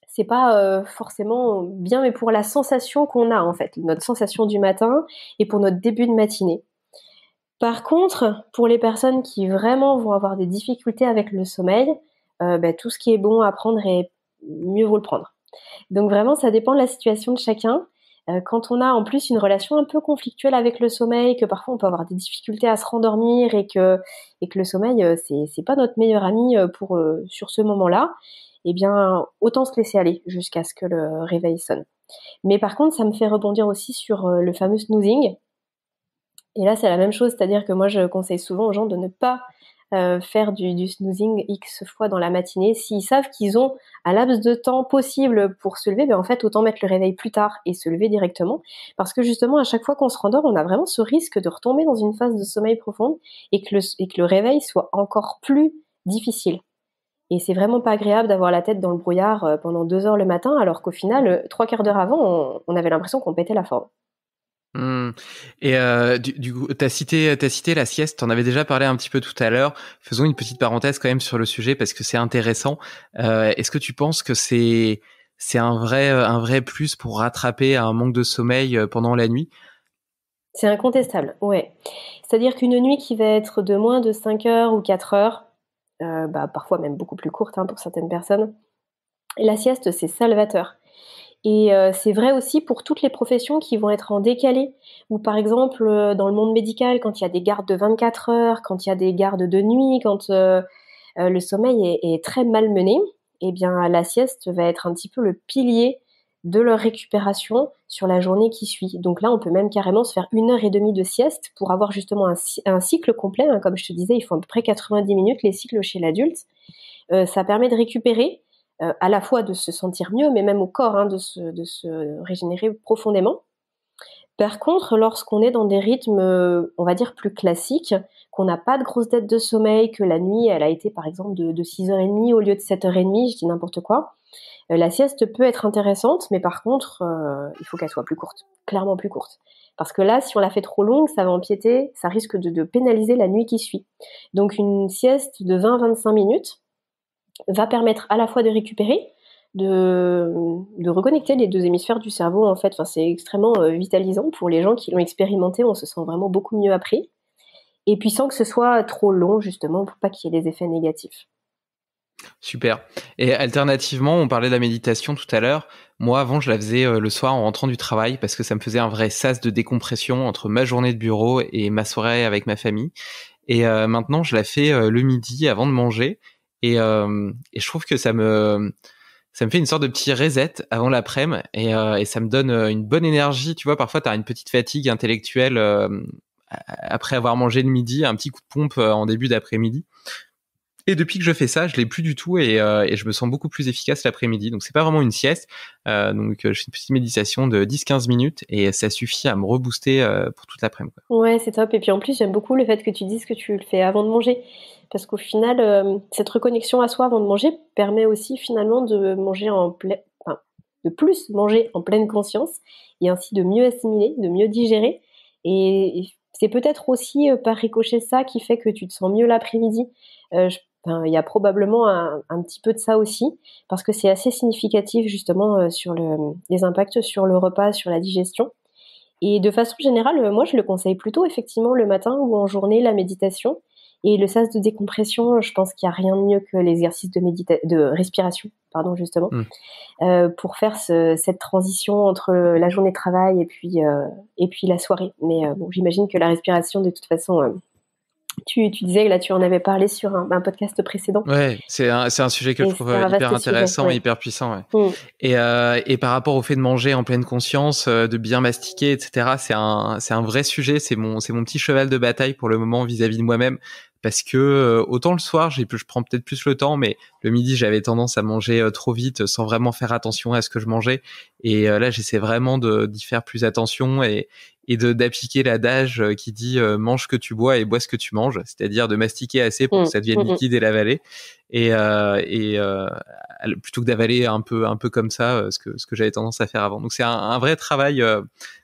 c'est pas euh, forcément bien, mais pour la sensation qu'on a en fait, notre sensation du matin et pour notre début de matinée. Par contre, pour les personnes qui vraiment vont avoir des difficultés avec le sommeil, bah, tout ce qui est bon à prendre est mieux vaut le prendre. Donc vraiment, ça dépend de la situation de chacun. Euh, quand on a en plus une relation un peu conflictuelle avec le sommeil, que parfois on peut avoir des difficultés à se rendormir et que, et que le sommeil, euh, c'est, c'est pas notre meilleur ami euh, pour, sur ce moment-là, eh bien, autant se laisser aller jusqu'à ce que le réveil sonne. Mais par contre, ça me fait rebondir aussi sur le fameux snoozing. Et là, c'est la même chose, c'est-à-dire que moi, je conseille souvent aux gens de ne pas euh, faire du, snoozing X fois dans la matinée, s'ils savent qu'ils ont un laps de temps possible pour se lever, ben en fait, autant mettre le réveil plus tard et se lever directement. Parce que justement, à chaque fois qu'on se rendort, on a vraiment ce risque de retomber dans une phase de sommeil profonde et que le, et que le réveil soit encore plus difficile. Et c'est vraiment pas agréable d'avoir la tête dans le brouillard euh, pendant deux heures le matin, alors qu'au final, euh, trois quarts d'heure avant, on, on avait l'impression qu'on pétait la forme. Mmh. Et euh, du, coup, cité, cité la sieste. en avais déjà parlé un petit peu tout à l'heure. Faisons une petite parenthèse quand même sur le sujet parce que c'est intéressant. Euh, est-ce que tu penses que c'est c'est un vrai euh, un vrai plus pour rattraper un manque de sommeil pendant la nuit C'est incontestable. Ouais. C'est-à-dire qu'une nuit qui va être de moins de 5 heures ou 4 heures, bah, parfois même beaucoup plus courte hein, pour certaines personnes, la sieste c'est salvateur. Et euh, c'est vrai aussi pour toutes les professions qui vont être en décalé, ou par exemple euh, dans le monde médical, quand il y a des gardes de 24 heures, quand il y a des gardes de nuit, quand euh, le sommeil est, très mené, eh bien la sieste va être un petit peu le pilier de leur récupération sur la journée qui suit. Donc là, on peut même carrément se faire une heure et demie de sieste pour avoir justement un, cycle complet. Hein. Comme je te disais, il faut à peu près 90 minutes les cycles chez l'adulte. ça permet de récupérer, euh, à la fois de se sentir mieux, mais même au corps, hein, de, se, régénérer profondément. Par contre, lorsqu'on est dans des rythmes, euh, on va dire, plus classiques, qu'on n'a pas de grosse dette de sommeil, que la nuit, elle a été par exemple de, 6h30 au lieu de 7h30, je dis n'importe quoi, euh, la sieste peut être intéressante, mais par contre, il faut qu'elle soit plus courte, clairement plus courte. Parce que là, si on la fait trop longue, ça va empiéter, ça risque de, de pénaliser la nuit qui suit. Donc une sieste de 20-25 minutes, va permettre à la fois de récupérer, de, reconnecter les deux hémisphères du cerveau en fait. c'est extrêmement euh, vitalisant pour les gens qui l'ont expérimenté. On se sent vraiment beaucoup mieux appris. Et puis sans que ce soit trop long justement pour pas qu'il y ait des effets négatifs. Super. Et alternativement, on parlait de la méditation tout à l'heure. Moi, avant, je la faisais euh, le soir en rentrant du travail parce que ça me faisait un vrai sas de décompression entre ma journée de bureau et ma soirée avec ma famille. Et euh, maintenant, je la fais le midi avant de manger euh, et, je trouve que ça me ça me fait une sorte de petit reset avant l'après-midi et, euh, ça me donne euh, une bonne énergie. Tu vois, parfois, tu as une petite fatigue intellectuelle après avoir mangé le midi, un petit coup de pompe en début d'après-midi. Et depuis que je fais ça, je l'ai plus du tout et, je me sens beaucoup plus efficace l'après-midi. Donc c'est pas vraiment une sieste. donc je fais une petite méditation de 10-15 minutes et ça suffit à me rebooster pour toute l'après-midi. Ouais, c'est top. Et puis en plus, j'aime beaucoup le fait que tu dises que tu le fais avant de manger parce qu'au final, euh, cette reconnexion à soi avant de manger permet aussi finalement de manger en de plus manger en pleine conscience et ainsi de mieux assimiler, de mieux digérer. Et c'est peut-être aussi euh, par ricocher ça qui fait que tu te sens mieux l'après-midi. Euh, il y a probablement un, petit peu de ça aussi, parce que c'est assez significatif justement sur les impacts sur le repas, sur la digestion. Et de façon générale, moi je le conseille plutôt effectivement le matin ou en journée la méditation. Et le sas de décompression, je pense qu'il n'y a rien de mieux que l'exercice de, de respiration, pardon justement, mm. euh, pour faire cette transition entre la journée de travail et puis, euh, et puis la soirée. Mais euh, bon, j'imagine que la respiration, de toute façon, tu, tu, disais que là, tu en avais parlé sur un, podcast précédent. Ouais, c'est un, sujet que je trouve hyper intéressant, hyper puissant. Mm. Euh, et, par rapport au fait de manger en pleine conscience, euh, de bien mastiquer, etc., c'est un, un vrai sujet. C'est mon, mon petit cheval de bataille pour le moment vis-à-vis de moi-même. Parce que euh, autant le soir, je prends peut-être plus le temps, mais le midi, j'avais tendance à manger trop vite sans vraiment faire attention à ce que je mangeais. Et là, j'essaie vraiment d'y faire plus attention et, et d'appliquer l'adage euh, qui dit euh, mange ce que tu bois et bois ce que tu manges, c'est-à-dire de mastiquer assez pour mmh, que ça devienne mmh, mmh. liquide et l'avaler. Et, euh, et plutôt que d'avaler un peu, un peu comme ça, ce que, ce que j'avais tendance à faire avant. Donc c'est un, vrai travail,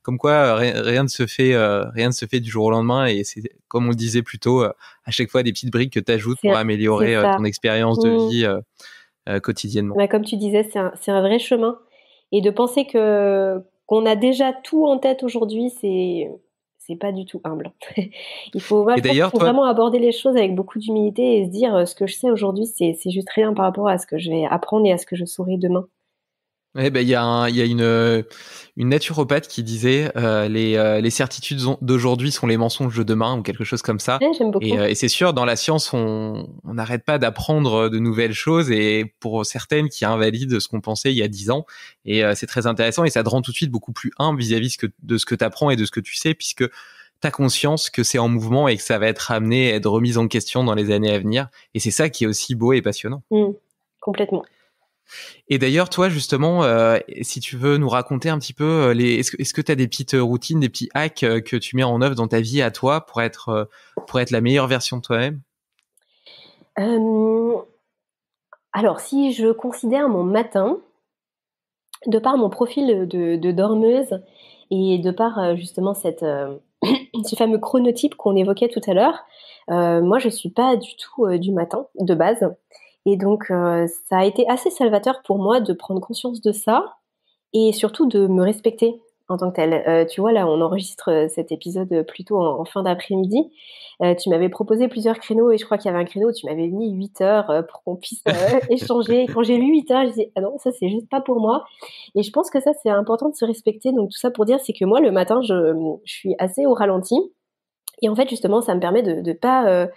comme quoi rien, ne se fait, rien ne se fait du jour au lendemain. Et c'est comme on le disait plus tôt, à chaque fois des petites briques que tu ajoutes pour améliorer ton expérience de vie quotidiennement. Bah, comme tu disais, c'est un, un, vrai chemin. Et de penser que, qu'on a déjà tout en tête aujourd'hui, c'est c'est pas du tout humble. il faut, vraiment aborder les choses avec beaucoup d'humilité et se dire euh, ce que je sais aujourd'hui, c'est juste rien par rapport à ce que je vais apprendre et à ce que je saurai demain. Eh ben, il y a, une, naturopathe qui disait euh, euh, les, certitudes d'aujourd'hui sont les mensonges de demain ou quelque chose comme ça. Eh, et, euh, et c'est sûr, dans la science, on n'arrête pas d'apprendre de nouvelles choses et pour certaines qui invalident ce qu'on pensait il y a dix ans. Et c'est très intéressant et ça te rend tout de suite beaucoup plus humble vis-à-vis de ce que tu apprends et de ce que tu sais puisque tu as conscience que c'est en mouvement et que ça va être amené à être remis en question dans les années à venir. Et c'est ça qui est aussi beau et passionnant. Mmh, complètement. Et d'ailleurs, toi, justement, euh, si tu veux nous raconter un petit peu, euh, est-ce, que tu as des petites euh, routines, des petits hacks que tu mets en œuvre dans ta vie à toi pour être, la meilleure version de toi-même Alors, si je considère mon matin, de par mon profil de, dormeuse et de par justement ce fameux chronotype qu'on évoquait tout à l'heure, moi, je ne suis pas du tout du matin de base. Et donc, euh, ça a été assez salvateur pour moi de prendre conscience de ça et surtout de me respecter en tant que telle. Euh, tu vois, là, on enregistre euh, cet épisode plutôt en, fin d'après-midi. tu m'avais proposé plusieurs créneaux et je crois qu'il y avait un créneau où tu m'avais mis 8 heures pour qu'on puisse échanger. Et quand j'ai lu 8 heures, je dit « ah non, ça, c'est juste pas pour moi. Et je pense que ça, c'est important de se respecter. Donc, tout ça pour dire, c'est que moi, le matin, je, suis assez au ralenti. Et en fait, justement, ça me permet de ne pas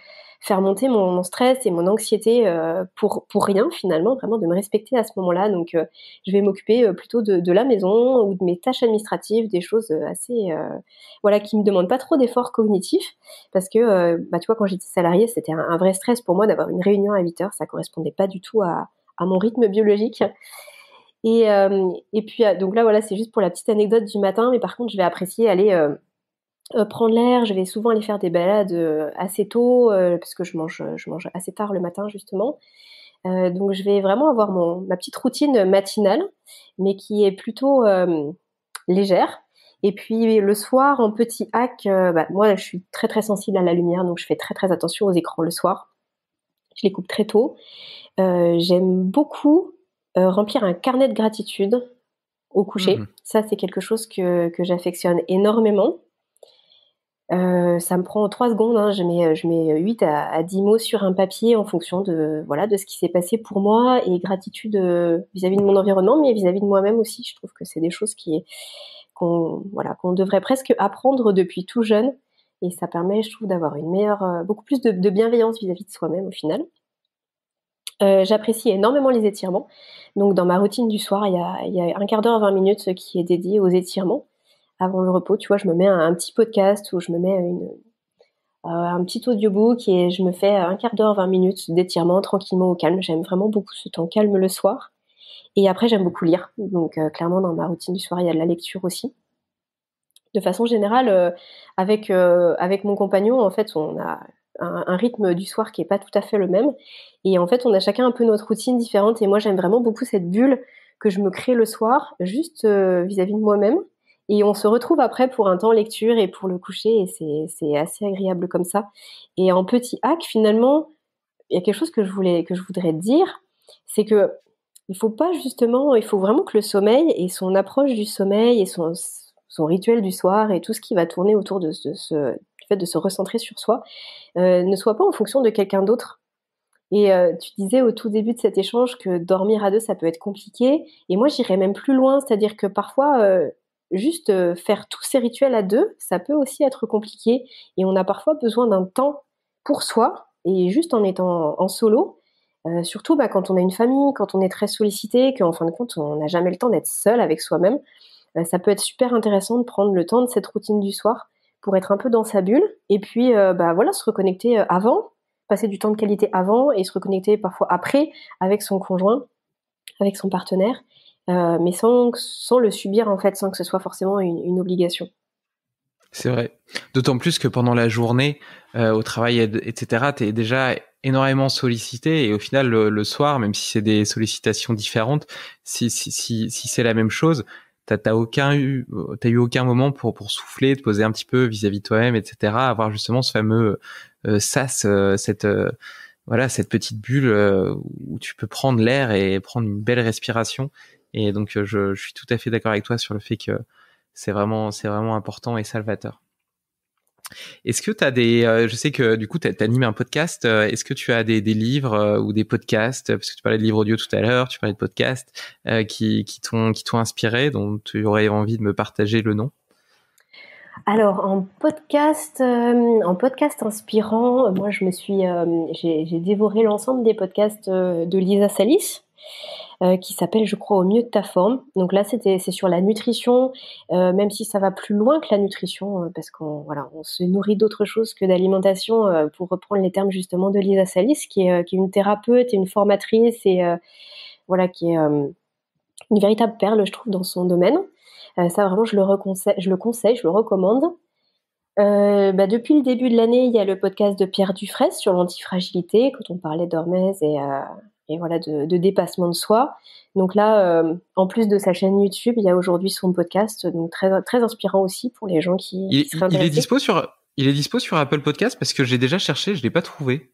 faire monter mon, stress et mon anxiété euh, pour, pour rien finalement, vraiment de me respecter à ce moment-là. Donc euh, je vais m'occuper euh, plutôt de, la maison ou de mes tâches administratives, des choses assez voilà qui me demandent pas trop d'efforts cognitifs parce que bah, tu vois quand j'étais salariée c'était un, vrai stress pour moi d'avoir une réunion à 8 heures, ça correspondait pas du tout à, mon rythme biologique. Et, puis, donc là, voilà, c'est juste pour la petite anecdote du matin, mais par contre, je vais apprécier aller euh, prendre l'air. Je vais souvent aller faire des balades euh, assez tôt, puisque euh, parce que je mange, je mange assez tard le matin justement. donc je vais vraiment avoir ma petite routine matinale, mais qui est plutôt légère. Et puis le soir, en petit hack, bah, moi je suis très très sensible à la lumière, donc je fais très très attention aux écrans le soir. Je les coupe très tôt. J'aime beaucoup remplir un carnet de gratitude au coucher. Mmh Ça, c'est quelque chose que, que j'affectionne énormément. Euh, ça me prend trois secondes, hein. je, mets, euh, je 8 à, 10 mots sur un papier en fonction de, voilà, de ce qui s'est passé pour moi et gratitude euh, vis-à-vis de mon environnement, mais vis-à-vis de moi-même aussi. Je trouve que c'est des choses qui, qu'on, voilà, qu'on devrait presque apprendre depuis tout jeune. Et ça permet, je trouve, d'avoir une meilleure, beaucoup plus de, bienveillance vis-à-vis de soi-même au final. j'apprécie énormément les étirements. Donc dans ma routine du soir, il y a, un quart d'heure, 20 minutes qui est dédié aux étirements avant le repos, tu vois, je me mets un, petit podcast ou je me mets une, euh, un petit audiobook et je me fais un quart d'heure, 20 minutes d'étirement tranquillement au calme. J'aime vraiment beaucoup ce temps calme le soir. Et après, j'aime beaucoup lire. Donc, euh, clairement, dans ma routine du soir, il y a de la lecture aussi. De façon générale, euh, avec, avec mon compagnon, en fait, on a un, rythme du soir qui n'est pas tout à fait le même. Et en fait, on a chacun un peu notre routine différente. Et moi, j'aime vraiment beaucoup cette bulle que je me crée le soir, juste vis à -vis de moi-même et on se retrouve après pour un temps lecture et pour le coucher, et c'est assez agréable comme ça. Et en petit hack, finalement, il y a quelque chose que je, voulais, que je voudrais dire, c'est que il faut pas justement, il faut vraiment que le sommeil et son approche du sommeil et son, son rituel du soir et tout ce qui va tourner autour de, ce, du fait de se recentrer sur soi euh, ne soit pas en fonction de quelqu'un d'autre. Et euh, tu disais au tout début de cet échange que dormir à deux, ça peut être compliqué. Et moi, j'irais même plus loin, c'est-à-dire que parfois, euh, juste euh, faire tous ces rituels à deux, ça peut aussi être compliqué et on a parfois besoin d'un temps pour soi et juste en étant en solo. Euh, surtout bah, quand on a une famille, quand on est très sollicité, qu'en fin de compte on n'a jamais le temps d'être seul avec soi-même, euh, ça peut être super intéressant de prendre le temps de cette routine du soir pour être un peu dans sa bulle et puis bah, voilà se reconnecter avant, passer du temps de qualité avant et se reconnecter parfois après avec son conjoint, avec son partenaire euh, mais sans, sans, le subir en fait, sans que ce soit forcément une, obligation. C'est vrai. D'autant plus que pendant la journée, euh, au travail, etc., tu es déjà énormément sollicité et au final, le, soir, même si c'est des sollicitations différentes, si, si, si, si c'est la même chose, t'as as aucun eu, t'as eu aucun moment pour pour souffler, te poser un petit peu vis-à-vis -vis à vis de toi même etc. Avoir justement ce fameux euh, sas, euh, cette voilà cette petite bulle où tu peux prendre l'air et prendre une belle respiration. Et donc, euh, je, suis tout à fait d'accord avec toi sur le fait que c'est vraiment, c'est vraiment important et salvateur. Est-ce que tu as des. Euh, je sais que du coup, tu animé un podcast. Euh, est-ce que tu as des, livres ou des podcasts Parce que tu parlais de livres audio tout à l'heure, tu parlais de podcasts qui, qui t'ont inspiré, dont tu aurais envie de me partager le nom alors en podcast, en podcast inspirant, moi je me suis, j'ai dévoré l'ensemble des podcasts de Lisa Salis, euh, qui s'appelle, je crois, Au mieux de ta forme. Donc là, c'était, c'est sur la nutrition, euh, même si ça va plus loin que la nutrition, euh, parce qu'on voilà, on se nourrit d'autre chose que d'alimentation, pour reprendre les termes justement de Lisa Salis, qui est, qui est une thérapeute et une formatrice, et voilà, qui est une véritable perle, je trouve, dans son domaine. ça, vraiment, je le, je le conseille, je le recommande. Bah, depuis le début de l'année, il y a le podcast de Pierre Dufresne sur l'antifragilité, quand on parlait d'Hormez et, et voilà de, dépassement de soi. Donc là, euh, en plus de sa chaîne YouTube, il y a aujourd'hui son podcast, donc très très inspirant aussi pour les gens qui. Il, est dispo sur il est dispo sur Apple Podcast parce que j'ai déjà cherché, je l'ai pas trouvé.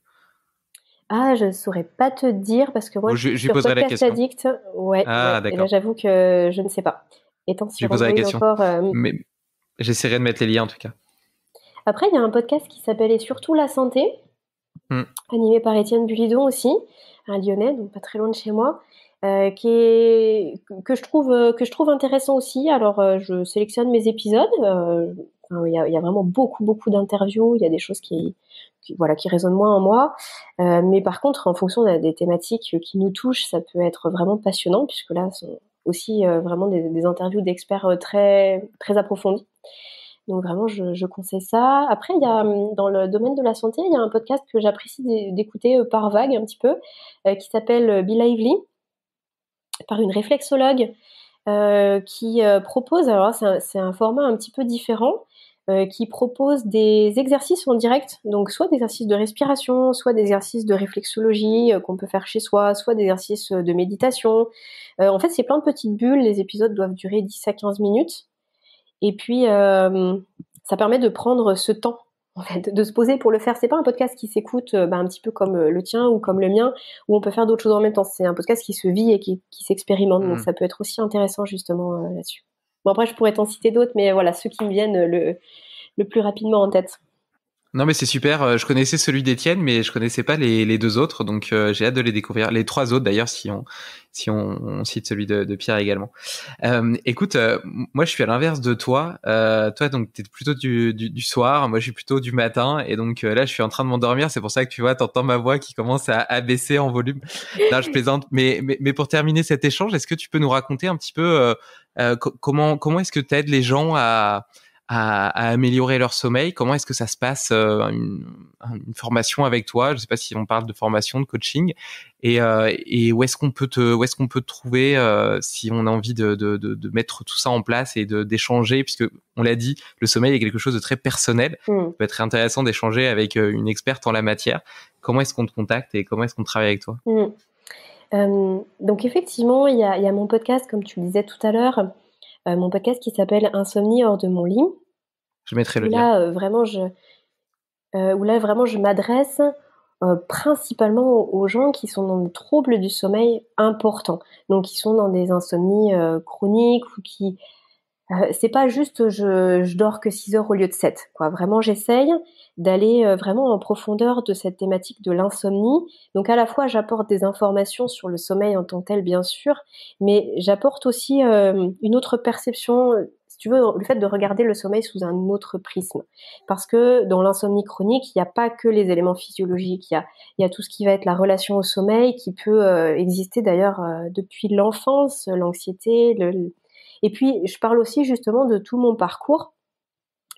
Ah, je saurais pas te dire parce que moi, je, je sur podcast addict, Ah, d'accord. là, j'avoue que je ne sais pas. Étant sur poser encore. Euh... Mais j'essaierai de mettre les liens en tout cas. Après, il y a un podcast qui s'appelle Et surtout la santé, Mm. animé par Étienne Bulidon aussi, un Lyonnais, donc pas très loin de chez moi. Euh, qui est, que je trouve euh, que je trouve intéressant aussi. Alors euh, je sélectionne mes épisodes. il, y a, vraiment beaucoup beaucoup d'interviews. Il y a des choses qui, voilà qui résonnent moins en moi. mais par contre, en fonction des thématiques qui nous touchent, ça peut être vraiment passionnant puisque là, ce sont aussi vraiment des, interviews d'experts très très approfondis. Donc vraiment, je, conseille ça. Après, il y a hum, dans le domaine de la santé, il y a un podcast que j'apprécie d'écouter euh, par vague un petit peu, euh, qui s'appelle euh, Be Lively, par une réflexologue qui propose, alors c'est un, format un petit peu différent, qui propose des exercices en direct, donc soit des exercices de respiration, soit des exercices de réflexologie qu'on peut faire chez soi, soit des exercices de méditation. en fait, c'est plein de petites bulles, les épisodes doivent durer 10 à 15 minutes. Et puis, euh, ça permet de prendre ce temps, en fait, de se poser pour le faire. C'est pas un podcast qui s'écoute euh, bah, un petit peu comme euh, le tien ou comme le mien, où on peut faire d'autres choses en même temps. C'est un podcast qui se vit et qui, s'expérimente. Donc, mmh. ça peut être aussi intéressant, justement, là-dessus. Bon, après, je pourrais t'en citer d'autres, mais voilà, ceux qui me viennent le, le plus rapidement en tête. Non mais c'est super, euh, je connaissais celui d'Étienne mais je connaissais pas les, les deux autres donc euh, j'ai hâte de les découvrir, les trois autres d'ailleurs si on si on, cite celui de, Pierre également. Euh, écoute, moi je suis à l'inverse de toi, toi donc t'es plutôt du, du, soir, moi je suis plutôt du matin et donc là je suis en train de m'endormir, c'est pour ça que tu vois t'entends ma voix qui commence à, abaisser baisser en volume. Là je plaisante, mais, mais, mais pour terminer cet échange, est-ce que tu peux nous raconter un petit peu comment comment est-ce que t'aides les gens à à, améliorer leur sommeil. Comment est-ce que ça se passe euh, une, formation avec toi Je ne sais pas si on parle de formation, de coaching, euh, et, où est-ce qu'on peut te, où est-ce qu'on peut te trouver euh, si on a envie de, mettre tout ça en place et d'échanger, puisque on l'a dit, le sommeil est quelque chose de très personnel. Mm. Ça peut être intéressant d'échanger avec une experte en la matière. Comment est-ce qu'on te contacte et comment est-ce qu'on travaille avec toi mm. donc effectivement, il y y a, mon podcast, comme tu le disais tout à l'heure, mon podcast qui s'appelle Insomnie hors de mon lit, je mettrai le là, lien. Euh, vraiment, je, euh, où là, vraiment, je m'adresse euh, principalement aux gens qui sont dans des troubles du sommeil importants, donc qui sont dans des insomnies chroniques ou qui c'est pas juste je, je, dors que 6 heures au lieu de 7 quoi. Vraiment j'essaye d'aller vraiment en profondeur de cette thématique de l'insomnie. Donc à la fois j'apporte des informations sur le sommeil en tant que tel bien sûr, mais j'apporte aussi une autre perception tu veux, le fait de regarder le sommeil sous un autre prisme. Parce que dans l'insomnie chronique, il n'y a pas que les éléments physiologiques, il y a, tout ce qui va être la relation au sommeil qui peut euh, exister d'ailleurs euh, depuis l'enfance, l'anxiété. Le... Et puis, je parle aussi justement de tout mon parcours.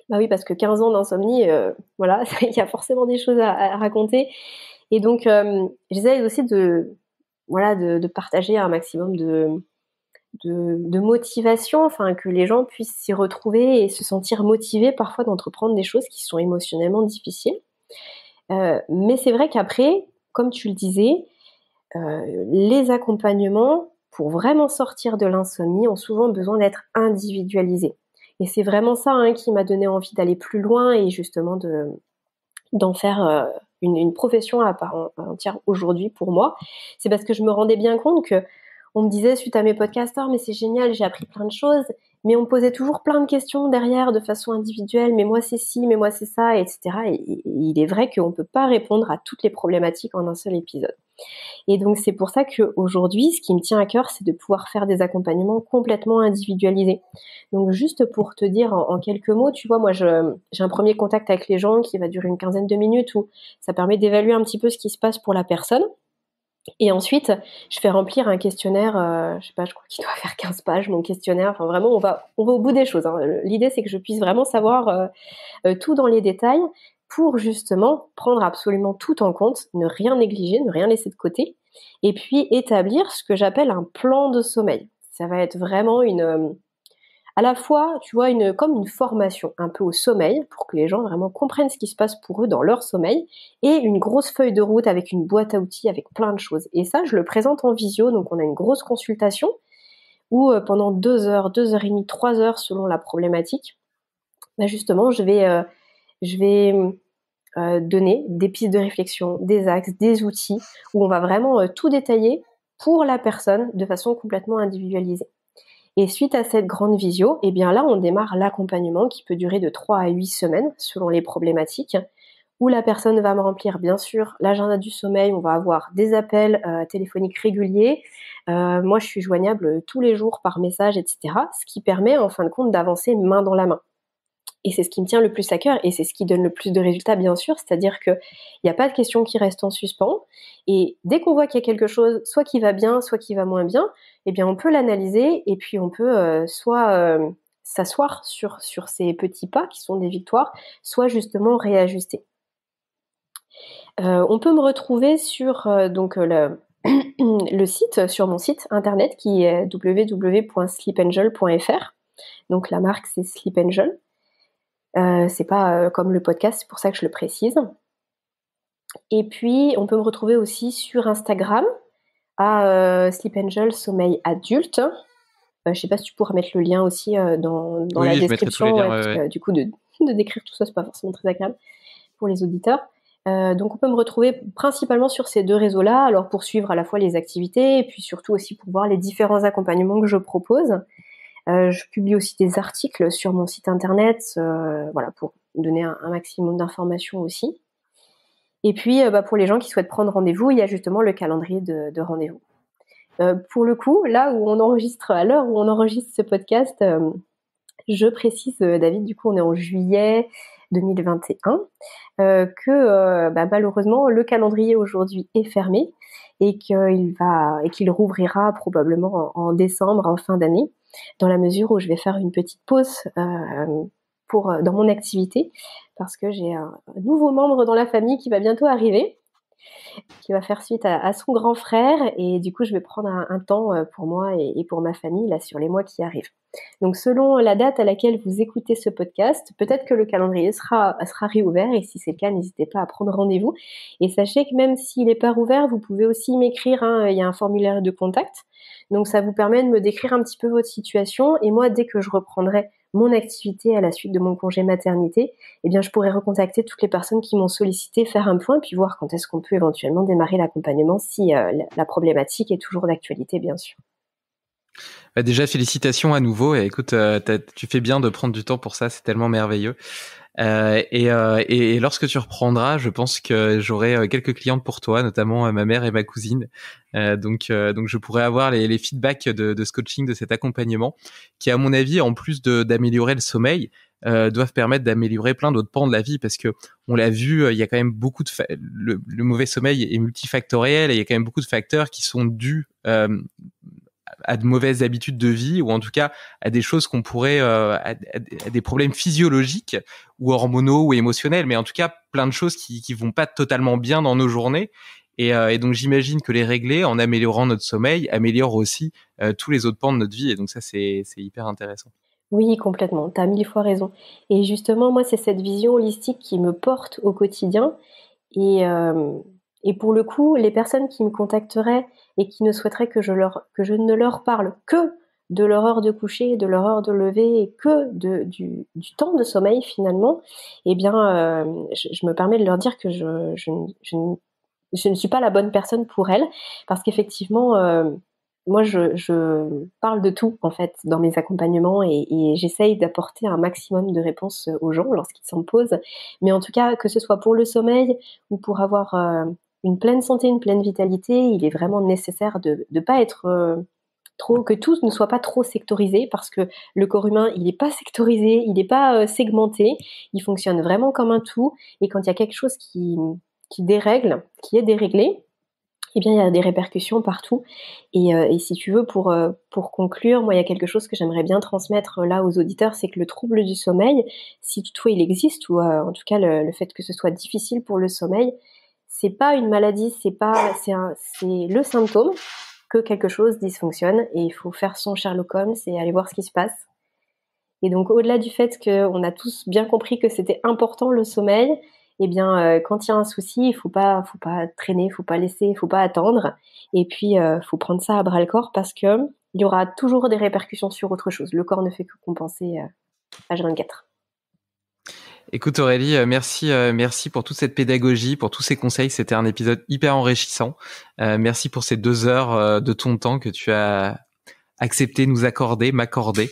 Bah oui, parce que 15 ans d'insomnie, euh, voilà, il y a forcément des choses à, raconter. Et donc, j'essaie aussi de, voilà, de partager un maximum de, de, motivation, enfin que les gens puissent s'y retrouver et se sentir motivés parfois d'entreprendre des choses qui sont émotionnellement difficiles. Euh, mais c'est vrai qu'après, comme tu le disais, euh, les accompagnements pour vraiment sortir de l'insomnie ont souvent besoin d'être individualisés. Et c'est vraiment ça hein, qui m'a donné envie d'aller plus loin et justement de d'en faire euh, une, une, profession à part entière aujourd'hui pour moi. C'est parce que je me rendais bien compte que on me disait suite à mes podcasteurs, mais c'est génial, j'ai appris plein de choses, mais on me posait toujours plein de questions derrière de façon individuelle, mais moi c'est ci, mais moi c'est ça, etc. Et, il est vrai qu'on ne peut pas répondre à toutes les problématiques en un seul épisode. Et donc c'est pour ça qu'aujourd'hui, ce qui me tient à cœur, c'est de pouvoir faire des accompagnements complètement individualisés. Donc juste pour te dire en, en quelques mots, tu vois, moi j'ai un premier contact avec les gens qui va durer une quinzaine de minutes où ça permet d'évaluer un petit peu ce qui se passe pour la personne. Et ensuite, je fais remplir un questionnaire, euh, je sais pas, je crois qu'il doit faire 15 pages, mon questionnaire. Enfin, vraiment, on va, on va au bout des choses. Hein. L'idée, c'est que je puisse vraiment savoir euh, euh, tout dans les détails pour justement prendre absolument tout en compte, ne rien négliger, ne rien laisser de côté, et puis établir ce que j'appelle un plan de sommeil. Ça va être vraiment une, à la fois, tu vois, une, comme une formation un peu au sommeil, pour que les gens vraiment comprennent ce qui se passe pour eux dans leur sommeil, et une grosse feuille de route avec une boîte à outils, avec plein de choses. Et ça, je le présente en visio, donc on a une grosse consultation, où euh, pendant deux heures, deux heures et demie, trois heures, selon la problématique, bah, justement, je vais, euh, euh, donner des pistes de réflexion, des axes, des outils, où on va vraiment tout détailler pour la personne de façon complètement individualisée. Et suite à cette grande visio, eh bien là, on démarre l'accompagnement qui peut durer de 3 à 8 semaines selon les problématiques, où la personne va me remplir bien sûr l'agenda du sommeil, on va avoir des appels euh, téléphoniques réguliers, euh, moi je suis joignable tous les jours par message, etc. Ce qui permet en fin de compte d'avancer main dans la main. Et c'est ce qui me tient le plus à cœur et c'est ce qui donne le plus de résultats, bien sûr. C'est-à-dire qu'il n'y a pas de question qui reste en suspens. Et dès qu'on voit qu'il y a quelque chose, soit qui va bien, soit qui va moins bien, eh bien, on peut l'analyser et puis on peut euh, soit euh, s'asseoir sur, sur ces petits pas qui sont des victoires, soit justement réajuster. Euh, on peut me retrouver sur donc le, le site, sur mon site internet qui est www.sleepangel.fr. Donc la marque c'est Sleep Angel. Euh, c'est pas euh, comme le podcast, c'est pour ça que je le précise. Et puis, on peut me retrouver aussi sur Instagram à euh, Sleep Angel Sommeil Adulte. Je sais pas si tu pourras mettre le lien aussi dans, la description. du coup, de, de, décrire tout ça, c'est pas forcément très agréable pour les auditeurs. donc on peut me retrouver principalement sur ces deux réseaux-là, alors pour suivre à la fois les activités et puis surtout aussi pour voir les différents accompagnements que je propose. Euh, je publie aussi des articles sur mon site internet, euh, voilà, pour donner un, maximum d'informations aussi. Et puis, euh, bah, pour les gens qui souhaitent prendre rendez-vous, il y a justement le calendrier de, rendez-vous. pour le coup, là où on enregistre, à l'heure où on enregistre ce podcast, je précise, David, du coup, on est en juillet 2021, que bah, malheureusement, le calendrier aujourd'hui est fermé et qu'il va et qu'il rouvrira probablement en décembre, en fin d'année dans la mesure où je vais faire une petite pause euh, pour, euh, dans mon activité, parce que j'ai un nouveau membre dans la famille qui va bientôt arriver qui va faire suite à, son grand frère. Et du coup, je vais prendre un, temps euh, pour moi et, pour ma famille là sur les mois qui arrivent. Donc, selon la date à laquelle vous écoutez ce podcast, peut-être que le calendrier sera, sera réouvert. Et si c'est le cas, n'hésitez pas à prendre rendez-vous. Et sachez que même s'il n'est pas ouvert, vous pouvez aussi m'écrire. Hein. il y a un formulaire de contact. Donc, ça vous permet de me décrire un petit peu votre situation. Et moi, dès que je reprendrai mon activité à la suite de mon congé maternité, eh bien, je pourrais recontacter toutes les personnes qui m'ont sollicité, faire un point, puis voir quand est-ce qu'on peut éventuellement démarrer l'accompagnement si euh, la problématique est toujours d'actualité, bien sûr. Bah, déjà, félicitations à nouveau. Et écoute, euh, tu fais bien de prendre du temps pour ça, c'est tellement merveilleux. Euh, euh, et, et, lorsque tu reprendras, je pense que j'aurai euh, quelques clientes pour toi, notamment ma mère et ma cousine. donc, donc je pourrai avoir les, feedbacks de, ce coaching, de cet accompagnement, qui à mon avis, en plus d'améliorer le sommeil, doivent permettre d'améliorer plein d'autres pans de la vie, parce que on l'a vu, il y a quand même beaucoup de le, le, mauvais sommeil est multifactoriel et il y a quand même beaucoup de facteurs qui sont dus à de mauvaises habitudes de vie ou en tout cas à des choses qu'on pourrait euh, à, des problèmes physiologiques ou hormonaux ou émotionnels mais en tout cas plein de choses qui qui vont pas totalement bien dans nos journées et, euh, donc j'imagine que les régler en améliorant notre sommeil améliore aussi euh, tous les autres pans de notre vie et donc ça c'est c'est hyper intéressant. Oui, complètement, tu as mille fois raison. Et justement moi c'est cette vision holistique qui me porte au quotidien et et pour le coup, les personnes qui me contacteraient et qui ne souhaiteraient que je, leur, que je ne leur parle que de leur heure de coucher, de leur heure de lever et que de, du, temps de sommeil finalement, eh bien, euh, je, me permets de leur dire que je, je, ne suis pas la bonne personne pour elles parce qu'effectivement, euh, moi, je, parle de tout en fait dans mes accompagnements et, j'essaye d'apporter un maximum de réponses aux gens lorsqu'ils s'en posent. Mais en tout cas, que ce soit pour le sommeil ou pour avoir euh, une pleine santé, une pleine vitalité, il est vraiment nécessaire de ne pas être euh, trop, que tout ne soit pas trop sectorisé parce que le corps humain, il n'est pas sectorisé, il n'est pas euh, segmenté, il fonctionne vraiment comme un tout. Et quand il y a quelque chose qui, dérègle, qui est déréglé, eh bien, il y a des répercussions partout. Et, euh, si tu veux, pour, conclure, moi, il y a quelque chose que j'aimerais bien transmettre là aux auditeurs, c'est que le trouble du sommeil, si toutefois il existe, ou en tout cas le, fait que ce soit difficile pour le sommeil, c'est pas une maladie, c'est pas, c'est le symptôme que quelque chose dysfonctionne et il faut faire son Sherlock Holmes et aller voir ce qui se passe. Et donc, au-delà du fait qu'on a tous bien compris que c'était important le sommeil, eh bien, euh, quand il y a un souci, il faut pas, faut pas traîner, faut pas laisser, il faut pas attendre. Et puis, euh, faut prendre ça à bras le corps parce que il y aura toujours des répercussions sur autre chose. Le corps ne fait que compenser euh, H24. Écoute Aurélie, euh, merci, euh, merci pour toute cette pédagogie, pour tous ces conseils. C'était un épisode hyper enrichissant. Euh, merci pour ces deux heures de ton temps que tu as accepté, nous accorder, m'accorder.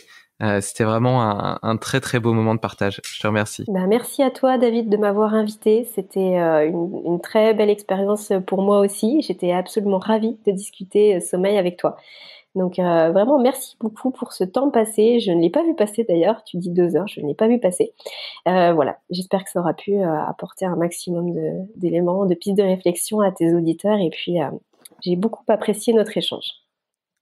C'était vraiment un, très très beau moment de partage. Je te remercie. Bah, merci à toi David de m'avoir invité. C'était une, une, très belle expérience pour moi aussi. J'étais absolument ravie de discuter sommeil avec toi. Donc euh, vraiment, merci beaucoup pour ce temps passé. Je ne l'ai pas vu passer d'ailleurs. Tu dis deux heures, je ne l'ai pas vu passer. Euh, voilà, j'espère que ça aura pu euh, apporter un maximum d'éléments, de, pistes de réflexion à tes auditeurs. Et puis, j'ai beaucoup apprécié notre échange.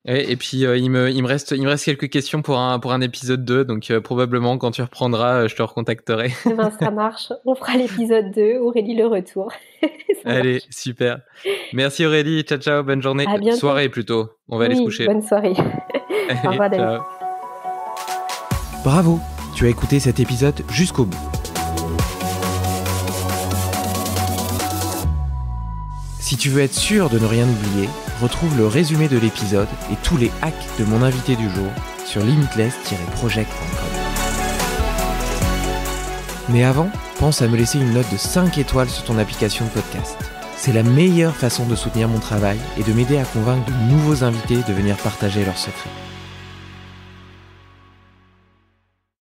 Et, puis euh, il, me, reste, il me reste quelques questions pour un, pour un épisode 2, donc euh, probablement quand tu reprendras, euh, je te recontacterai. demain eh ben, ça marche, on fera l'épisode 2, Aurélie le retour. Allez, super. Merci Aurélie, ciao ciao, bonne journée. soirée plutôt, on va aller se coucher. Bonne soirée. Au revoir Bravo, tu as écouté cet épisode jusqu'au bout. Si tu veux être sûr de ne rien oublier, retrouve le résumé de l'épisode et tous les hacks de mon invité du jour sur limitless-project.com. Mais avant, pense à me laisser une note de 5 étoiles sur ton application de podcast. C'est la meilleure façon de soutenir mon travail et de m'aider à convaincre de nouveaux invités de venir partager leurs secrets.